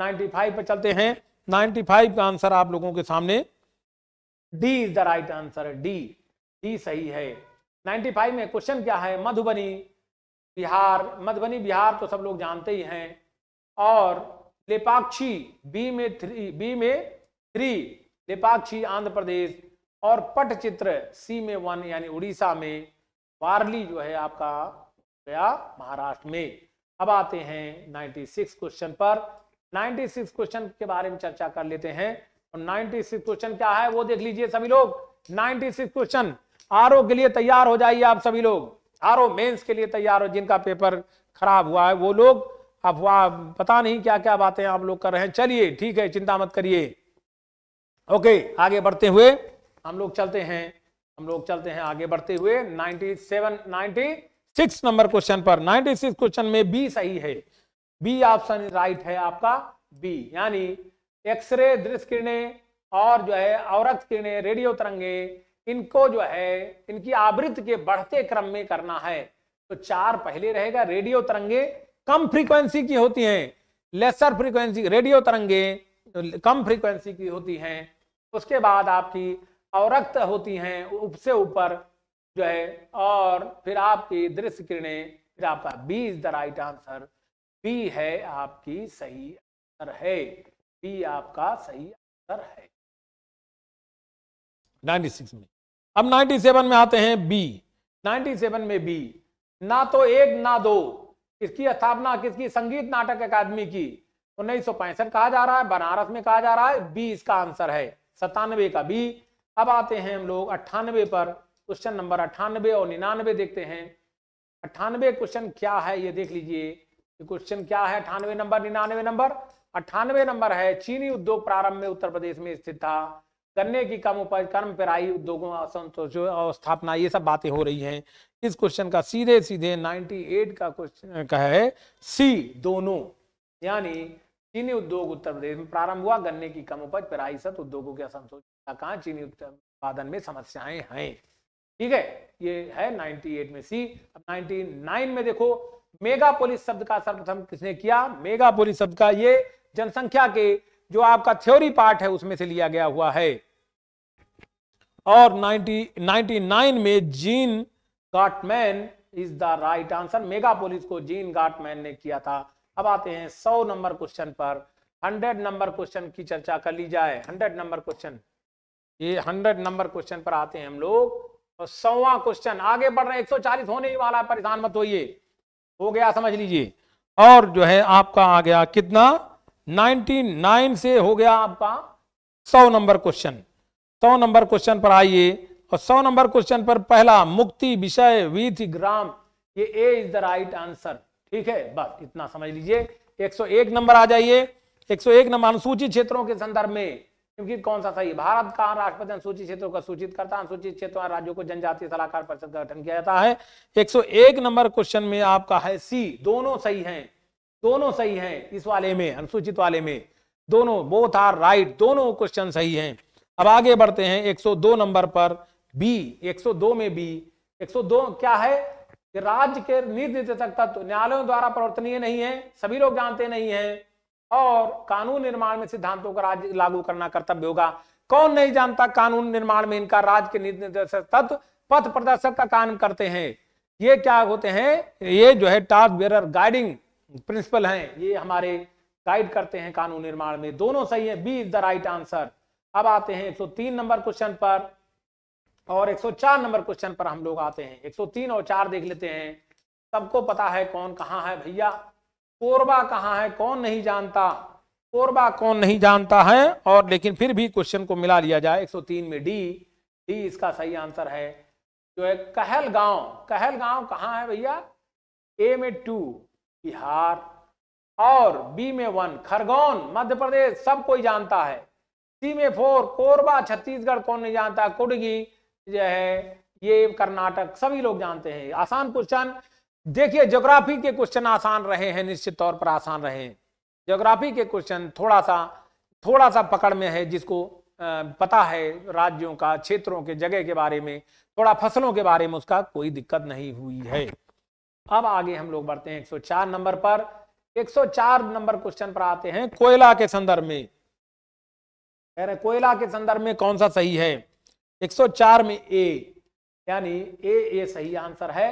95 पर चलते हैं 95 का आंसर आप लोगों के सामने D is the right answer D D सही है 95 में क्वेश्चन क्या है मधुबनी बिहार मधुबनी बिहार तो सब लोग जानते ही हैं और लेपाक्षी बी में थ्री बी में थ्री लेपाक्षी आंध्र प्रदेश और पटचित्र सी में वन यानी उड़ीसा में वारली जो है आपका गया महाराष्ट्र में अब आते हैं 96 क्वेश्चन पर 96 क्वेश्चन के बारे में चर्चा कर लेते हैं और 96 क्वेश्चन क्या है वो देख लीजिए सभी लोग 96 क्वेश्चन आरओ के लिए तैयार हो जाइए आप सभी लोग चारों मेंस के लिए तैयार हो जिनका पेपर खराब हुआ है वो लोग अफवाह पता नहीं क्या क्या बातें आप लोग कर रहे हैं चलिए ठीक है चिंता मत करिए ओके आगे बढ़ते हुए हम लोग चलते हैं हम लोग चलते हैं आगे बढ़ते हुए 97 96 नंबर क्वेश्चन पर 96 क्वेश्चन में बी सही है बी ऑप्शन राइट है आपका बी यानी एक्सरे दृश्य किरणें और जो है औरत किरणें रेडियो तरंगे इनको जो है इनकी आवृत्ति के बढ़ते क्रम में करना है तो चार पहले रहेगा रेडियो तरंगे कम फ्रीक्वेंसी की होती हैं लेसर फ्रीक्वेंसी रेडियो तरंगे कम फ्रीक्वेंसी की होती हैं उसके बाद आपकी अवरक्त होती हैं उससे ऊपर जो है और फिर आपकी दृश्य किरणें फिर आपका B is the right answer B है आपकी सही आंसर है बी आपका सही आंसर है 96 में अब 97 में आते हैं बी 97 में बी ना तो एक ना दो इसकी स्थापना किसकी संगीत नाटक अकादमी की उन्नीस सौ पैंसठ कहा जा रहा है बनारस में कहा जा रहा है बी इसका आंसर है सतानवे का बी अब आते हैं हम लोग अट्ठानवे पर क्वेश्चन नंबर अट्ठानवे और निन्यानवे देखते हैं अट्ठानवे क्वेश्चन क्या है ये देख लीजिए क्वेश्चन क्या है अठानवे नंबर निन्यानवे नंबर अट्ठानवे नंबर है चीनी उद्योग प्रारंभ में उत्तर प्रदेश में स्थित था गन्ने की कम उपज कर्म पेराई उद्योगों असंतोष अवस्थापना ये सब बातें हो रही हैं इस क्वेश्चन का सीधे सीधे 98 का क्वेश्चन का है सी दोनों यानी चीनी उद्योग उत्तर प्रदेश में प्रारंभ हुआ गन्ने की कम उपज पेराई सत उद्योगों के असंतोष कहा चीनी उत्पादन में समस्याएं हैं ठीक है ये है 98 में सी अब 99 में देखो मेगापोलिस शब्द का सर्वप्रथम किसने किया मेगापोलिस शब्द का ये जनसंख्या के जो आपका थ्योरी पार्ट है उसमें से लिया गया हुआ है और 90 99 में Jean Gottmann is the right answer megalopolis को जीन गाटमैन ने किया था अब आते हैं 100 नंबर क्वेश्चन पर 100 नंबर क्वेश्चन की चर्चा कर ली जाए 100 नंबर क्वेश्चन ये 100 नंबर क्वेश्चन पर आते हैं हम लोग और सौवा क्वेश्चन आगे बढ़ रहे 140 होने ही वाला है परेशान मत होइए हो गया समझ लीजिए और जो है आपका आ गया कितना 99 से हो गया आपका 100 नंबर क्वेश्चन 100 नंबर क्वेश्चन पर आइए और 100 नंबर क्वेश्चन पर पहला मुक्ति विषय विथ ग्राम ये A is the right answer ठीक है बस इतना समझ लीजिए 101 नंबर आ जाइए 101 नंबर अनुसूचित क्षेत्रों के संदर्भ में क्योंकि कौन सा सही भारत का राष्ट्रपति अनुसूचित क्षेत्रों का सूचित करता है अनुसूचित क्षेत्रों राज्यों को जनजातीय सलाहकार परिषद का गठन किया जाता है 101 नंबर क्वेश्चन में आपका है सी दोनों सही हैं दोनों सही हैं इस वाले में अनुसूचित वाले में दोनों बोथ आर राइट दोनों क्वेश्चन सही हैं अब आगे बढ़ते हैं 102 नंबर पर बी 102 में बी 102 क्या है कि राज्य के निर्देशक तत्व न्यायालयों द्वारा प्रवर्तनीय नहीं है सभी लोग जानते नहीं है और कानून निर्माण में सिद्धांतों का राज्य लागू करना कर्तव्य होगा कौन नहीं जानता कानून निर्माण में इनका राज्य के निर्देशक तत्व पथ प्रदर्शक का काम करते हैं ये क्या होते हैं ये जो है टास्क बेरर गाइडिंग प्रिंसिपल हैं ये हमारे गाइड करते हैं कानून निर्माण में दोनों सही है B is the right answer अब आते हैं 103 नंबर क्वेश्चन पर और 104 नंबर क्वेश्चन पर हम लोग आते हैं 103 और 4 देख लेते हैं सबको पता है कौन कहाँ है भैया कोरबा कहाँ है कौन नहीं जानता कोरबा कौन नहीं जानता है और लेकिन फिर भी क्वेश्चन को मिला लिया जाए 103 में डी डी इसका सही आंसर है जो है कहलगांव कहलगांव कहाँ है भैया ए में टू बिहार और बी में वन खरगोन मध्य प्रदेश सब कोई जानता है सी में फोर कोरबा छत्तीसगढ़ कौन नहीं जानता कुडगी जो है ये कर्नाटक सभी लोग जानते हैं आसान क्वेश्चन देखिए ज्योग्राफी के क्वेश्चन आसान रहे हैं निश्चित तौर पर आसान रहे हैं ज्योग्राफी के क्वेश्चन थोड़ा सा थोड़ा सा पकड़ में है जिसको पता है राज्यों का क्षेत्रों के जगह के बारे में थोड़ा फसलों के बारे में उसका कोई दिक्कत नहीं हुई है अब आगे हम लोग बढ़ते हैं 104 नंबर पर 104 नंबर क्वेश्चन पर आते हैं कोयला के संदर्भ में कह रहे कोयला के संदर्भ में कौन सा सही है 104 में ए यानी ए ए सही आंसर है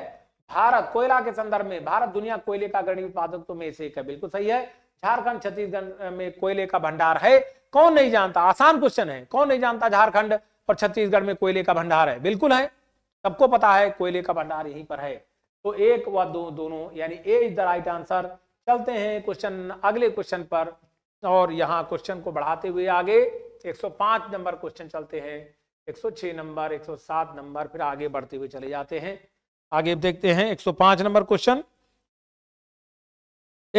भारत कोयला के संदर्भ में भारत दुनिया कोयले का उत्पादक तो में से एक है बिल्कुल सही है झारखंड छत्तीसगढ़ में कोयले का भंडार है कौन नहीं जानता आसान क्वेश्चन है कौन नहीं जानता झारखंड और छत्तीसगढ़ में कोयले का भंडार है बिल्कुल है सबको पता है कोयले का भंडार यहीं पर है तो एक व दो दोनों यानी A is the right answer चलते हैं क्वेश्चन अगले क्वेश्चन पर और यहाँ क्वेश्चन को बढ़ाते हुए आगे 105 नंबर क्वेश्चन चलते हैं 106 नंबर 107 नंबर फिर आगे बढ़ते हुए चले जाते हैं आगे देखते हैं 105 नंबर क्वेश्चन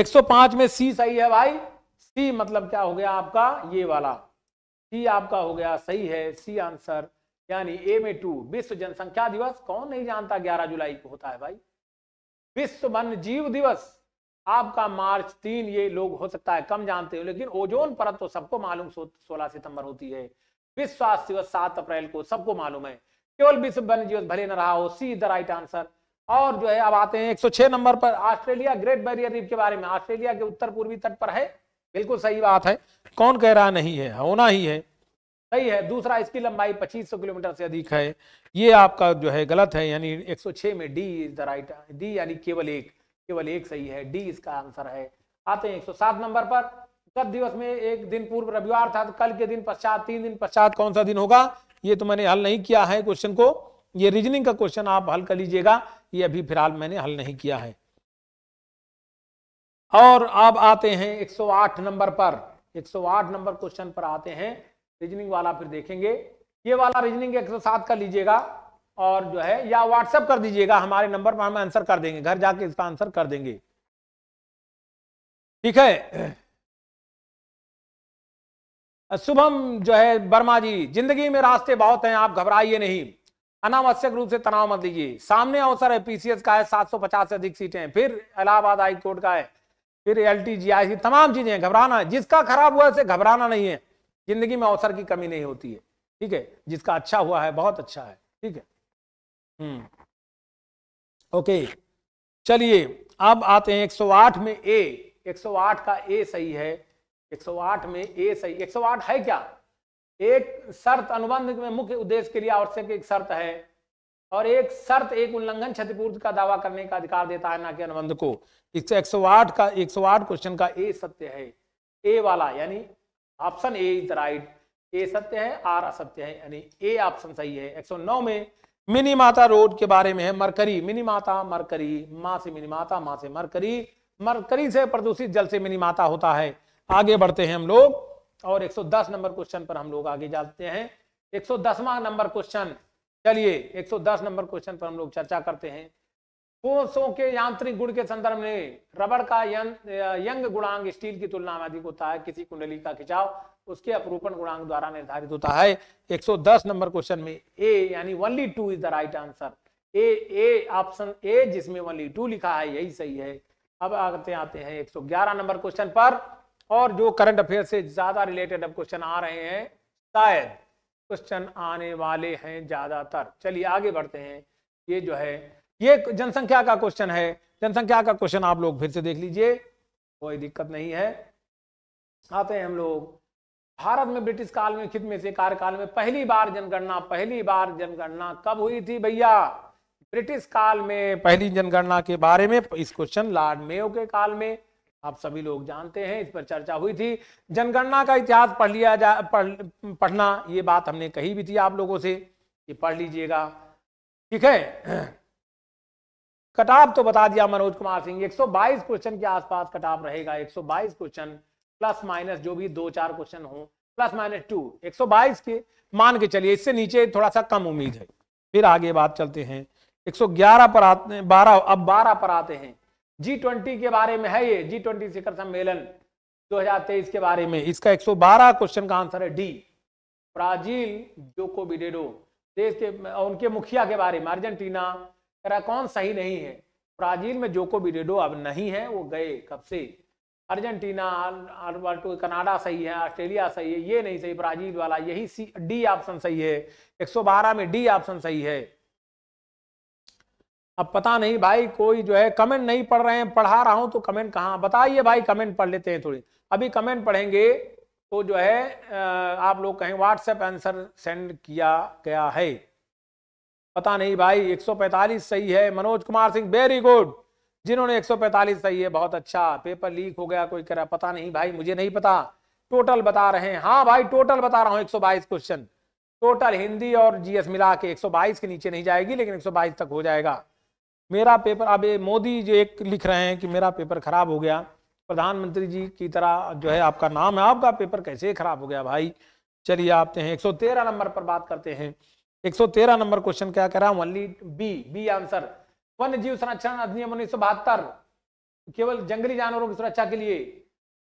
105 में सी सही है भाई सी मतलब क्या हो गया आपका ये वाला सी आपका हो गया सही है सी आंसर यानी ए में टू विश्व जनसंख्या दिवस कौन नहीं जानता ग्यारह जुलाई को होता है भाई विश्व वन्य जीव दिवस आपका मार्च तीन ये लोग हो सकता है कम जानते हो लेकिन ओजोन परत तो सबको मालूम सोलह सितंबर होती है विश्व स्वास्थ्य दिवस सात अप्रैल को सबको मालूम है केवल विश्व वन्य जीव भले न रहा हो सी द राइट आंसर और जो है अब आते हैं 106 नंबर पर ऑस्ट्रेलिया ग्रेट बैरियर रीफ के बारे में ऑस्ट्रेलिया के उत्तर पूर्वी तट पर है बिल्कुल सही बात है कौन कह रहा नहीं है होना ही है सही है दूसरा इसकी लंबाई 2500 किलोमीटर से अधिक है ये आपका जो है गलत है यानी 106 में D is the right D यानी केवल एक केवल एक सही है डी इसका आंसर है आते हैं 107 नंबर पर गत दिवस में एक दिन पूर्व रविवार था तो कल के दिन पश्चात तीन दिन पश्चात कौन सा दिन होगा ये तो मैंने हल नहीं किया है क्वेश्चन को ये रीजनिंग का क्वेश्चन आप हल कर लीजिएगा ये अभी फिलहाल मैंने हल नहीं किया है और अब आते हैं 108 नंबर पर 108 नंबर क्वेश्चन पर आते हैं रीजनिंग वाला फिर देखेंगे ये वाला रीजनिंग एक सौ सात का लीजिएगा और जो है या व्हाट्सएप कर दीजिएगा हमारे नंबर पर हम आंसर कर देंगे घर जाके इसका आंसर कर देंगे ठीक है शुभम जो है वर्मा जी जिंदगी में रास्ते बहुत हैं आप घबराइए नहीं अनावश्यक रूप से तनाव मत लीजिए सामने अवसर है पीसीएस का है 750 से अधिक सीटें फिर इलाहाबाद हाई कोर्ट का है फिर एल टी तमाम चीजें घबराना जिसका खराब हुआ है उसे घबराना नहीं है जिंदगी में अवसर की कमी नहीं होती है ठीक है जिसका अच्छा हुआ है बहुत अच्छा है ठीक है हम्म ओके चलिए अब आते हैं 108 में ए 108 का ए सही है 108 में ए सही 108 है क्या एक शर्त अनुबंध में मुख्य उद्देश्य के लिए आवश्यक एक शर्त है और एक शर्त एक उल्लंघन क्षतिपूर्ति का दावा करने का अधिकार देता है ना कि अनुबंध को एक सौ आठ का एक सौ आठ क्वेश्चन का ए सत्य है ए वाला यानी option A is right A सत्य है आर असत्य है यानी ए ऑप्शन सही है 109 में मिनी माता रोड के बारे में है मरकरी मिनी माता मरकरी माँ से मिनी माता माँ से मरकरी मरकरी से प्रदूषित जल से मिनी माता होता है आगे बढ़ते हैं हम लोग और 110 नंबर क्वेश्चन पर हम लोग आगे जाते हैं एक नंबर क्वेश्चन चलिए 110 नंबर क्वेश्चन पर हम लोग चर्चा करते हैं कोसों के यांत्रिक गुण के संदर्भ में रबड़ का यंग गुणांग स्टील की तुलना में अधिक होता है किसी कुंडली का खिंचाव उसके अपरूपण गुणांग द्वारा निर्धारित होता है 110 नंबर क्वेश्चन में ए यानी only two is the right answer A A option A जिसमें वनली टू लिखा है यही सही है अब आते आते हैं 111 नंबर क्वेश्चन पर और जो करंट अफेयर से ज्यादा रिलेटेड अब क्वेश्चन आ रहे हैं शायद क्वेश्चन आने वाले हैं ज्यादातर चलिए आगे बढ़ते हैं ये जो है ये जनसंख्या का क्वेश्चन है जनसंख्या का क्वेश्चन आप लोग फिर से देख लीजिए कोई दिक्कत नहीं है आते हैं हम लोग भारत में ब्रिटिश काल में खित में से कार्यकाल में पहली बार जनगणना पहली बार जनगणना कब हुई थी भैया ब्रिटिश काल में पहली जनगणना के बारे में इस क्वेश्चन लॉर्ड मेयो के काल में आप सभी लोग जानते हैं इस पर चर्चा हुई थी जनगणना का इतिहास पढ़ लिया जा पढ़ पढ़ना ये बात हमने कही भी थी आप लोगों से ये पढ़ लीजिएगा ठीक है कटाप तो बता दिया मनोज कुमार सिंह 122 क्वेश्चन के आसपास कटाप रहेगा 122 क्वेश्चन प्लस माइनस जो भी दो चार क्वेश्चन हो प्लस माइनस टू 122 के मान के चलिए इससे नीचे थोड़ा सा कम उम्मीद है फिर आगे बात चलते हैं 111 पर आते हैं बारह अब बारह पर आते हैं जी ट्वेंटी के बारे में है ये जी ट्वेंटी शिखर सम्मेलन दो के बारे में इसका एक क्वेश्चन का आंसर है डी ब्राजील जोको बिडेडो देश के उनके मुखिया के बारे में अर्जेंटीना कौन सही नहीं है ब्राजील में जोको बिडेडो अब नहीं है वो गए कब से अर्जेंटीना कनाडा सही है ऑस्ट्रेलिया सही है ये नहीं सही ब्राजील वाला यही सी डी ऑप्शन सही है 112 में डी ऑप्शन सही है अब पता नहीं भाई कोई जो है कमेंट नहीं पढ़ रहे हैं पढ़ा रहा हूं तो कमेंट कहाँ बताइए भाई कमेंट पढ़ लेते हैं थोड़ी अभी कमेंट पढ़ेंगे तो जो है आप लोग कहें व्हाट्सएप आंसर सेंड किया गया है पता नहीं भाई 145 सही है मनोज कुमार सिंह वेरी गुड जिन्होंने 145 सही है बहुत अच्छा पेपर लीक हो गया कोई करा पता नहीं भाई मुझे नहीं पता टोटल बता रहे हैं हाँ भाई टोटल बता रहा हूँ 122 क्वेश्चन टोटल हिंदी और जीएस मिला के 122 के नीचे नहीं जाएगी लेकिन 122 तक हो जाएगा मेरा पेपर अब मोदी जो एक लिख रहे हैं कि मेरा पेपर खराब हो गया प्रधानमंत्री जी की तरह जो है आपका नाम है आपका पेपर कैसे खराब हो गया भाई चलिए आपते हैं 113 नंबर पर बात करते हैं 113 नंबर क्वेश्चन क्या कह रहा है ओनली बी बी आंसर वन्य जीव संरक्षण अधिनियम उन्नीस केवल जंगली जानवरों की सुरक्षा के लिए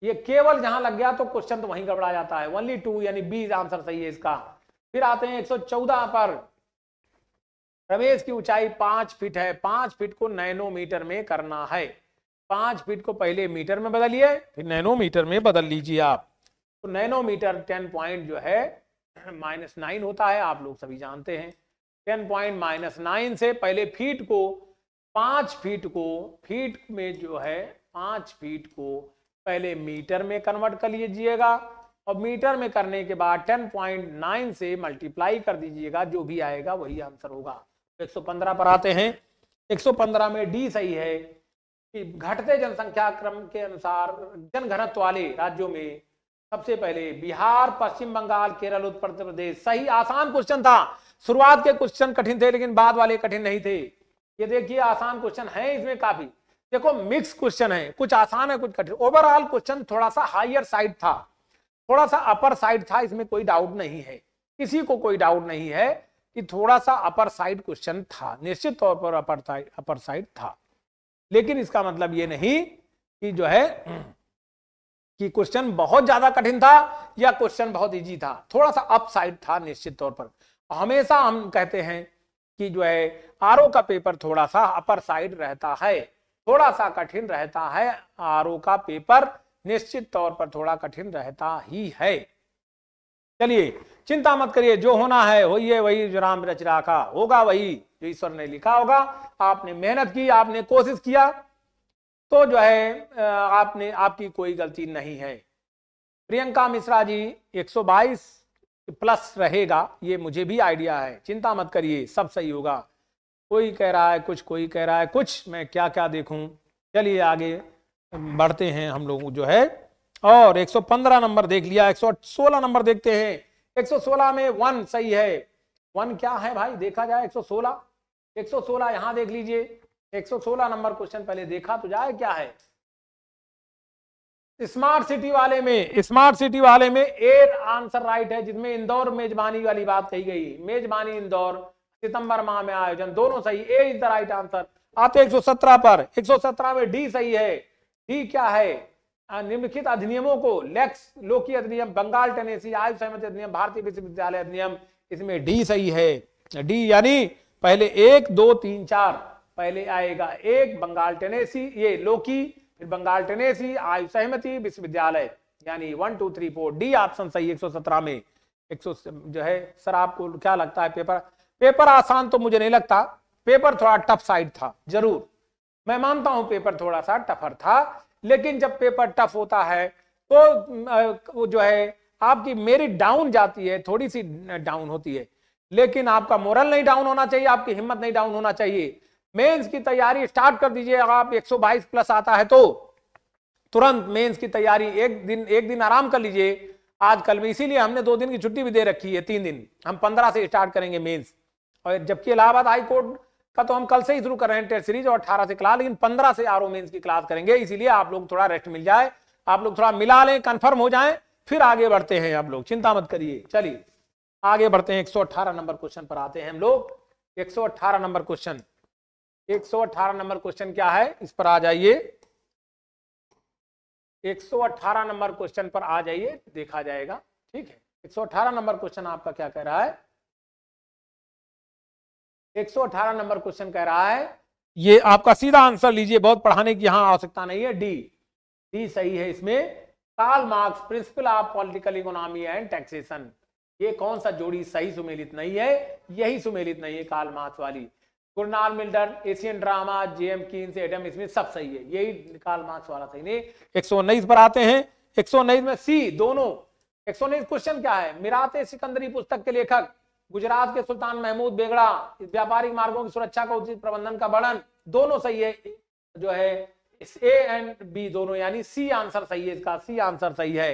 ये केवल जहां लग गया तो क्वेश्चन तो वहीं गड़बड़ा जाता है ओनली टू यानी बी आंसर सही है इसका फिर आते हैं 114 पर रमेश की ऊंचाई पांच फीट है पांच फीट को नैनो मीटर में करना है पांच फीट को पहले मीटर में बदलिए फिर नैनो मीटर में बदल लीजिए आप तो नैनो मीटर टेन पॉइंट जो है [clears throat] माइनस नाइन होता है आप लोग सभी जानते हैं टेन पॉइंट माइनस नाइन से पहले फीट को पाँच फीट को फीट में जो है पाँच फीट को पहले मीटर में कन्वर्ट कर लीजिएगा और मीटर में करने के बाद टेन पॉइंट नाइन से मल्टीप्लाई कर दीजिएगा जो भी आएगा वही आंसर होगा एक सौ पंद्रह पर आते हैं एक सौ पंद्रह में डी सही है कि घटते जनसंख्या क्रम के अनुसार जनघनत्व वाले राज्यों में सबसे पहले बिहार पश्चिम बंगाल केरल उत्तर प्रदेश सही आसान क्वेश्चन था शुरुआत के क्वेश्चन कठिन थे लेकिन बाद वाले कठिन नहीं थे ये देखिए आसान क्वेश्चन है इसमें काफी देखो मिक्स क्वेश्चन है कुछ आसान है कुछ कठिन ओवरऑल क्वेश्चन थोड़ा सा हायर साइड था थोड़ा सा अपर साइड था इसमें कोई डाउट नहीं है किसी को कोई डाउट नहीं है कि थोड़ा सा अपर साइड क्वेश्चन था निश्चित तौर पर अपर साइड अपर साइड था लेकिन इसका मतलब ये नहीं कि जो है कि क्वेश्चन बहुत ज्यादा कठिन था या क्वेश्चन बहुत इजी था थोड़ा सा अपसाइड था निश्चित तौर पर हमेशा हम कहते हैं कि जो है आर का पेपर थोड़ा सा अपर साइड रहता है थोड़ा सा कठिन रहता है आर का पेपर निश्चित तौर पर थोड़ा कठिन रहता ही है चलिए चिंता मत करिए जो होना है हो ये वही जो राम रच रहा होगा वही जो ईश्वर ने लिखा होगा आपने मेहनत की आपने कोशिश किया तो जो है आपने आपकी कोई गलती नहीं है प्रियंका मिश्रा जी 122 प्लस रहेगा ये मुझे भी आइडिया है चिंता मत करिए सब सही होगा कोई कह रहा है कुछ कोई कह रहा है कुछ मैं क्या क्या देखूं चलिए आगे बढ़ते हैं हम लोग जो है और 115 नंबर देख लिया 116 नंबर देखते हैं 116 में वन सही है वन क्या है भाई देखा जाए 116 116 यहां देख लीजिए 116 नंबर क्वेश्चन पहले देखा तो जाए क्या है स्मार्ट सिटी वाले में स्मार्ट सिटी वाले में एट आंसर राइट है जिसमें इंदौर मेजबानी वाली बात कही गई मेजबानी इंदौर सितंबर माह में आयोजन दोनों सही A is the right answer आते तो 117 पर 117 में डी सही है डी क्या है निम्नलिखित अधिनियमों को लेक्स लोकी अधिनियम बंगाल टेनेसी आयु सहमति अधिनियम भारतीय विश्वविद्यालय अधिनियम इसमें डी सही है डी यानी पहले एक दो तीन चार पहले आएगा एक बंगाल टेनेसी ये लोकी फिर बंगाल टेनेसी आयु सहमति विश्वविद्यालय यानी one two three four D option सही एक में एक जो है सर आपको क्या लगता है पेपर पेपर आसान तो मुझे नहीं लगता पेपर थोड़ा टफ साइड था जरूर मैं मानता हूं पेपर थोड़ा सा टफर था लेकिन जब पेपर टफ होता है तो जो है आपकी मेरिट डाउन जाती है थोड़ी सी डाउन होती है लेकिन आपका मोरल नहीं डाउन होना चाहिए आपकी हिम्मत नहीं डाउन होना चाहिए मेंस की तैयारी स्टार्ट कर दीजिए अगर आप 122 प्लस आता है तो तुरंत मेंस की तैयारी एक दिन एक दिन आराम कर लीजिए आज कल में इसीलिए हमने दो दिन की छुट्टी भी दे रखी है तीन दिन हम पंद्रह से स्टार्ट करेंगे मेंस और जबकि इलाहाबाद हाई कोर्ट का तो हम कल से ही शुरू कर रहे हैं टेस्ट सीरीज और अठारह से क्लास लेकिन पंद्रह से आर मेंस की क्लास करेंगे इसीलिए आप लोग थोड़ा रेस्ट मिल जाए आप लोग थोड़ा मिला लें कन्फर्म हो जाए फिर आगे बढ़ते हैं आप लोग चिंता मत करिए चलिए आगे बढ़ते हैं 118 नंबर क्वेश्चन पर आते हैं हम लोग 118 नंबर क्वेश्चन 118 नंबर क्वेश्चन क्या है इस पर आ जाइए 118 नंबर क्वेश्चन पर आ जाइए देखा जाएगा ठीक है 118 नंबर क्वेश्चन आपका क्या कह रहा है 118 नंबर क्वेश्चन कह रहा है ये आपका सीधा आंसर लीजिए बहुत पढ़ाने की यहां आवश्यकता नहीं है डी डी सही है इसमें Karl Marx principle of political economy and taxation ये कौन सा जोड़ी सही सुमेलित नहीं है यही सुमेलित नहीं है काल मार्क्स वाली कुरनाल मिल्टन एशियन ड्रामा जेएम से एडम स्मिथ सब सही है यही निकाल मार्क्स वाला सही नहीं एक पर आते हैं एक में सी दोनों एक क्वेश्चन क्या है मिराते सिकंदरी पुस्तक के लेखक गुजरात के सुल्तान महमूद बेगड़ा व्यापारिक मार्गों की सुरक्षा का उचित प्रबंधन का वर्णन दोनों सही है जो है ए एंड बी दोनों यानी सी आंसर सही है इसका सी आंसर सही है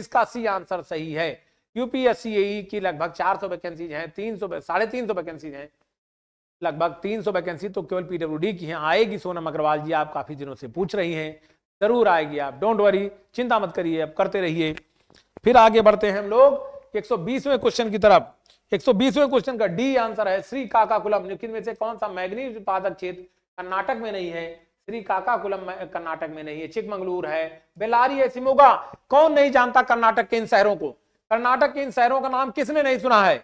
इसका सी आंसर सही है यूपीएससी e की लगभग 400 वैकेंसीज हैं 300 साढ़े तीन सौ वैकेंसीज हैं लगभग 300 वैकेंसी तो केवल पीडब्ल्यूडी की हैं आएगी सोनम अग्रवाल जी आप काफ़ी दिनों से पूछ रही हैं ज़रूर आएगी आप डोंट वरी चिंता मत करिए आप करते रहिए फिर आगे बढ़ते हैं हम लोग 120वें क्वेश्चन की तरफ 120वें क्वेश्चन का डी आंसर है श्री काकाकुलम निम्नलिखित में से कौन सा मैग्नी उत्पादक क्षेत्र कर्नाटक में नहीं है श्री काकाकुलम कर्नाटक में नहीं है चिकमंगलूर है बेलारी है सिमोगा कौन नहीं जानता कर्नाटक के इन शहरों को कर्नाटक के इन शहरों का नाम किसने नहीं सुना है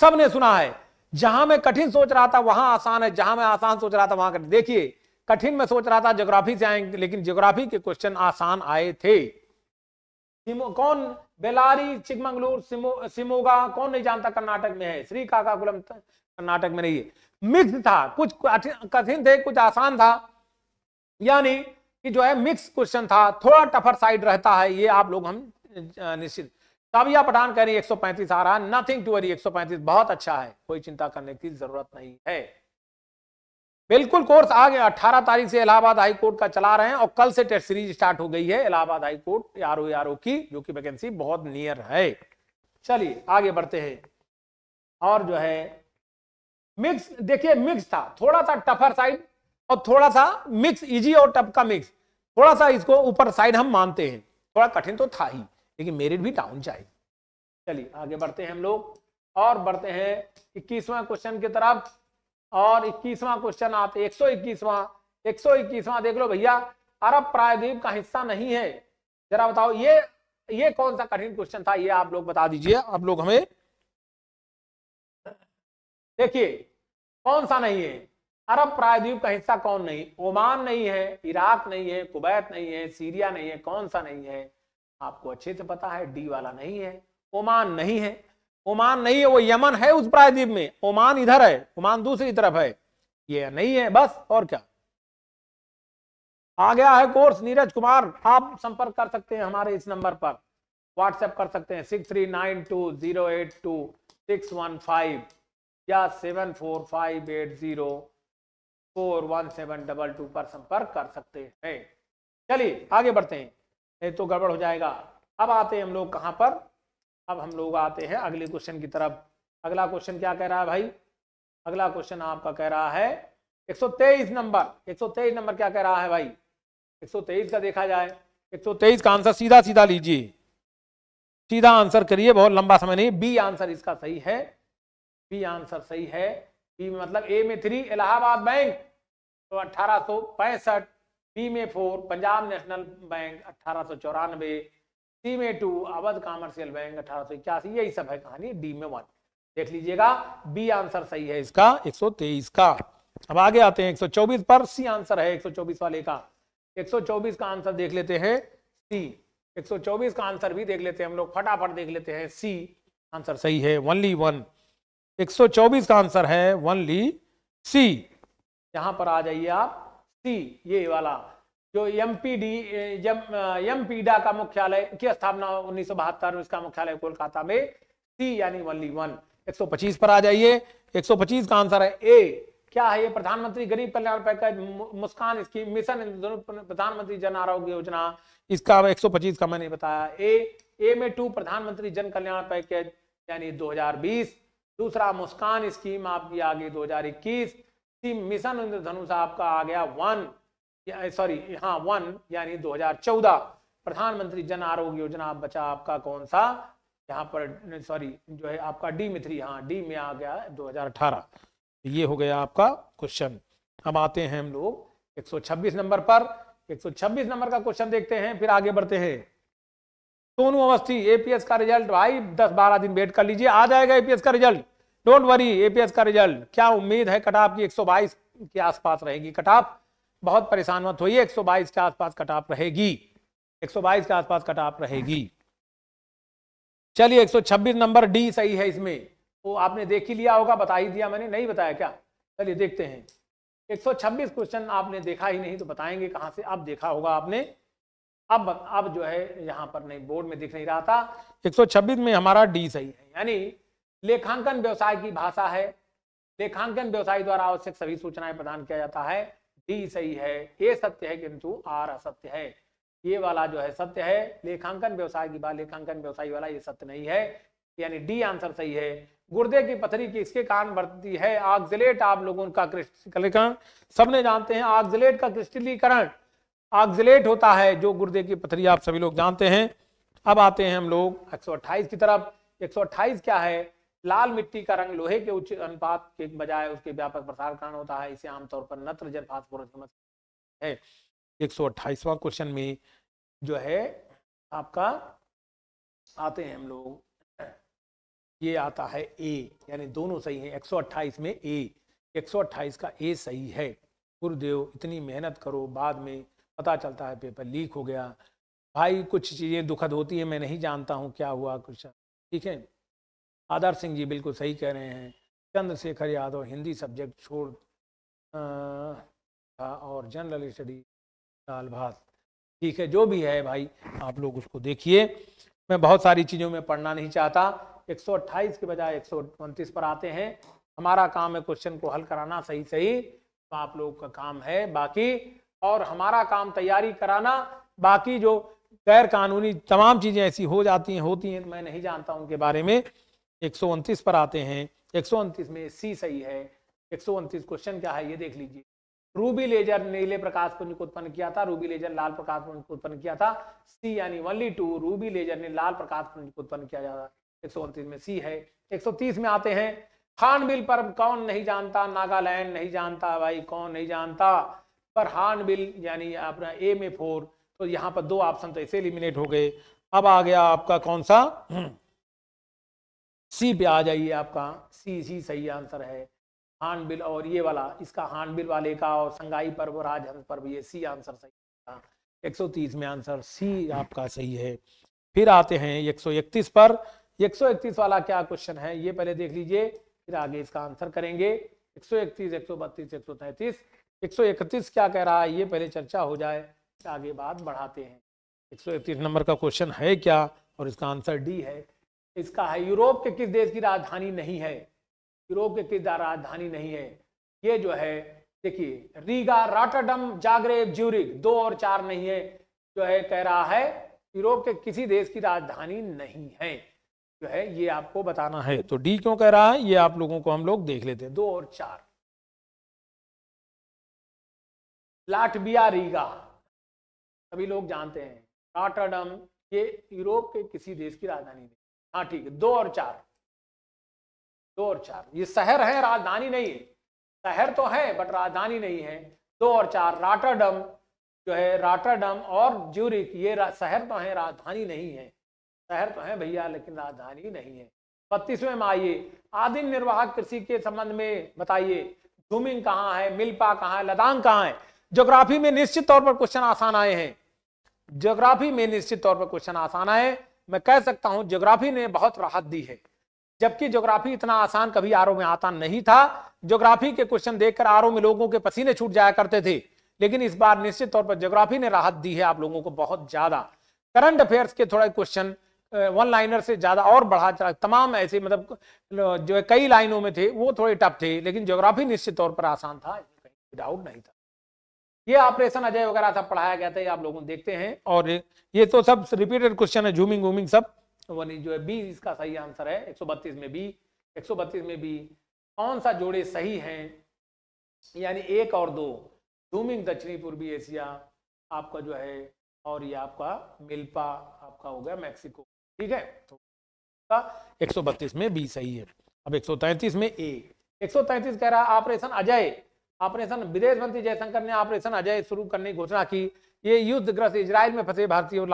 सबने सुना है जहां मैं कठिन सोच रहा था वहां आसान है जहां मैं आसान सोच रहा था वहां कठिन देखिए कठिन में सोच रहा था ज्योग्राफी से आएंगे लेकिन ज्योग्राफी के क्वेश्चन आसान आए थे कौन बेलारी चिकमंगलूर सिमो, सिमोगा कौन नहीं जानता कर्नाटक में है श्री काकाकुलम कर्नाटक में नहीं है मिक्स था कुछ कठिन थे कुछ आसान था यानी कि जो है मिक्स क्वेश्चन था थोड़ा टफर साइड रहता है ये आप लोग हम निश्चित साबिया पठान कह रही है 135 आ रहा नथिंग टू वरी 135 बहुत अच्छा है कोई चिंता करने की जरूरत नहीं है बिल्कुल कोर्स आ गया अठारह तारीख से इलाहाबाद हाई कोर्ट का चला रहे हैं और कल से टेस्ट सीरीज स्टार्ट हो गई है Allahabad high court R O की जो कि वैकेंसी बहुत नियर है चलिए आगे बढ़ते हैं और जो है मिक्स देखिए मिक्स था थोड़ा सा टफर साइड और थोड़ा सा मिक्स इजी और टफ का मिक्स थोड़ा सा इसको ऊपर साइड हम मानते हैं थोड़ा कठिन तो था ही लेकिन मेरिट भी टाउन चाहिए चलिए आगे बढ़ते हैं हम लोग और बढ़ते हैं इक्कीसवा क्वेश्चन की तरफ और इक्कीसवा क्वेश्चन आप एक सौ इक्कीसवा एक सौ इक्कीसवा देख लो भैया अरब प्रायद्वीप का हिस्सा नहीं है जरा बताओ ये ये कौन सा कठिन क्वेश्चन था ये आप लोग बता दीजिए आप लोग हमें देखिए कौन सा नहीं है अरब प्रायद्वीप का हिस्सा कौन नहीं ओमान नहीं है इराक नहीं है कुवैत नहीं है सीरिया नहीं है कौन सा नहीं है आपको अच्छे से पता है डी वाला नहीं है ओमान नहीं है ओमान नहीं है वो यमन है उस प्रायद्वीप में ओमान इधर है ओमान दूसरी तरफ है ये नहीं है बस और क्या आ गया है कोर्स नीरज कुमार आप संपर्क कर सकते हैं हमारे इस नंबर पर व्हाट्सएप कर सकते हैं six three nine two zero eight two six one five या seven four five eight zero four one seven double two पर संपर्क कर सकते हैं चलिए आगे बढ़ते हैं नहीं तो गड़बड़ हो जाएगा अब आते हैं हम लोग कहाँ पर अब हम लोग आते हैं अगले क्वेश्चन की तरफ अगला क्वेश्चन क्या कह रहा है भाई अगला क्वेश्चन आपका कह रहा है 123 नंबर 123 नंबर क्या कह रहा है भाई 123 का देखा जाए 123 का आंसर सीधा सीधा लीजिए सीधा आंसर करिए बहुत लंबा समय नहीं बी आंसर इसका सही है बी आंसर सही है बी मतलब ए में थ्री इलाहाबाद बैंक तो पैंसठ बी में फोर पंजाब नेशनल बैंक अट्ठारह सी में टू अवध कॉमर्शियल बैंक अठारह यही सब है कहानी डी में वन देख लीजिएगा बी आंसर सही है इसका 123 का अब आगे आते हैं 124 पर सी आंसर है 124 वाले का 124 का आंसर देख लेते हैं सी 124 का आंसर भी देख लेते हैं हम लोग फटाफट देख लेते हैं सी आंसर सही है वनली वन 124 का आंसर है वनली सी यहां पर आ जाइए आप सी ये वाला जो एम पी डी एम पीडा का मुख्यालय की स्थापना उन्नीस में इसका मुख्यालय कोलकाता में सी यानी वनली वन 125 पर आ जाइए 125 का आंसर है ए क्या है ये प्रधानमंत्री गरीब कल्याण पैकेज मुस्कान स्कीम मिशन प्रधानमंत्री जन आरोग्य योजना इसका 125 का मैंने बताया ए ए में टू प्रधानमंत्री जन कल्याण पैकेज यानी 2020 दूसरा मुस्कान स्कीम आपकी आगे 2021 मिशन इंद्रधनुष आपका आ गया वन सॉरी हाँ वन यानी 2014 प्रधानमंत्री जन आरोग्य योजना आप बचा आपका कौन सा यहाँ पर सॉरी जो है आपका डी में थ्री हाँ डी में आ गया 2018 तो ये हो गया आपका क्वेश्चन अब आते हैं हम लोग 126 नंबर पर 126 नंबर का क्वेश्चन देखते हैं फिर आगे बढ़ते हैं सोनू अवस्थी एपीएस का रिजल्ट भाई 10-12 दिन वेट कर लीजिए आ जाएगा एपीएस का रिजल्ट डोंट वरी एपीएस का रिजल्ट क्या उम्मीद है कटाप की 122 के आसपास रहेगी कटाप बहुत परेशान मत होइए 122 के आसपास कटाप रहेगी 122 के आसपास कटाप रहेगी चलिए 126 नंबर डी सही है इसमें वो आपने देख ही लिया होगा बता ही दिया मैंने नहीं बताया क्या चलिए देखते हैं 126 क्वेश्चन आपने देखा ही नहीं तो बताएंगे कहाँ से अब देखा होगा आपने अब अब जो है यहाँ पर नहीं बोर्ड में दिख नहीं रहा था 126 में हमारा डी सही है यानी लेखांकन व्यवसाय की भाषा है लेखांकन व्यवसाय द्वारा आवश्यक सभी सूचनाएं प्रदान किया जाता है डी सही है ए सत्य है किंतु आर असत्य है ये वाला जो है सत्य है लेखांकन व्यवसाय की बात लेखांकन व्यवसाय वाला ये सत्य नहीं है यानी डी आंसर सही है गुर्दे की पथरी की इसके कारण बढ़ती है ऑक्जिलेट आप लोगों का क्रिस्टलीकरण सबने जानते हैं ऑक्जिलेट का क्रिस्टलीकरण ऑक्जिलेट होता है जो गुर्दे की पथरी आप सभी लोग जानते हैं अब आते हैं हम लोग 128 की तरफ 128 क्या है लाल मिट्टी का रंग लोहे के उच्च अनुपात के बजाय उसके व्यापक प्रसार कारण होता है इसे आमतौर पर नत्र जल फास्फोरस है एक सौ अट्ठाईसवा क्वेश्चन में जो है आपका आते हैं हम लोग ये आता है ए यानी दोनों सही है 128 में ए 128 का ए सही है गुरुदेव इतनी मेहनत करो बाद में पता चलता है पेपर लीक हो गया भाई कुछ चीज़ें दुखद होती है मैं नहीं जानता हूँ क्या हुआ कुछ ठीक है आदर सिंह जी बिल्कुल सही कह रहे हैं चंद्रशेखर यादव हिंदी सब्जेक्ट छोड़ था और जनरल स्टडी दाल भात ठीक है जो भी है भाई आप लोग उसको देखिए मैं बहुत सारी चीज़ों में पढ़ना नहीं चाहता 128 के बजाय एक पर आते हैं हमारा काम है क्वेश्चन को हल कराना सही सही तो आप लोग का काम है बाकी और हमारा काम तैयारी कराना बाकी जो गैर कानूनी तमाम चीज़ें ऐसी हो जाती हैं होती हैं तो मैं नहीं जानता उनके बारे में एक पर आते हैं एक में सी सही है एक क्वेश्चन क्या है ये देख लीजिए रूबी लेजर नीले प्रकाश पुंज को उत्पन्न किया था रूबी लेजर लाल प्रकाश पुंज को उत्पन्न किया था सी यानी वनली टू रूबी लेजर ने लाल प्रकाश पुंज को उत्पन्न किया जाता एक में सी है 130 में आते हैं बिल पर कौन नहीं जानता नागालैंड नहीं जानता भाई कौन नहीं जानता पर बिल यानी अपना ए में फोर तो यहाँ पर दो ऑप्शन तो ऐसे इलिमिनेट हो गए अब आ गया आपका कौन सा सी पे आ जाइए आपका सी सी सही आंसर है बिल और ये वाला इसका हान बिल वाले का और संगाई पर वो राजहंस भी ये सी आंसर सही था 130 में आंसर सी आपका सही है फिर आते हैं 131 पर 131 वाला क्या क्वेश्चन है ये पहले देख लीजिए फिर आगे इसका आंसर करेंगे 131, 132, 133, इकतीस क्या कह रहा है ये पहले चर्चा हो जाए आगे बात बढ़ाते हैं इकतीस नंबर का क्वेश्चन है क्या और इसका आंसर डी है इसका है यूरोप के किस देश की राजधानी नहीं है यूरोप के किस राजधानी नहीं है ये जो है देखिए रीगा राटरडम जागरेब ज्यूरिक दो और चार नहीं है जो है कह रहा है यूरोप के किसी देश की राजधानी नहीं है जो है ये आपको बताना है तो डी क्यों कह रहा है ये आप लोगों को हम लोग देख लेते हैं दो और चार लाटबिया रीगा सभी लोग जानते हैं राटरडम ये यूरोप के किसी देश की राजधानी नहीं हाँ ठीक है दो और चार दो और चार ये शहर है राजधानी नहीं है शहर तो है बट राजधानी नहीं है दो और चार राटरडम जो है राटरडम और ज्यूरिक ये शहर तो है राजधानी नहीं है शहर तो है भैया लेकिन राजधानी नहीं है बत्तीसवें में आइए आदिम निर्वाहक कृषि के संबंध में बताइए धूमिंग कहाँ है मिल्पा कहाँ है लदांग कहाँ है ज्योग्राफी में निश्चित तौर पर क्वेश्चन आसान आए हैं ज्योग्राफी में निश्चित तौर पर क्वेश्चन आसान आए मैं कह सकता हूं ज्योग्राफी ने बहुत राहत दी है जबकि ज्योग्राफी इतना आसान कभी आरओ में आता नहीं था ज्योग्राफी के क्वेश्चन देखकर आरओ में लोगों के पसीने छूट जाया करते थे लेकिन इस बार निश्चित तौर पर ज्योग्राफी ने राहत दी है आप लोगों को बहुत ज्यादा करंट अफेयर्स के थोड़ा क्वेश्चन वन लाइनर से ज्यादा और बढ़ा तमाम ऐसे मतलब जो कई लाइनों में थे वो थोड़े टफ थे लेकिन ज्योग्राफी निश्चित तौर पर आसान था डाउट नहीं था ये ऑपरेशन अजय वगैरह सब पढ़ाया गया था ये आप लोगों देखते हैं और ये तो सब रिपीटेड क्वेश्चन है झूमिंग वूमिंग सब वन जो है बी इसका सही आंसर है एक में बी एक में बी कौन सा जोड़े सही हैं यानी एक और दो झूमिंग दक्षिणी पूर्वी एशिया आपका जो है और ये आपका मिल्पा आपका हो गया मैक्सिको ठीक है तो एक में बी सही है अब एक में ए एक कह रहा ऑपरेशन अजय ऑपरेशन विदेश मंत्री जयशंकर ने ऑपरेशन अजय शुरू करने की घोषणा की ये युद्धग्रस्त इसराइल में फंसे भारतीयों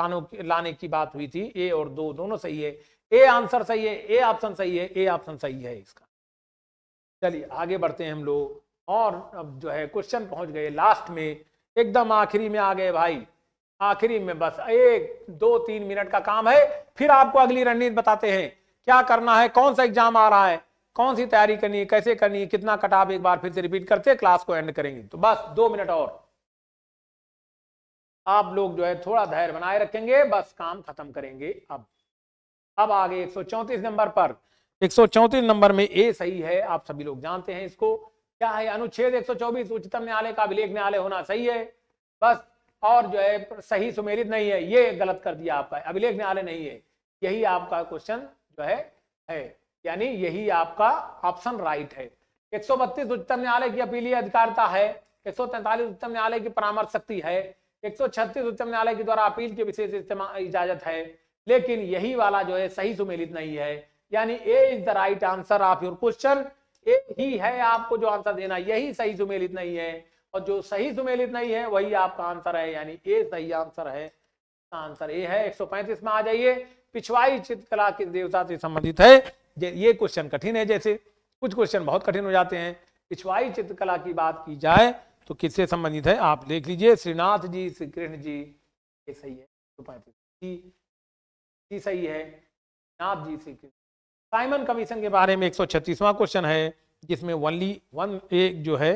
लाने की बात हुई थी ए और दो दोनों सही है ए आंसर सही है ए ऑप्शन सही है ए ऑप्शन सही है इसका चलिए आगे बढ़ते हैं हम लोग और अब जो है क्वेश्चन पहुंच गए लास्ट में एकदम आखिरी में आ गए भाई आखिरी में बस एक दो तीन मिनट का काम है फिर आपको अगली रणनीति बताते हैं क्या करना है कौन सा एग्जाम आ रहा है कौन सी तैयारी करनी है कैसे करनी है कितना कटाव एक बार फिर से रिपीट करते क्लास को एंड करेंगे तो बस दो मिनट और आप लोग जो है थोड़ा धैर्य बनाए रखेंगे बस काम खत्म करेंगे अब अब आगे एक नंबर पर एक नंबर में ए सही है आप सभी लोग जानते हैं इसको क्या है अनुच्छेद एक उच्चतम न्यायालय का अभिलेख न्यायालय होना सही है बस और जो है सही सुमेरित नहीं है ये गलत कर दिया आपका अभिलेख न्यायालय नहीं है यही आपका क्वेश्चन जो है है यानी यही आपका ऑप्शन राइट है एक सौ बत्तीस उच्चतम न्यायालय की अपीलीय अधिकारिता है एक सौ उच्चतम न्यायालय की परामर्श शक्ति है एक सौ छत्तीस उच्चतम न्यायालय के द्वारा अपील की विशेष इजाजत है लेकिन यही वाला जो है सही सुमेलित नहीं है यानी A is the right answer of your question A ही है आपको जो आंसर देना यही सही सुमेलित नहीं है और जो सही सुमेलित नहीं है वही आपका आंसर है यानी ए सही आंसर है आंसर ए है 135 में आ जाइए पिछवाई चित्रकला किस देवता से संबंधित है ये क्वेश्चन कठिन है जैसे कुछ क्वेश्चन बहुत कठिन हो जाते हैं पिछवाई चित्रकला की बात की जाए तो किससे संबंधित है आप देख लीजिए श्रीनाथ जी श्री कृष्ण जी ये सही है तो सही है नाथ जी श्री कृष्ण साइमन कमीशन के बारे में एक क्वेश्चन है जिसमें वनली वन एक जो है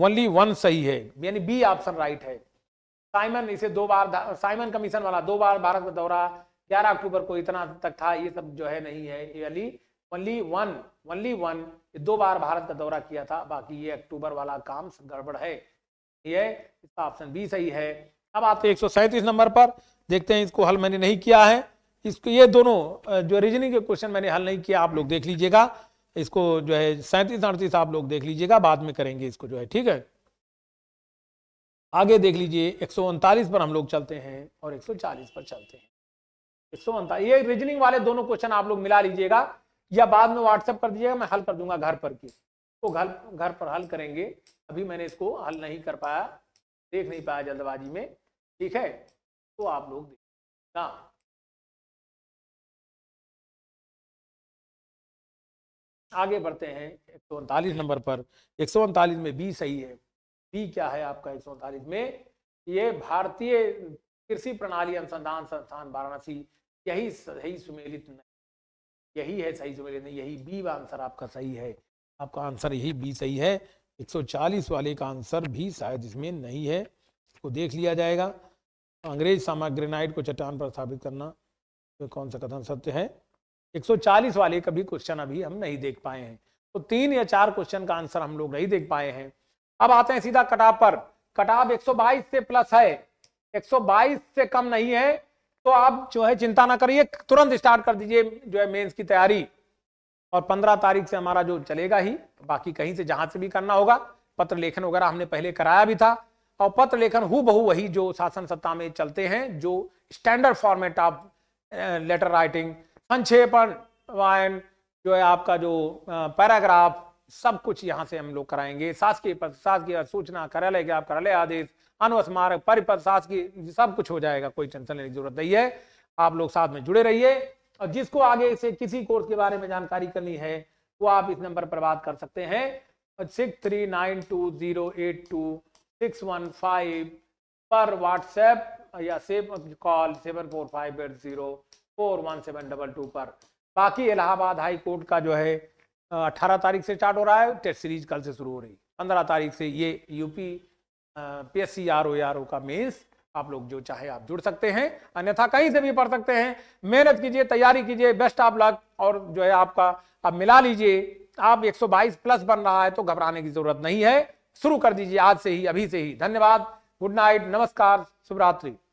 ओनली वन सही है यानी बी ऑप्शन राइट है साइमन इसे दो बार साइमन कमीशन वाला दो बार भारत का दौरा ग्यारह अक्टूबर को इतना तक था ये सब जो है नहीं है ये वाली ओनली वन ओनली वन दो बार भारत का दौरा किया था बाकी ये अक्टूबर वाला काम गड़बड़ है ये इसका ऑप्शन बी सही है अब आते एक नंबर पर देखते हैं इसको हल मैंने नहीं किया है इसको ये दोनों जो रीजनिंग के क्वेश्चन मैंने हल नहीं किया आप लोग देख लीजिएगा इसको जो है सैंतीस अड़तीस आप लोग देख लीजिएगा बाद में करेंगे इसको जो है ठीक है आगे देख लीजिए एक पर हम लोग चलते हैं और 140 पर चलते हैं एक ये रीजनिंग वाले दोनों क्वेश्चन आप लोग मिला लीजिएगा या बाद में व्हाट्सएप कर दीजिएगा मैं हल कर दूंगा घर पर की तो घर घर पर हल करेंगे अभी मैंने इसको हल नहीं कर पाया देख नहीं पाया जल्दबाजी में ठीक है तो आप लोग देखिएगा हाँ। आगे बढ़ते हैं एक सौ उनतालीस नंबर पर एक सौ उनतालीस में बी सही है बी क्या है आपका एक सौ उनतालीस में ये भारतीय कृषि प्रणाली अनुसंधान संस्थान वाराणसी यही सही सुमेलित नहीं यही है सही जवाब लेना यही बी आंसर आपका सही है आपका आंसर यही बी सही है 140 वाले का आंसर भी शायद इसमें नहीं है इसको देख लिया जाएगा अंग्रेज सामा ग्रेनाइट को चट्टान पर स्थापित करना तो कौन सा कथन सत्य है 140 वाले का भी क्वेश्चन अभी हम नहीं देख पाए हैं तो तीन या चार क्वेश्चन का आंसर हम लोग नहीं देख पाए हैं अब आते हैं सीधा कटाप पर कटाप 122 से प्लस है 122 से कम नहीं है तो आप जो है चिंता ना करिए तुरंत स्टार्ट कर दीजिए जो है मेंस की तैयारी और पंद्रह तारीख से हमारा जो चलेगा ही बाकी कहीं से जहां से भी करना होगा पत्र लेखन वगैरह हमने पहले कराया भी था और पत्र लेखन हु बहु वही जो शासन सत्ता में चलते हैं जो standard format of letter writing संक्षेपण वायन जो है आपका जो पैराग्राफ सब कुछ यहाँ से हम लोग कराएंगे शासकीय शासकीय सूचना कार्यालय के आप कार्यालय आदेश अनुस्मारक परिपथ शासकीय सब कुछ हो जाएगा कोई टेंशन लेने की जरूरत नहीं है आप लोग साथ में जुड़े रहिए और जिसको आगे से किसी कोर्स के बारे में जानकारी करनी है वो आप इस नंबर पर बात कर सकते हैं six three nine two zero eight two six one five पर व्हाट्सएप या save call seven four five eight zero four one seven double two पर बाकी इलाहाबाद हाई कोर्ट का जो है अठारह तारीख से स्टार्ट हो रहा है टेस्ट सीरीज कल से शुरू हो रही है पंद्रह तारीख से ये UP P S C R O R O का मेन्स आप लोग जो चाहे आप जुड़ सकते हैं अन्यथा कहीं से भी पढ़ सकते हैं मेहनत कीजिए तैयारी कीजिए बेस्ट आप लक और जो है आपका आप मिला लीजिए आप 122 प्लस बन रहा है तो घबराने की जरूरत नहीं है शुरू कर दीजिए आज से ही अभी से ही धन्यवाद गुड नाइट नमस्कार शुभरात्रि